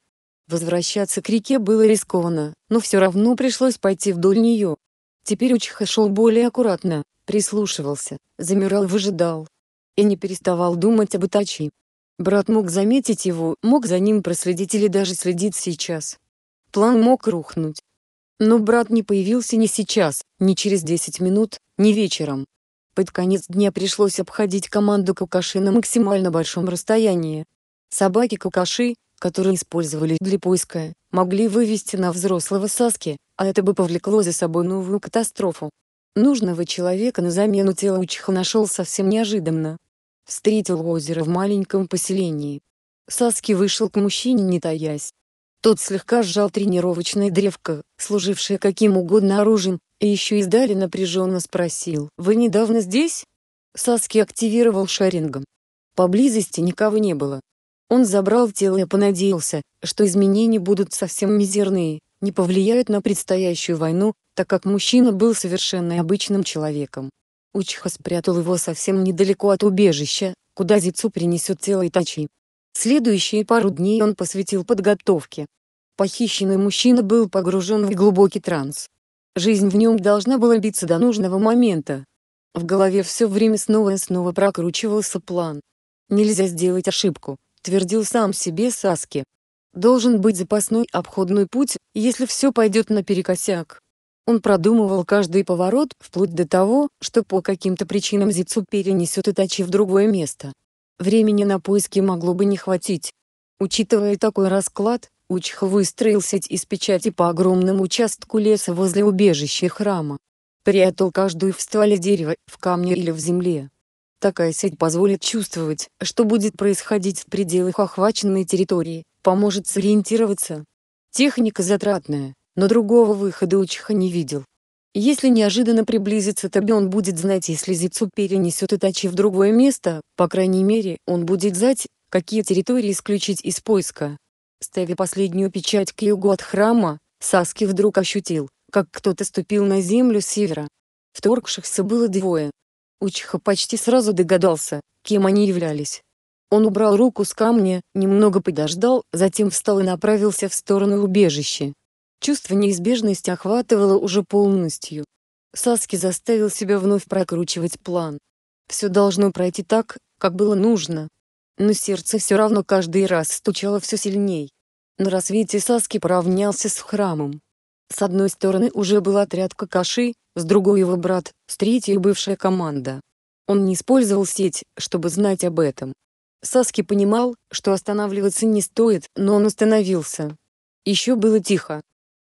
Возвращаться к реке было рискованно, но все равно пришлось пойти вдоль нее. Теперь Учиха шел более аккуратно, прислушивался, замирал и выжидал. И не переставал думать об Итачи. Брат мог заметить его, мог за ним проследить или даже следит сейчас. План мог рухнуть. Но брат не появился ни сейчас, ни через 10 минут, ни вечером. Под конец дня пришлось обходить команду Какаши на максимально большом расстоянии. Собаки Какаши, которые использовались для поиска, могли вывести на взрослого Саски, а это бы повлекло за собой новую катастрофу. Нужного человека на замену тела Учиха нашел совсем неожиданно. Встретил озеро в маленьком поселении. Саски вышел к мужчине не таясь. Тот слегка сжал тренировочное древко, служившее каким угодно оружием, и еще издали напряженно спросил, «Вы недавно здесь?» Саски активировал шарингом. Поблизости никого не было. Он забрал тело и понадеялся, что изменения будут совсем мизерные, не повлияют на предстоящую войну, так как мужчина был совершенно обычным человеком. Учиха спрятал его совсем недалеко от убежища, куда Зицу принесет тело тачи. Следующие пару дней он посвятил подготовке. Похищенный мужчина был погружен в глубокий транс. Жизнь в нем должна была биться до нужного момента. В голове все время снова и снова прокручивался план. «Нельзя сделать ошибку», — твердил сам себе Саски. «Должен быть запасной обходной путь, если все пойдет наперекосяк». Он продумывал каждый поворот, вплоть до того, что по каким-то причинам Зицу перенесет Итачи в другое место. Времени на поиски могло бы не хватить. Учитывая такой расклад, Учх выстроил сеть из печати по огромному участку леса возле убежища храма. Прятал каждую в стволе дерева, в камне или в земле. Такая сеть позволит чувствовать, что будет происходить в пределах охваченной территории, поможет сориентироваться. Техника затратная, но другого выхода Учха не видел. Если неожиданно приблизится Тоби он будет знать если Зицу перенесет Итачи в другое место, по крайней мере, он будет знать, какие территории исключить из поиска. Ставя последнюю печать к югу от храма, Саски вдруг ощутил, как кто-то ступил на землю севера. Вторгшихся было двое. Учиха почти сразу догадался, кем они являлись. Он убрал руку с камня, немного подождал, затем встал и направился в сторону убежища. Чувство неизбежности охватывало уже полностью. Саски заставил себя вновь прокручивать план. Все должно пройти так, как было нужно, но сердце все равно каждый раз стучало все сильней. На рассвете Саски поравнялся с храмом. С одной стороны уже был отряд Какаши, с другой его брат, с третьей бывшая команда. Он не использовал сеть, чтобы знать об этом. Саски понимал, что останавливаться не стоит, но он остановился. Еще было тихо.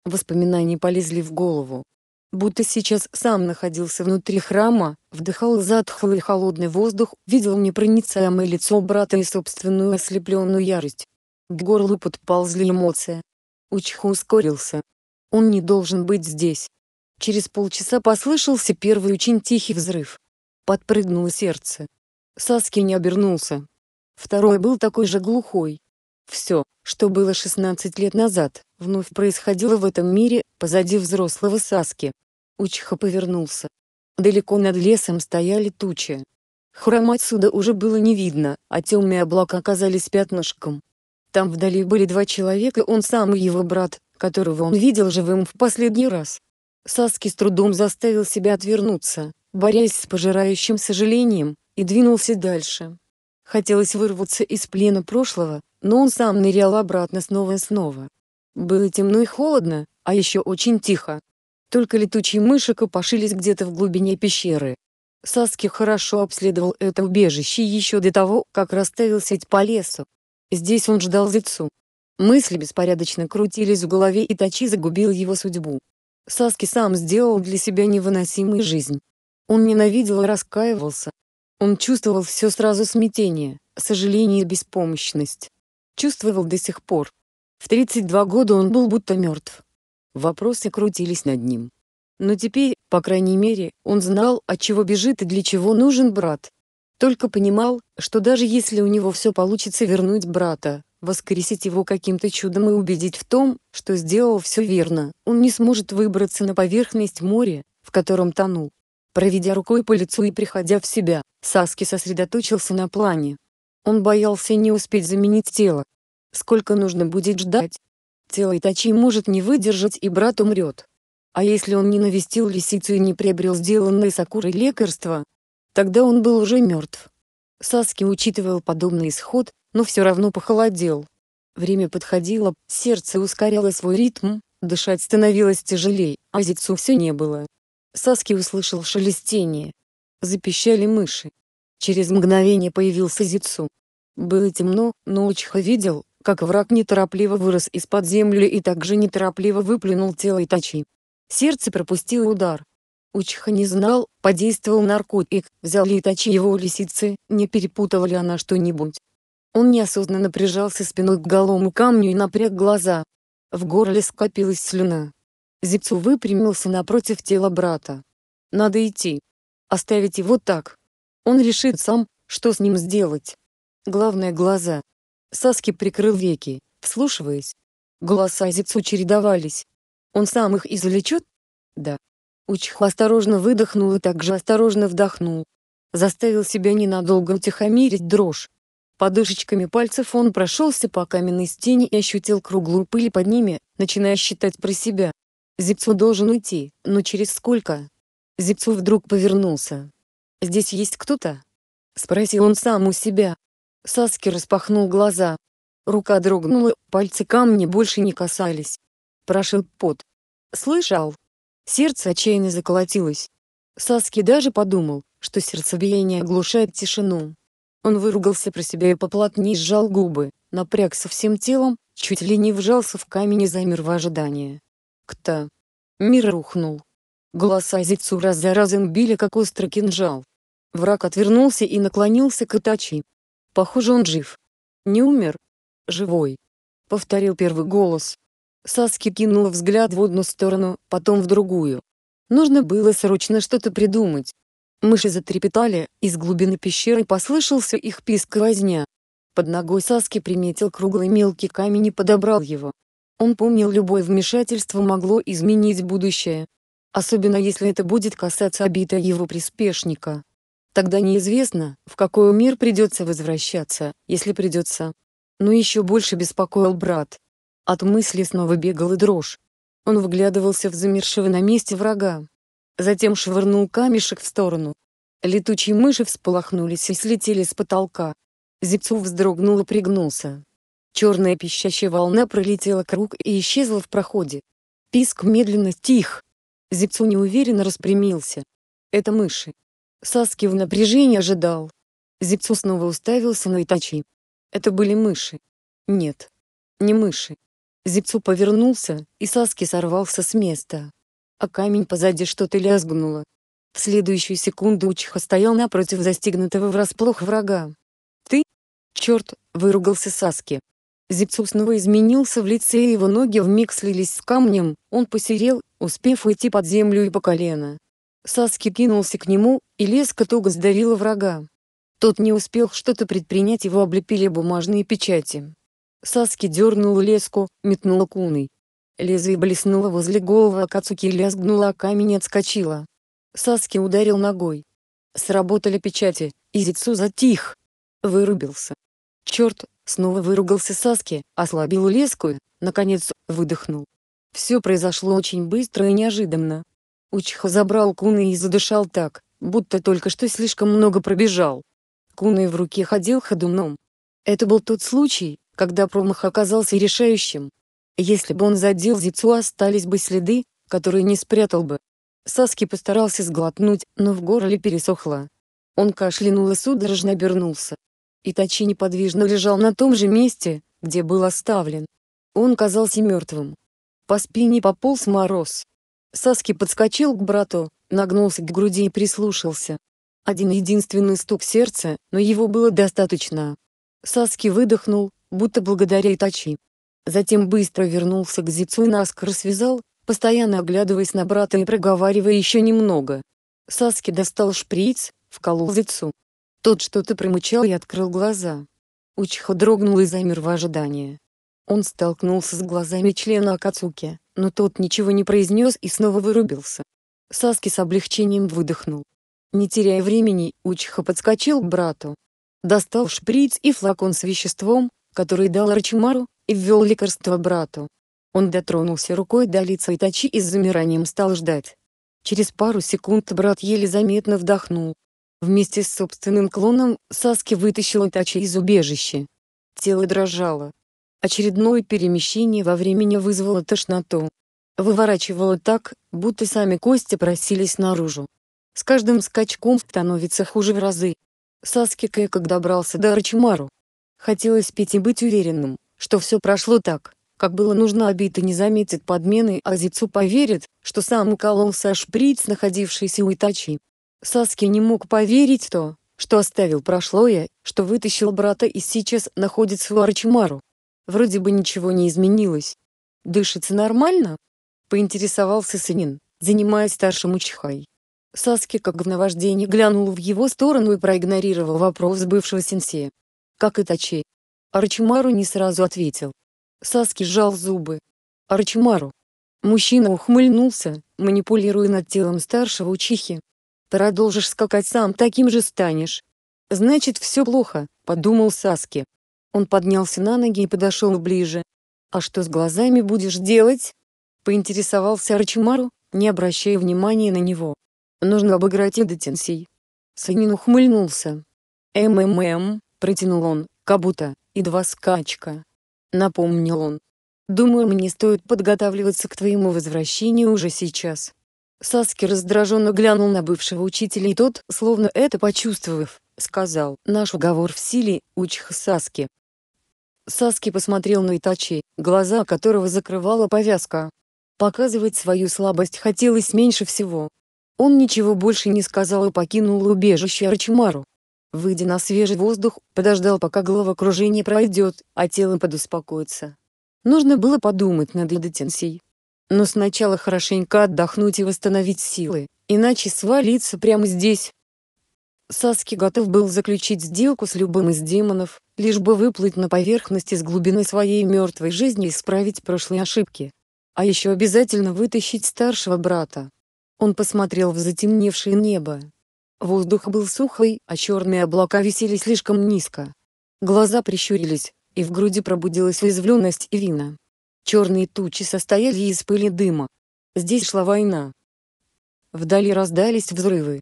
Воспоминания полезли в голову будто сейчас сам находился внутри храма, вдыхал затхлый холодный воздух, видел непроницаемое лицо брата и собственную ослепленную ярость. К горлу подползли эмоции. Учху ускорился. Он не должен быть здесь. Через полчаса послышался первый очень тихий взрыв. Подпрыгнуло сердце. Саски не обернулся. Второй был такой же глухой. Все, что было 16 лет назад, вновь происходило в этом мире, позади взрослого Саски. Учиха повернулся. Далеко над лесом стояли тучи. Храм отсюда уже было не видно, а темные облака оказались пятнышком. Там вдали были два человека, он сам и его брат, которого он видел живым в последний раз. Саски с трудом заставил себя отвернуться, борясь с пожирающим сожалением, и двинулся дальше. Хотелось вырваться из плена прошлого, но он сам нырял обратно снова и снова. Было темно и холодно, а еще очень тихо. Только летучие мыши копошились где-то в глубине пещеры. Саски хорошо обследовал это убежище еще до того, как расставил сеть по лесу. Здесь он ждал зицу. Мысли беспорядочно крутились в голове и Тачи загубил его судьбу. Саски сам сделал для себя невыносимую жизнь. Он ненавидел и раскаивался. Он чувствовал все сразу смятение, сожаление и беспомощность. Чувствовал до сих пор. В 32 года он был будто мертв. Вопросы крутились над ним. Но теперь, по крайней мере, он знал, от чего бежит и для чего нужен брат. Только понимал, что даже если у него все получится вернуть брата, воскресить его каким-то чудом и убедить в том, что сделал все верно, он не сможет выбраться на поверхность моря, в котором тонул. Проведя рукой по лицу и приходя в себя, Саски сосредоточился на плане. Он боялся не успеть заменить тело. Сколько нужно будет ждать, Тело Итачи может не выдержать и брат умрет. А если он не навестил лисицу и не приобрел сделанное Сакурой лекарство, тогда он был уже мертв. Саски учитывал подобный исход, но все равно похолодел. Время подходило, сердце ускоряло свой ритм, дышать становилось тяжелее, а зицу все не было. Саски услышал шелестение. Запищали мыши. Через мгновение появился зицу. Было темно, но Учха видел, как враг неторопливо вырос из-под земли и также неторопливо выплюнул тело Итачи. Сердце пропустило удар. Учиха не знал, подействовал наркотик, взял ли Итачи его у лисицы, не перепутала ли она что-нибудь. Он неосознанно прижался спиной к голому камню и напряг глаза. В горле скопилась слюна. Зипцу выпрямился напротив тела брата. Надо идти. Оставить его так. Он решит сам, что с ним сделать. Главное глаза. Саски прикрыл веки, вслушиваясь. Голоса Зицу чередовались. «Он сам их извлечет?» «Да». Учих осторожно выдохнул и также осторожно вдохнул. Заставил себя ненадолго утихомирить дрожь. Подушечками пальцев он прошелся по каменной стене и ощутил круглую пыль под ними, начиная считать про себя. Зипцу должен уйти, но через сколько? Зипцу вдруг повернулся. «Здесь есть кто-то?» Спросил он сам у себя, Саски распахнул глаза. Рука дрогнула, пальцы камни больше не касались. Прошил пот. Слышал? Сердце отчаянно заколотилось. Саски даже подумал, что сердцебиение оглушает тишину. Он выругался про себя и поплотнее сжал губы, напрягся всем телом, чуть ли не вжался в камень и замер в ожидании. Кто? Мир рухнул. Голоса Зицу раз за разом били, как острый кинжал. Враг отвернулся и наклонился к Итачи. Похоже, он жив. Не умер. Живой. Повторил первый голос. Саски кинула взгляд в одну сторону, потом в другую. Нужно было срочно что-то придумать. Мыши затрепетали, из глубины пещеры послышался их писк и возня. Под ногой Саски приметил круглый мелкий камень и подобрал его. Он помнил, любое вмешательство могло изменить будущее. Особенно если это будет касаться обита его приспешника. Тогда неизвестно, в какой мир придется возвращаться, если придется. Но еще больше беспокоил брат. От мысли снова бегал и дрожь. Он вглядывался в замершего на месте врага. Затем швырнул камешек в сторону. Летучие мыши всполохнулись и слетели с потолка. Зипцов вздрогнул и пригнулся. Черная пищащая волна пролетела круг и исчезла в проходе. Писк медленно стих. Зипцу неуверенно распрямился. Это мыши. Саски в напряжении ожидал. Зипцу снова уставился на Итачи. Это были мыши. Нет, не мыши. Зипцу повернулся, и Саски сорвался с места. А камень позади что-то лязгнуло. В следующую секунду Учиха стоял напротив застигнутого врасплох врага. «Ты? Черт!» — выругался Саски. Зипцу снова изменился в лице, и его ноги вмиг слились с камнем, он посерел, успев уйти под землю и по колено. Саски кинулся к нему, и леска туго сдавила врага. Тот не успел что-то предпринять, его облепили бумажные печати. Саски дернул леску, метнула куной. Лезвие блеснуло возле головы а и лязгнула, а камень отскочила. Саски ударил ногой. Сработали печати, и Зицу затих. Вырубился. Черт, снова выругался Саски, ослабил леску, наконец, выдохнул. Все произошло очень быстро и неожиданно. Учиха забрал куны и задышал так, будто только что слишком много пробежал. Куны в руке ходил ходуном. Это был тот случай, когда промах оказался решающим. Если бы он задел Зицу, остались бы следы, которые не спрятал бы. Саски постарался сглотнуть, но в горле пересохло. Он кашлянул и судорожно обернулся. Итачи неподвижно лежал на том же месте, где был оставлен. Он казался мертвым. По спине пополз мороз. Саски подскочил к брату, нагнулся к груди и прислушался. Один единственный стук сердца, но его было достаточно. Саски выдохнул, будто благодаря Итачи. Затем быстро вернулся к Зицу и наскоро связал, постоянно оглядываясь на брата и проговаривая еще немного. Саски достал шприц, вколол Зицу. Тот что-то промычал и открыл глаза. Учиха дрогнул и замер в ожидании. Он столкнулся с глазами члена Акацуки но тот ничего не произнес и снова вырубился. Саски с облегчением выдохнул. Не теряя времени, Учха подскочил к брату. Достал шприц и флакон с веществом, который дал Арчимару, и ввел лекарство брату. Он дотронулся рукой до лица Итачи и с замиранием стал ждать. Через пару секунд брат еле заметно вдохнул. Вместе с собственным клоном Саски вытащил Итачи из убежища. Тело дрожало. Очередное перемещение во времени вызвало тошноту. Выворачивало так, будто сами кости просились наружу. С каждым скачком становится хуже в разы. Саски как добрался до Рачимару. Хотелось пить и быть уверенным, что все прошло так, как было нужно Абита не заметит подмены, а Зицу поверит, что сам укололся шприц, находившийся у Итачи. Саски не мог поверить то, что оставил прошлое, что вытащил брата и сейчас находится у Арчимару. Вроде бы ничего не изменилось. Дышится нормально? Поинтересовался Сынин, занимая старшему Чихай. Саски как в наваждении глянул в его сторону и проигнорировал вопрос бывшего сенсея. Как и Тачи. Арчимару не сразу ответил. Саски сжал зубы. Арчимару. Мужчина ухмыльнулся, манипулируя над телом старшего учихи. Продолжишь скакать сам таким же станешь. Значит все плохо, подумал Саски. Он поднялся на ноги и подошел ближе. «А что с глазами будешь делать?» — поинтересовался Арчимару, не обращая внимания на него. «Нужно обыграть Эдетенсий». Санин ухмыльнулся. «МММ», — протянул он, — «кабута, и два скачка». Напомнил он. «Думаю, мне стоит подготавливаться к твоему возвращению уже сейчас». Саски раздраженно глянул на бывшего учителя и тот, словно это почувствовав, сказал «Наш уговор в силе, учих Саски». Саски посмотрел на Итачи, глаза которого закрывала повязка. Показывать свою слабость хотелось меньше всего. Он ничего больше не сказал и покинул убежище Арчимару. Выйдя на свежий воздух, подождал пока головокружение пройдет, а тело подуспокоится. Нужно было подумать над Эдетенсей. Но сначала хорошенько отдохнуть и восстановить силы, иначе свалиться прямо здесь. Саски готов был заключить сделку с любым из демонов, лишь бы выплыть на поверхность из глубины своей мертвой жизни и исправить прошлые ошибки. А еще обязательно вытащить старшего брата. Он посмотрел в затемневшее небо. Воздух был сухой, а черные облака висели слишком низко. Глаза прищурились, и в груди пробудилась уязвленность и вина. Черные тучи состояли из пыли дыма. Здесь шла война. Вдали раздались взрывы.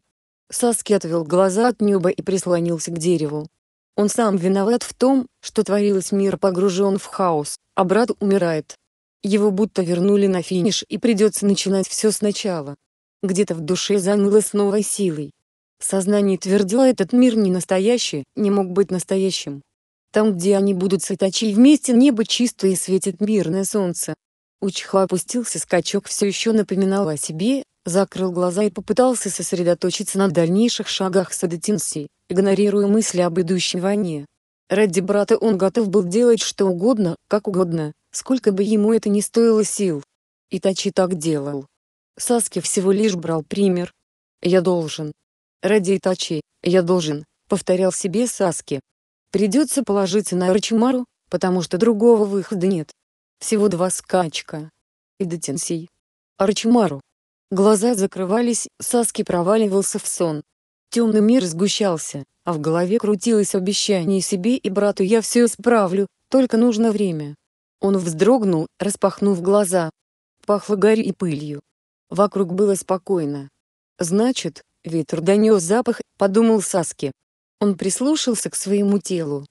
Саски отвел глаза от неба и прислонился к дереву. Он сам виноват в том, что творилось мир погружен в хаос, а брат умирает. Его будто вернули на финиш и придется начинать все сначала. Где-то в душе заныло с новой силой. Сознание твердило этот мир не настоящий, не мог быть настоящим. Там, где они будут сытачи вместе небо чистое и светит мирное солнце. Учха опустился скачок все еще напоминал о себе, закрыл глаза и попытался сосредоточиться на дальнейших шагах Садатинси, игнорируя мысли об идущей войне. Ради брата он готов был делать что угодно, как угодно, сколько бы ему это ни стоило сил. И Тачи так делал. Саски всего лишь брал пример. «Я должен». «Ради Итачи, я должен», — повторял себе Саски. «Придется положиться на Рачимару, потому что другого выхода нет. Всего два скачка. И до Тенсей. Глаза закрывались, Саски проваливался в сон. Темный мир сгущался, а в голове крутилось обещание себе и брату «я все исправлю, только нужно время». Он вздрогнул, распахнув глаза. Пахло гарью и пылью. Вокруг было спокойно. «Значит, ветер донес запах», — подумал Саски. Он прислушался к своему телу.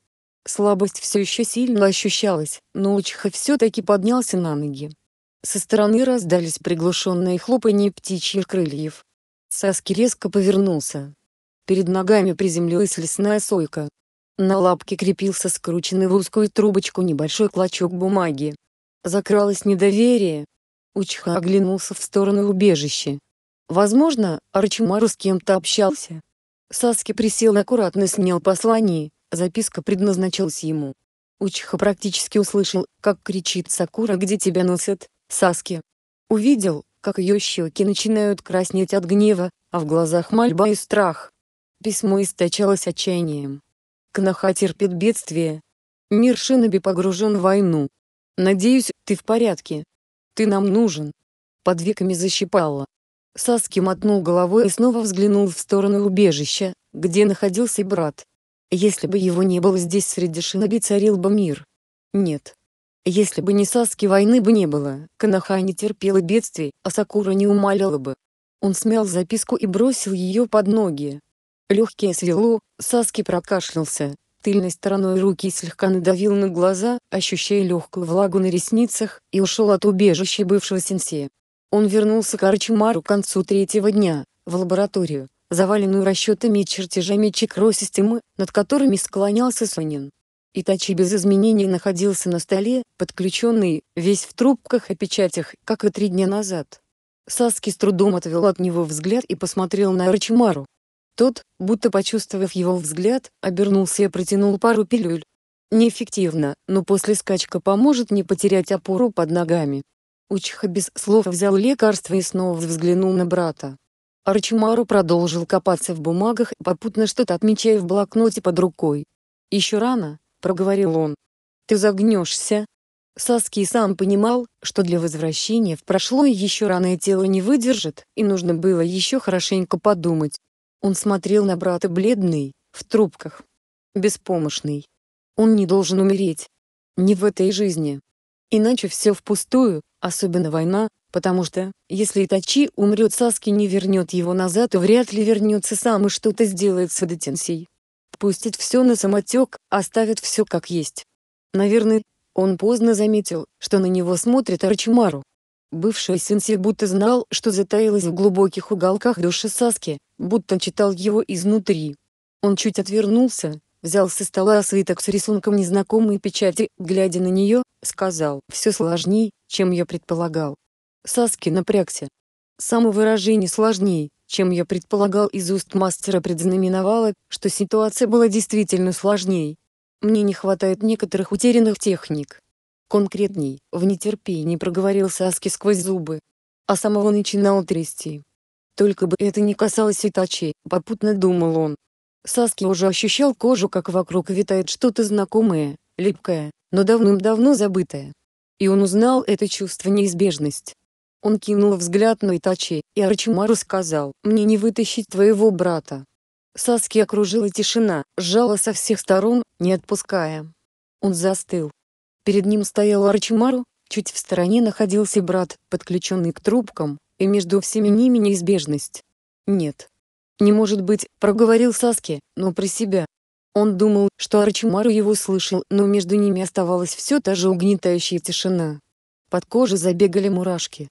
Слабость все еще сильно ощущалась, но Учха все-таки поднялся на ноги. Со стороны раздались приглушенные хлопанье птичьих крыльев. Саски резко повернулся. Перед ногами приземлилась лесная сойка. На лапке крепился скрученный в узкую трубочку небольшой клочок бумаги. Закралось недоверие. Учха оглянулся в сторону убежища. Возможно, Арчимару с кем-то общался. Саски присел и аккуратно снял послание, записка предназначалась ему. Учха практически услышал, как кричит Сакура «Где тебя носят?». Саски. Увидел, как ее щеки начинают краснеть от гнева, а в глазах мольба и страх. Письмо источалось отчаянием. Кнаха терпит бедствие. Мир Шиноби погружен в войну. Надеюсь, ты в порядке. Ты нам нужен. Под веками защипала. Саски мотнул головой и снова взглянул в сторону убежища, где находился брат. Если бы его не было здесь среди шиноби царил бы мир. Нет. Если бы не Саски войны бы не было, Канаха не терпела бедствий, а Сакура не умолила бы. Он смял записку и бросил ее под ноги. Легкие свело, Саски прокашлялся, тыльной стороной руки слегка надавил на глаза, ощущая легкую влагу на ресницах, и ушел от убежища бывшего сенсея. Он вернулся к Арчимару к концу третьего дня, в лабораторию, заваленную расчетами и чертежами чекро-системы, над которыми склонялся Сонин. Итачи без изменений находился на столе, подключенный, весь в трубках и печатях, как и три дня назад. Саски с трудом отвел от него взгляд и посмотрел на Арчимару. Тот, будто почувствовав его взгляд, обернулся и протянул пару пилюль. Неэффективно, но после скачка поможет не потерять опору под ногами. Учиха без слов взял лекарство и снова взглянул на брата. Арчимару продолжил копаться в бумагах, попутно что-то отмечая в блокноте под рукой. «Еще рано, — проговорил он. «Ты загнешься?» Соски сам понимал, что для возвращения в прошлое еще рано тело не выдержит, и нужно было еще хорошенько подумать. Он смотрел на брата бледный, в трубках. Беспомощный. Он не должен умереть. Не в этой жизни. Иначе все впустую, особенно война, потому что, если Итачи умрет Саски не вернет его назад и вряд ли вернется сам и что-то сделает с Адетенсей пустить все на самотек, оставит все как есть. Наверное, он поздно заметил, что на него смотрит Арчимару. Бывший сенсей будто знал, что затаилось в глубоких уголках души Саски, будто читал его изнутри. Он чуть отвернулся, взял со стола свиток с рисунком незнакомой печати, глядя на нее, сказал «все сложней, чем я предполагал». Саски напрягся. Самовыражение сложней, чем я предполагал из уст мастера предзнаменовало, что ситуация была действительно сложней. Мне не хватает некоторых утерянных техник. Конкретней, в нетерпении проговорил Саски сквозь зубы. А самого начинал трясти. Только бы это не касалось Итачи, попутно думал он. Саски уже ощущал кожу, как вокруг витает что-то знакомое, липкое, но давным-давно забытое. И он узнал это чувство неизбежность. Он кинул взгляд на Итачи, и Арчимару сказал, «Мне не вытащить твоего брата». Саски окружила тишина, сжала со всех сторон, не отпуская. Он застыл. Перед ним стоял Арчимару, чуть в стороне находился брат, подключенный к трубкам, и между всеми ними неизбежность. «Нет. Не может быть», — проговорил Саски, но про себя. Он думал, что Арчимару его слышал, но между ними оставалась все та же угнетающая тишина. Под кожей забегали мурашки.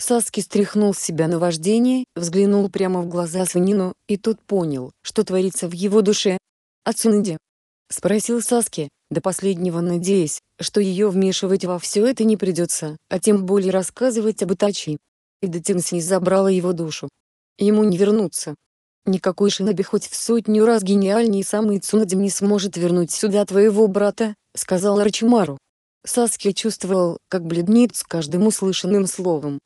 Саски стряхнул с себя на вождение, взглянул прямо в глаза Сунину, и тут понял, что творится в его душе. «Ацунди?» — спросил Саски, до последнего надеясь, что ее вмешивать во все это не придется, а тем более рассказывать об Итачи. И Датинси забрала его душу. Ему не вернуться. Никакой шиноби хоть в сотню раз гениальней самый Цунади не сможет вернуть сюда твоего брата, сказал Арчимару. Саски чувствовал, как бледнит с каждым услышанным словом,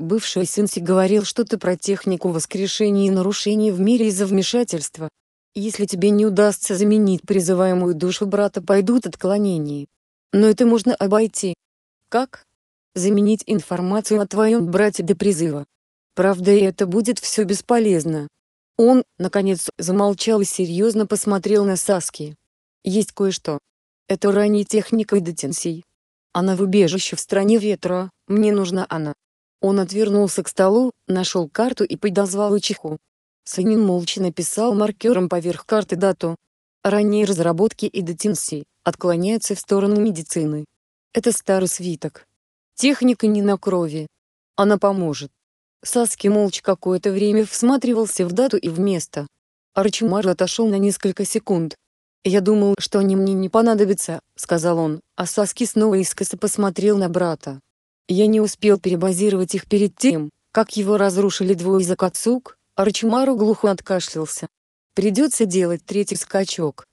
Бывший Синси говорил что-то про технику воскрешения и нарушений в мире из-за вмешательства. Если тебе не удастся заменить призываемую душу брата, пойдут отклонения. Но это можно обойти. Как? Заменить информацию о твоем брате до призыва. Правда, и это будет все бесполезно. Он, наконец, замолчал и серьезно посмотрел на Саски. Есть кое-что. Это ранняя техника и детенсий. Она в убежище в стране ветра, мне нужна она. Он отвернулся к столу, нашел карту и подозвал Ичиху. Санин молча написал маркером поверх карты дату. Ранние разработки и детенсии отклоняются в сторону медицины. Это старый свиток. Техника не на крови. Она поможет. Саски молча какое-то время всматривался в дату и в место. Арчимар отошел на несколько секунд. «Я думал, что они мне не понадобятся», — сказал он, а Саски снова искоса посмотрел на брата. Я не успел перебазировать их перед тем, как его разрушили двое из Акацук, Арчимару глухо откашлялся. Придется делать третий скачок.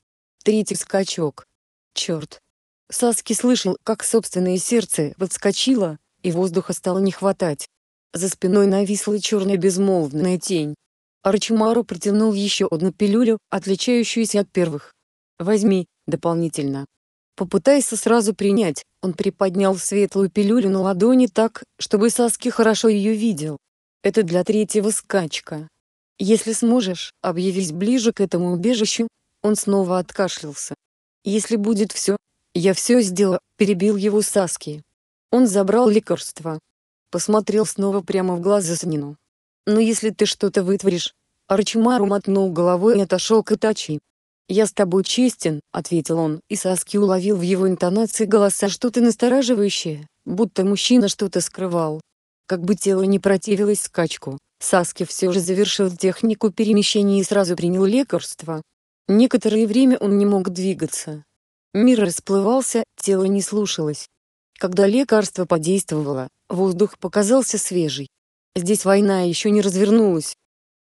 Третий скачок. Черт. Саски слышал, как собственное сердце подскочило, и воздуха стало не хватать. За спиной нависла черная безмолвная тень. Арчимару протянул еще одну пилюлю, отличающуюся от первых. «Возьми, дополнительно». Попытайся сразу принять. Он приподнял светлую пилюлю на ладони так, чтобы Саски хорошо ее видел. Это для третьего скачка. Если сможешь, объявись ближе к этому убежищу. Он снова откашлялся. Если будет все, я все сделаю, перебил его Саски. Он забрал лекарство. Посмотрел снова прямо в глаза Санину. Но ну, если ты что-то вытворишь, Арчимару мотнул головой и отошел к Итачи. «Я с тобой честен», — ответил он, и Саски уловил в его интонации голоса что-то настораживающее, будто мужчина что-то скрывал. Как бы тело не противилось скачку, Саски все же завершил технику перемещения и сразу принял лекарство. Некоторое время он не мог двигаться. Мир расплывался, тело не слушалось. Когда лекарство подействовало, воздух показался свежий. Здесь война еще не развернулась,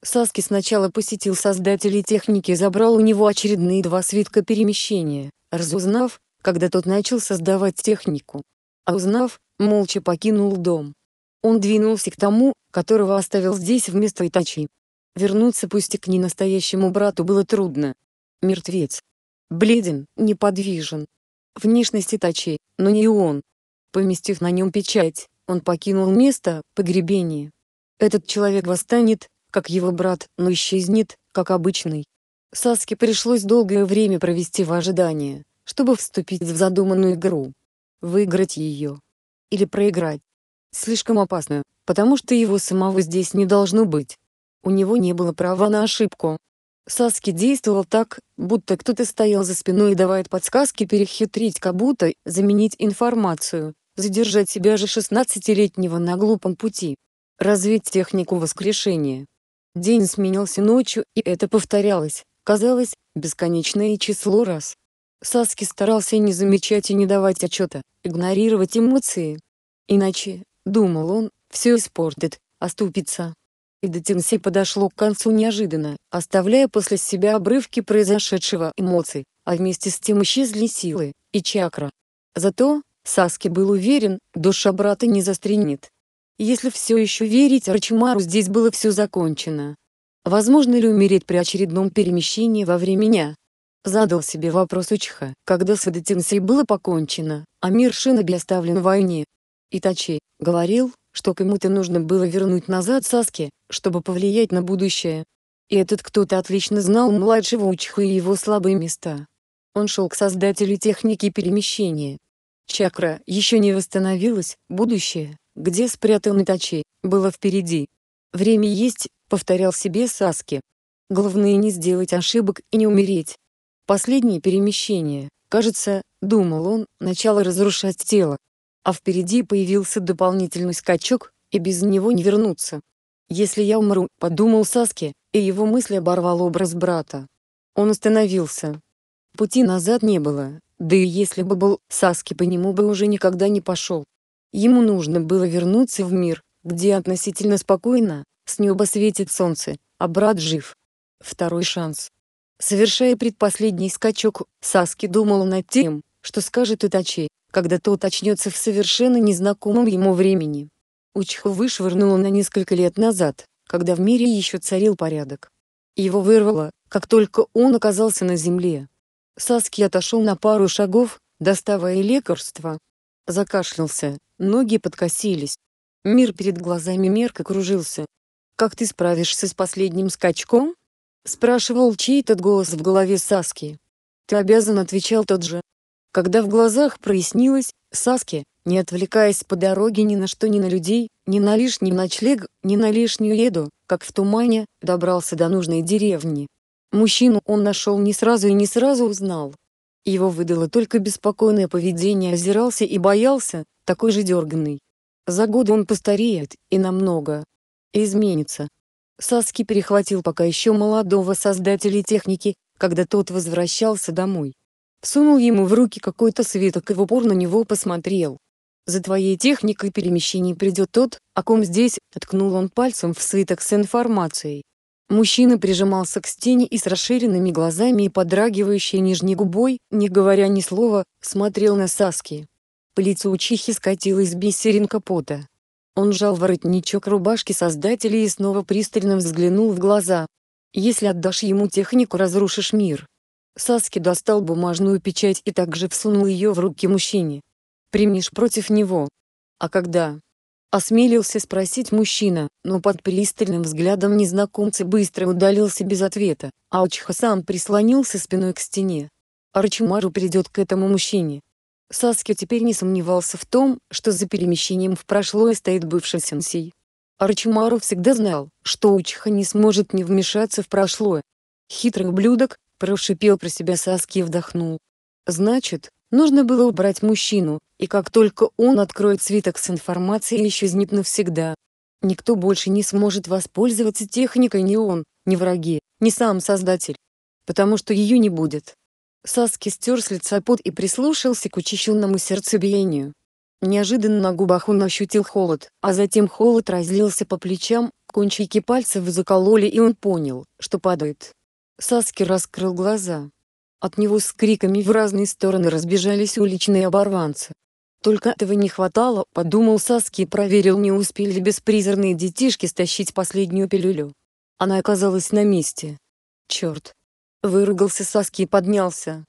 Саски сначала посетил создателей техники и забрал у него очередные два свитка перемещения, разузнав, когда тот начал создавать технику. А узнав, молча покинул дом. Он двинулся к тому, которого оставил здесь вместо Итачи. Вернуться пусть и к ненастоящему брату было трудно. Мертвец. Бледен, неподвижен. Внешность Итачи, но не он. Поместив на нем печать, он покинул место погребения. Этот человек восстанет, как его брат, но исчезнет, как обычный. Саске пришлось долгое время провести в ожидании, чтобы вступить в задуманную игру. Выиграть ее. Или проиграть. Слишком опасно, потому что его самого здесь не должно быть. У него не было права на ошибку. Саски действовал так, будто кто-то стоял за спиной и давает подсказки перехитрить Кабута, заменить информацию, задержать себя же 16-летнего на глупом пути. Развить технику воскрешения. День сменился ночью, и это повторялось, казалось, бесконечное число раз. Саски старался не замечать и не давать отчета, игнорировать эмоции. Иначе, думал он, все испортит, оступится. И до Тенси подошло к концу неожиданно, оставляя после себя обрывки произошедшего эмоций, а вместе с тем исчезли силы и чакра. Зато, Саски был уверен, душа брата не застрянет. Если все еще верить Арчимару, здесь было все закончено. Возможно ли умереть при очередном перемещении во времени? Задал себе вопрос Учха, когда с Адатинсей было покончено, а мир Шиноби оставлен в войне. Итачи говорил, что кому-то нужно было вернуть назад Саски, чтобы повлиять на будущее. И этот кто-то отлично знал младшего Учха и его слабые места. Он шел к создателю техники перемещения. Чакра еще не восстановилась, будущее, где спрятаны тачи, было впереди. «Время есть», — повторял себе Саски. «Главное не сделать ошибок и не умереть». Последнее перемещение, кажется, думал он, начало разрушать тело. А впереди появился дополнительный скачок, и без него не вернуться. «Если я умру», — подумал Саски, и его мысль оборвал образ брата. Он остановился. Пути назад не было, да и если бы был, Саски по нему бы уже никогда не пошел. Ему нужно было вернуться в мир, где относительно спокойно, с неба светит солнце, а брат жив. Второй шанс. Совершая предпоследний скачок, Саски думал над тем, что скажет Итачи, когда тот очнется в совершенно незнакомом ему времени. Учху вышвырнуло на несколько лет назад, когда в мире еще царил порядок. Его вырвало, как только он оказался на земле. Саски отошел на пару шагов, доставая лекарство, Закашлялся, ноги подкосились. Мир перед глазами мерко кружился. «Как ты справишься с последним скачком?» Спрашивал чей-то голос в голове Саски. «Ты обязан», — отвечал тот же. Когда в глазах прояснилось, Саски, не отвлекаясь по дороге ни на что ни на людей, ни на лишний ночлег, ни на лишнюю еду, как в тумане, добрался до нужной деревни. Мужчину он нашел не сразу и не сразу узнал. Его выдало только беспокойное поведение, озирался и боялся, такой же дерганный. За годы он постареет, и намного изменится. Саски перехватил пока еще молодого создателя техники, когда тот возвращался домой. Сунул ему в руки какой-то свиток и в упор на него посмотрел. «За твоей техникой перемещений придет тот, о ком здесь», — ткнул он пальцем в свиток с информацией. Мужчина прижимался к стене и с расширенными глазами и подрагивающей нижней губой, не говоря ни слова, смотрел на Саски. По лицу учихи скатилась бисеринка пота. Он жал воротничок рубашки создателя и снова пристально взглянул в глаза. «Если отдашь ему технику, разрушишь мир». Саски достал бумажную печать и также всунул ее в руки мужчине. «Примешь против него. А когда?» осмелился спросить мужчина, но под пристальным взглядом незнакомца быстро удалился без ответа, а Очха сам прислонился спиной к стене. Арчимару придет к этому мужчине. Саски теперь не сомневался в том, что за перемещением в прошлое стоит бывший сенсей. Арчимару всегда знал, что Учха не сможет не вмешаться в прошлое. Хитрый ублюдок, прошипел про себя Саски и вдохнул. Значит, нужно было убрать мужчину, и как только он откроет свиток с информацией, исчезнет навсегда. Никто больше не сможет воспользоваться техникой ни он, ни враги, ни сам создатель. Потому что ее не будет. Саски стер с лица пот и прислушался к учащенному сердцебиению. Неожиданно на губах он ощутил холод, а затем холод разлился по плечам, кончики пальцев закололи и он понял, что падает. Саски раскрыл глаза. От него с криками в разные стороны разбежались уличные оборванцы. Только этого не хватало, подумал Саски и проверил, не успели ли беспризорные детишки стащить последнюю пилюлю. Она оказалась на месте. Черт. Выругался Саски и поднялся.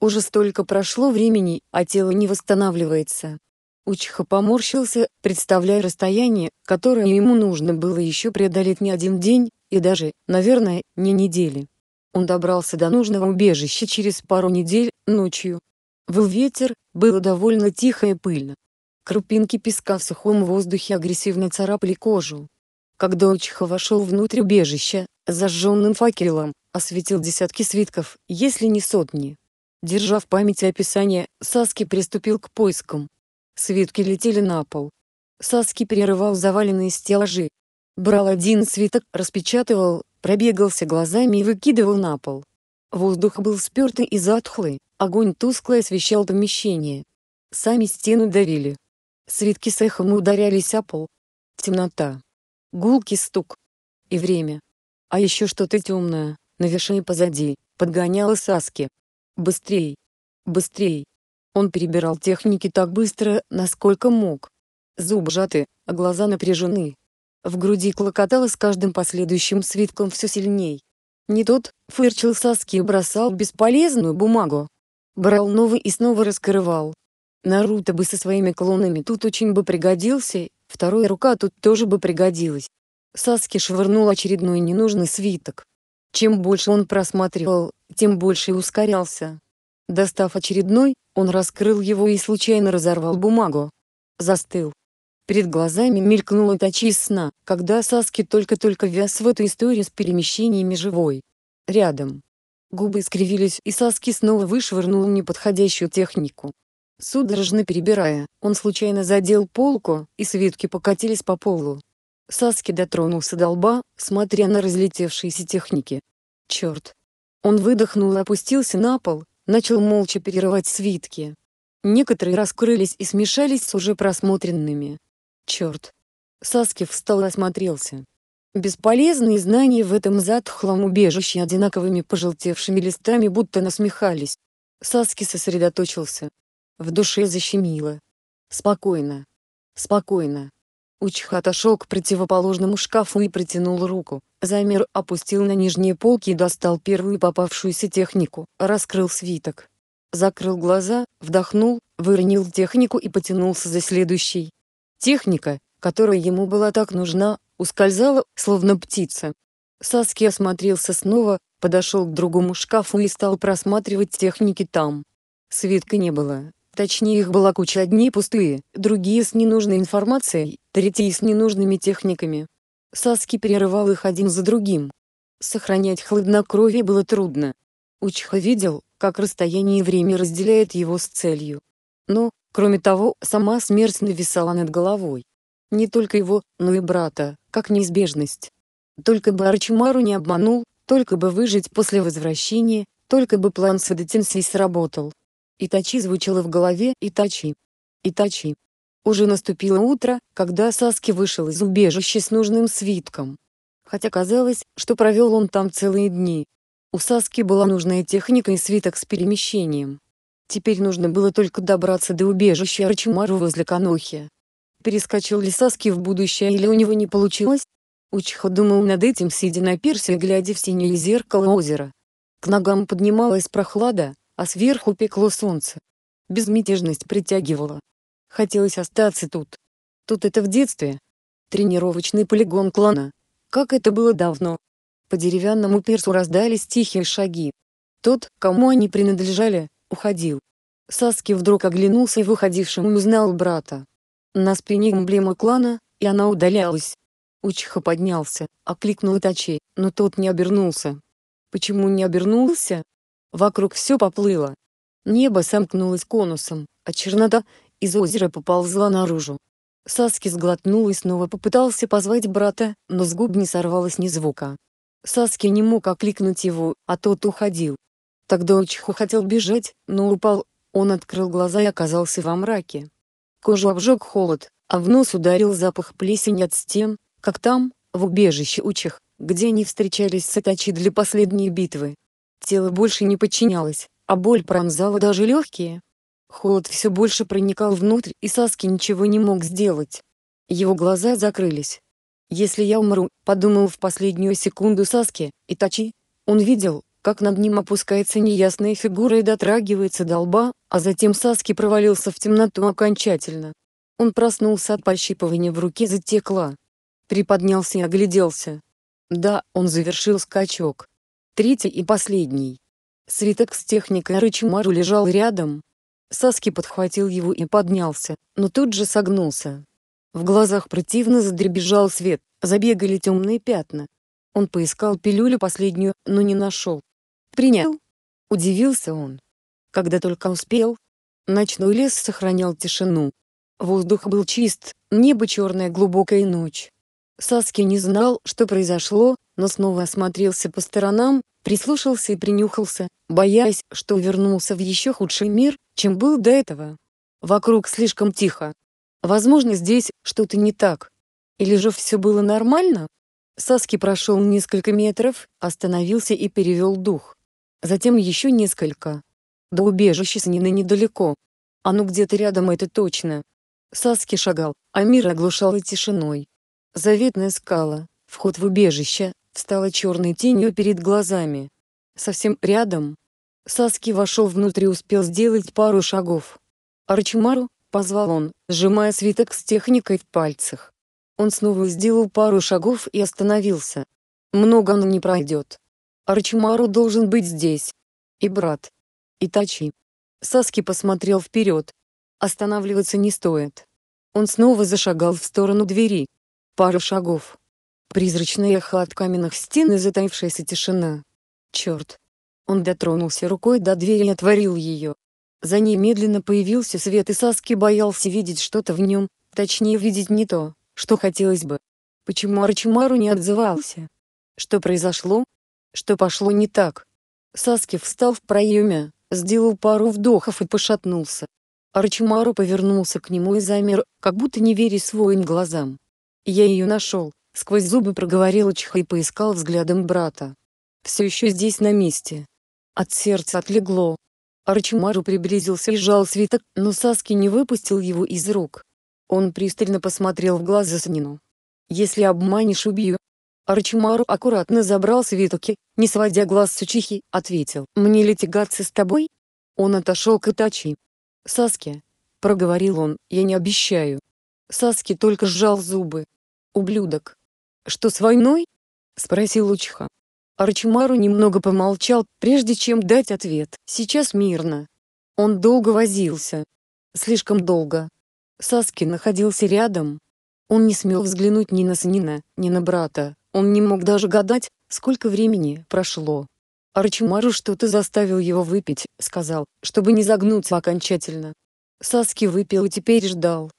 Уже столько прошло времени, а тело не восстанавливается. Учиха поморщился, представляя расстояние, которое ему нужно было еще преодолеть не один день, и даже, наверное, не недели. Он добрался до нужного убежища через пару недель, ночью, был ветер, было довольно тихо и пыльно. Крупинки песка в сухом воздухе агрессивно царапали кожу. Когда Очиха вошел внутрь убежища, зажженным факелом, осветил десятки свитков, если не сотни. Держа в памяти описание, Саски приступил к поискам. Свитки летели на пол. Саски перерывал заваленные стеллажи. Брал один свиток, распечатывал, пробегался глазами и выкидывал на пол. Воздух был спертый и затхлый, огонь тускло освещал помещение. Сами стены давили. Свитки с эхом ударялись о пол. Темнота. Гулкий стук. И время. А еще что-то темное, на вершине позади, подгоняло Саски. Быстрей. Быстрей. Он перебирал техники так быстро, насколько мог. Зубы сжаты, а глаза напряжены. В груди клокотало с каждым последующим свитком все сильней. Не тот, фырчил Саски и бросал бесполезную бумагу. Брал новый и снова раскрывал. Наруто бы со своими клонами тут очень бы пригодился, вторая рука тут тоже бы пригодилась. Саски швырнул очередной ненужный свиток. Чем больше он просматривал, тем больше и ускорялся. Достав очередной, он раскрыл его и случайно разорвал бумагу. Застыл. Перед глазами мелькнула та из сна, когда Саски только-только вяз в эту историю с перемещениями живой. Рядом. Губы искривились, и Саски снова вышвырнул неподходящую технику. Судорожно перебирая, он случайно задел полку, и свитки покатились по полу. Саски дотронулся до лба, смотря на разлетевшиеся техники. Черт. Он выдохнул и опустился на пол, начал молча перерывать свитки. Некоторые раскрылись и смешались с уже просмотренными. Черт. Саски встал и осмотрелся. Бесполезные знания в этом затхлом убежище одинаковыми пожелтевшими листами будто насмехались. Саски сосредоточился. В душе защемило. Спокойно. Спокойно. Учха отошел к противоположному шкафу и протянул руку, замер, опустил на нижние полки и достал первую попавшуюся технику, раскрыл свиток. Закрыл глаза, вдохнул, выронил технику и потянулся за следующей. Техника, которая ему была так нужна, ускользала, словно птица. Саски осмотрелся снова, подошел к другому шкафу и стал просматривать техники там. Свитка не было. Точнее их была куча одни пустые, другие с ненужной информацией, третьи с ненужными техниками. Саски перерывал их один за другим. Сохранять хладнокровие было трудно. Учха видел, как расстояние и время разделяет его с целью. Но, Кроме того, сама смерть нависала над головой. Не только его, но и брата, как неизбежность. Только бы Арчимару не обманул, только бы выжить после возвращения, только бы план Садатинсей сработал. Итачи звучало в голове Итачи. Итачи. Уже наступило утро, когда Саски вышел из убежища с нужным свитком. Хотя казалось, что провел он там целые дни. У Саски была нужная техника и свиток с перемещением. Теперь нужно было только добраться до убежища Рачимару возле Канохи. Перескочил ли Саски в будущее или у него не получилось? Учха думал над этим, сидя на пирсе и глядя в синее зеркало озера. К ногам поднималась прохлада, а сверху пекло солнце. Безмятежность притягивала. Хотелось остаться тут. Тут это в детстве. Тренировочный полигон клана. Как это было давно. По деревянному персу раздались тихие шаги. Тот, кому они принадлежали, уходил. Саски вдруг оглянулся и выходившим узнал брата. На спине эмблема клана, и она удалялась. Учиха поднялся, окликнул Итачи, но тот не обернулся. Почему не обернулся? Вокруг все поплыло. Небо сомкнулось конусом, а чернота из озера поползла наружу. Саски сглотнул и снова попытался позвать брата, но с губ не сорвалось ни звука. Саски не мог окликнуть его, а тот уходил. Тогда Ичху хотел бежать, но упал. Он открыл глаза и оказался во мраке. Кожу обжег холод, а в нос ударил запах плесени от стен, как там, в убежище Учих, где они встречались с Атачи для последней битвы. Тело больше не подчинялось, а боль пронзала даже легкие. Холод все больше проникал внутрь, и Саски ничего не мог сделать. Его глаза закрылись. «Если я умру», — подумал в последнюю секунду Саски, Итачи. Он видел, как над ним опускается неясная фигура и дотрагивается до лба, а затем Саски провалился в темноту окончательно. Он проснулся от пощипывания в руке затекла. Приподнялся и огляделся. Да, он завершил скачок. Третий и последний. Свиток с техникой рычмару лежал рядом. Саски подхватил его и поднялся, но тут же согнулся. В глазах противно задребезжал свет, забегали темные пятна. Он поискал пилюлю последнюю, но не нашел. Принял. Удивился он. Когда только успел. Ночной лес сохранял тишину. Воздух был чист, небо черное, глубокая ночь. Саски не знал, что произошло, но снова осмотрелся по сторонам, прислушался и принюхался, боясь, что вернулся в еще худший мир, чем был до этого. Вокруг слишком тихо. Возможно, здесь что-то не так. Или же все было нормально? Саски прошел несколько метров, остановился и перевел дух. Затем еще несколько. До убежища с Ниной недалеко. Оно а ну где-то рядом, это точно. Саски шагал, а мир оглушал тишиной. Заветная скала, вход в убежище, встала черной тенью перед глазами. Совсем рядом. Саски вошел внутрь и успел сделать пару шагов. «Арчимару!» — позвал он, сжимая свиток с техникой в пальцах. Он снова сделал пару шагов и остановился. Много он не пройдет. Арчимару должен быть здесь. И брат. И Тачи. Саски посмотрел вперед. Останавливаться не стоит. Он снова зашагал в сторону двери. Пару шагов. Призрачное эхо от каменных стен и затаившаяся тишина. Черт. Он дотронулся рукой до двери и отворил ее. За ней медленно появился свет и Саски боялся видеть что-то в нем, точнее видеть не то, что хотелось бы. Почему Арчимару не отзывался? Что произошло? что пошло не так. Саски встал в проеме, сделал пару вдохов и пошатнулся. Арчимару повернулся к нему и замер, как будто не веря своим глазам. «Я ее нашел», — сквозь зубы проговорил Чха и поискал взглядом брата. «Все еще здесь на месте». От сердца отлегло. Арчимару приблизился и сжал свиток, но Саски не выпустил его из рук. Он пристально посмотрел в глаза Санину. «Если обманешь, убью», Арчимару аккуратно забрал свитоки, не сводя глаз с учихи, ответил, «Мне ли тягаться с тобой?» Он отошел к Итачи. «Саски», — проговорил он, — «я не обещаю». Саски только сжал зубы. «Ублюдок!» «Что с войной?» — спросил Учиха. Арчимару немного помолчал, прежде чем дать ответ, «Сейчас мирно». Он долго возился. Слишком долго. Саски находился рядом. Он не смел взглянуть ни на сынина, ни на брата, он не мог даже гадать, сколько времени прошло. Арчимару что-то заставил его выпить, сказал, чтобы не загнуться окончательно. Саски выпил и теперь ждал.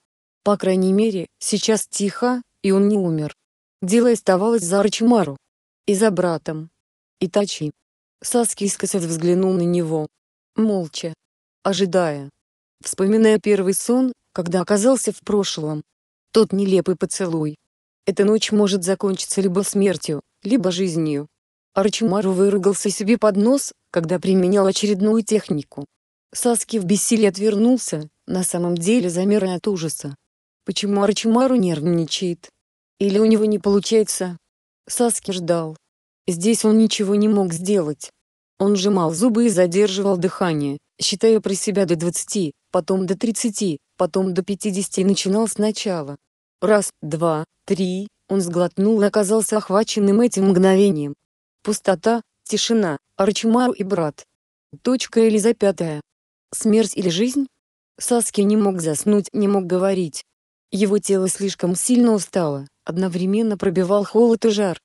По крайней мере, сейчас тихо, и он не умер. Дело оставалось за Арчимару. И за братом. Итачи. Саски искосят взглянул на него. Молча. Ожидая. Вспоминая первый сон, когда оказался в прошлом. Тот нелепый поцелуй. Эта ночь может закончиться либо смертью, либо жизнью. Арчимару выругался себе под нос, когда применял очередную технику. Саски в бессилии отвернулся, на самом деле замер от ужаса. Почему Арчимару нервничает? Или у него не получается? Саски ждал. Здесь он ничего не мог сделать. Он сжимал зубы и задерживал дыхание, считая про себя до 20, потом до 30, потом до 50 и начинал сначала. Раз, два, три, он сглотнул и оказался охваченным этим мгновением. Пустота, тишина, Арчимару и брат. Точка или запятая. Смерть или жизнь? Саски не мог заснуть, не мог говорить. Его тело слишком сильно устало, одновременно пробивал холод и жар.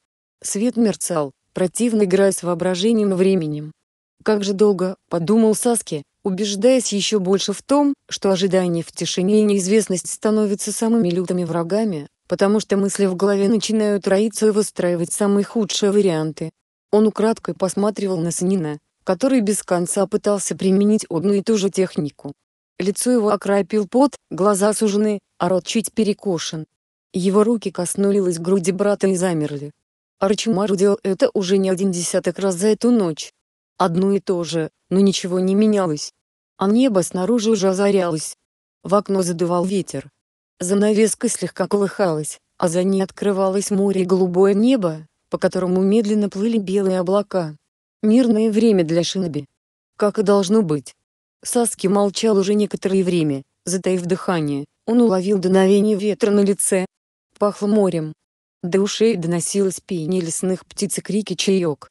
Свет мерцал, противно играя с воображением и временем. «Как же долго», — подумал Саски, убеждаясь еще больше в том, что ожидание в тишине и неизвестность становятся самыми лютыми врагами, потому что мысли в голове начинают роиться и выстраивать самые худшие варианты. Он украдкой посматривал на Санина, который без конца пытался применить одну и ту же технику. Лицо его окропил пот, глаза сужены, а рот чуть перекошен. Его руки коснулись груди брата и замерли. Арчимару делал это уже не один десяток раз за эту ночь. Одно и то же, но ничего не менялось. А небо снаружи уже озарялось. В окно задувал ветер. Занавеска слегка колыхалась, а за ней открывалось море и голубое небо, по которому медленно плыли белые облака. Мирное время для Шиноби. Как и должно быть. Саски молчал уже некоторое время, затаив дыхание, он уловил дуновение ветра на лице. Пахло морем. До ушей доносилось пение лесных птиц и крики чаек.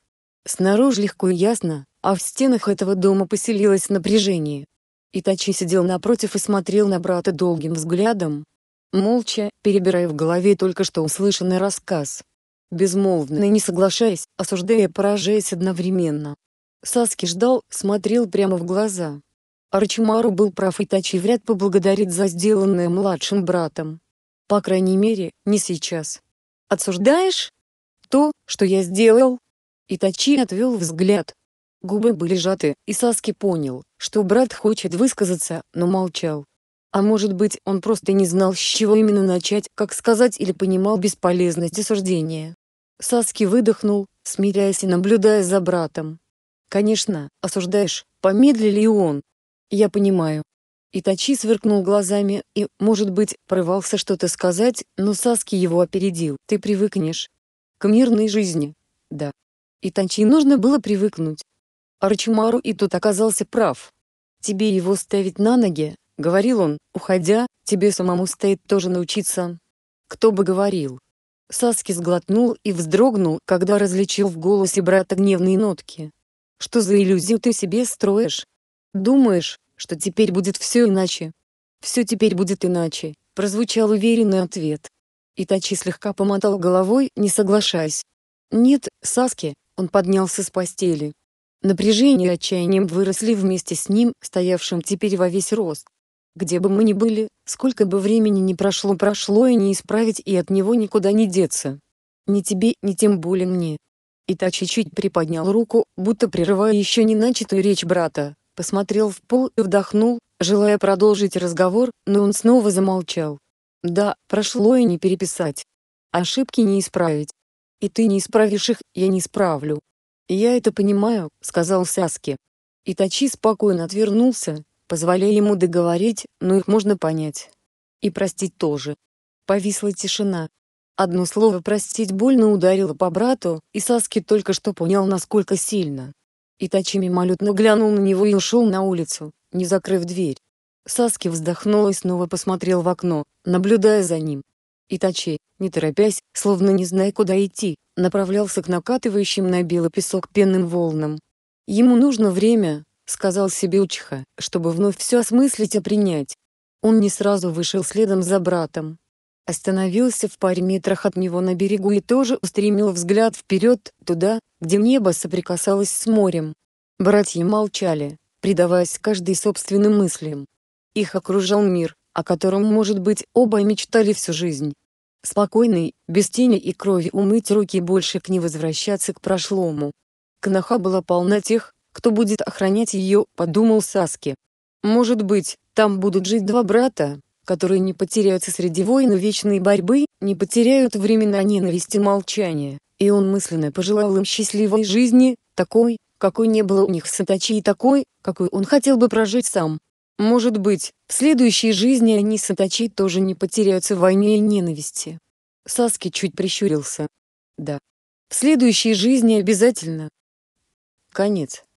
Снаружи легко и ясно, а в стенах этого дома поселилось напряжение. Итачи сидел напротив и смотрел на брата долгим взглядом, молча, перебирая в голове только что услышанный рассказ. Безмолвно и не соглашаясь, осуждая и поражаясь одновременно. Саски ждал, смотрел прямо в глаза. Арчимару был прав и Тачи вряд поблагодарит за сделанное младшим братом. По крайней мере, не сейчас. «Отсуждаешь? То, что я сделал, Итачи отвел взгляд. Губы были сжаты, и Саски понял, что брат хочет высказаться, но молчал. А может быть, он просто не знал, с чего именно начать, как сказать или понимал бесполезность осуждения. Саски выдохнул, смиряясь и наблюдая за братом. «Конечно, осуждаешь», — помедлили и он. «Я понимаю». Итачи сверкнул глазами и, может быть, порывался что-то сказать, но Саски его опередил. «Ты привыкнешь к мирной жизни». «Да, и Танчи нужно было привыкнуть. Арчимару и тут оказался прав. «Тебе его ставить на ноги», — говорил он, уходя, — «тебе самому стоит тоже научиться». Кто бы говорил. Саски сглотнул и вздрогнул, когда различил в голосе брата гневные нотки. «Что за иллюзию ты себе строишь? Думаешь, что теперь будет все иначе?» «Все теперь будет иначе», — прозвучал уверенный ответ. Итачи слегка помотал головой, не соглашаясь. «Нет, Саски, он поднялся с постели. Напряжение и отчаяние выросли вместе с ним, стоявшим теперь во весь рост. Где бы мы ни были, сколько бы времени ни прошло прошло и не исправить и от него никуда не деться. Ни тебе, ни тем более мне. И та чуть чуть приподнял руку, будто прерывая еще не начатую речь брата, посмотрел в пол и вдохнул, желая продолжить разговор, но он снова замолчал. Да, прошло и не переписать. Ошибки не исправить. И ты не исправишь их, я не исправлю. Я это понимаю, сказал Саски. Итачи спокойно отвернулся, позволяя ему договорить, но их можно понять. И простить тоже. Повисла тишина. Одно слово «простить» больно ударило по брату, и Саски только что понял насколько сильно. Итачи мимолетно глянул на него и ушел на улицу, не закрыв дверь. Саски вздохнул и снова посмотрел в окно, наблюдая за ним. Итачи, не торопясь, словно не зная куда идти, направлялся к накатывающим на белый песок пенным волнам. Ему нужно время, сказал себе Учиха, чтобы вновь все осмыслить и принять. Он не сразу вышел следом за братом. Остановился в паре метрах от него на берегу и тоже устремил взгляд вперед, туда, где небо соприкасалось с морем. Братья молчали, предаваясь каждой собственным мыслям. Их окружал мир, о котором, может быть, оба мечтали всю жизнь. Спокойный, без тени и крови умыть руки и больше к не возвращаться к прошлому. Кноха была полна тех, кто будет охранять ее, подумал Саски. Может быть, там будут жить два брата, которые не потеряются среди войны вечной борьбы, не потеряют времена ненависти и молчания, и он мысленно пожелал им счастливой жизни, такой, какой не было у них с Атачи и такой, какой он хотел бы прожить сам. Может быть, в следующей жизни они с Атачи тоже не потеряются в войне и ненависти. Саски чуть прищурился. Да. В следующей жизни обязательно. Конец.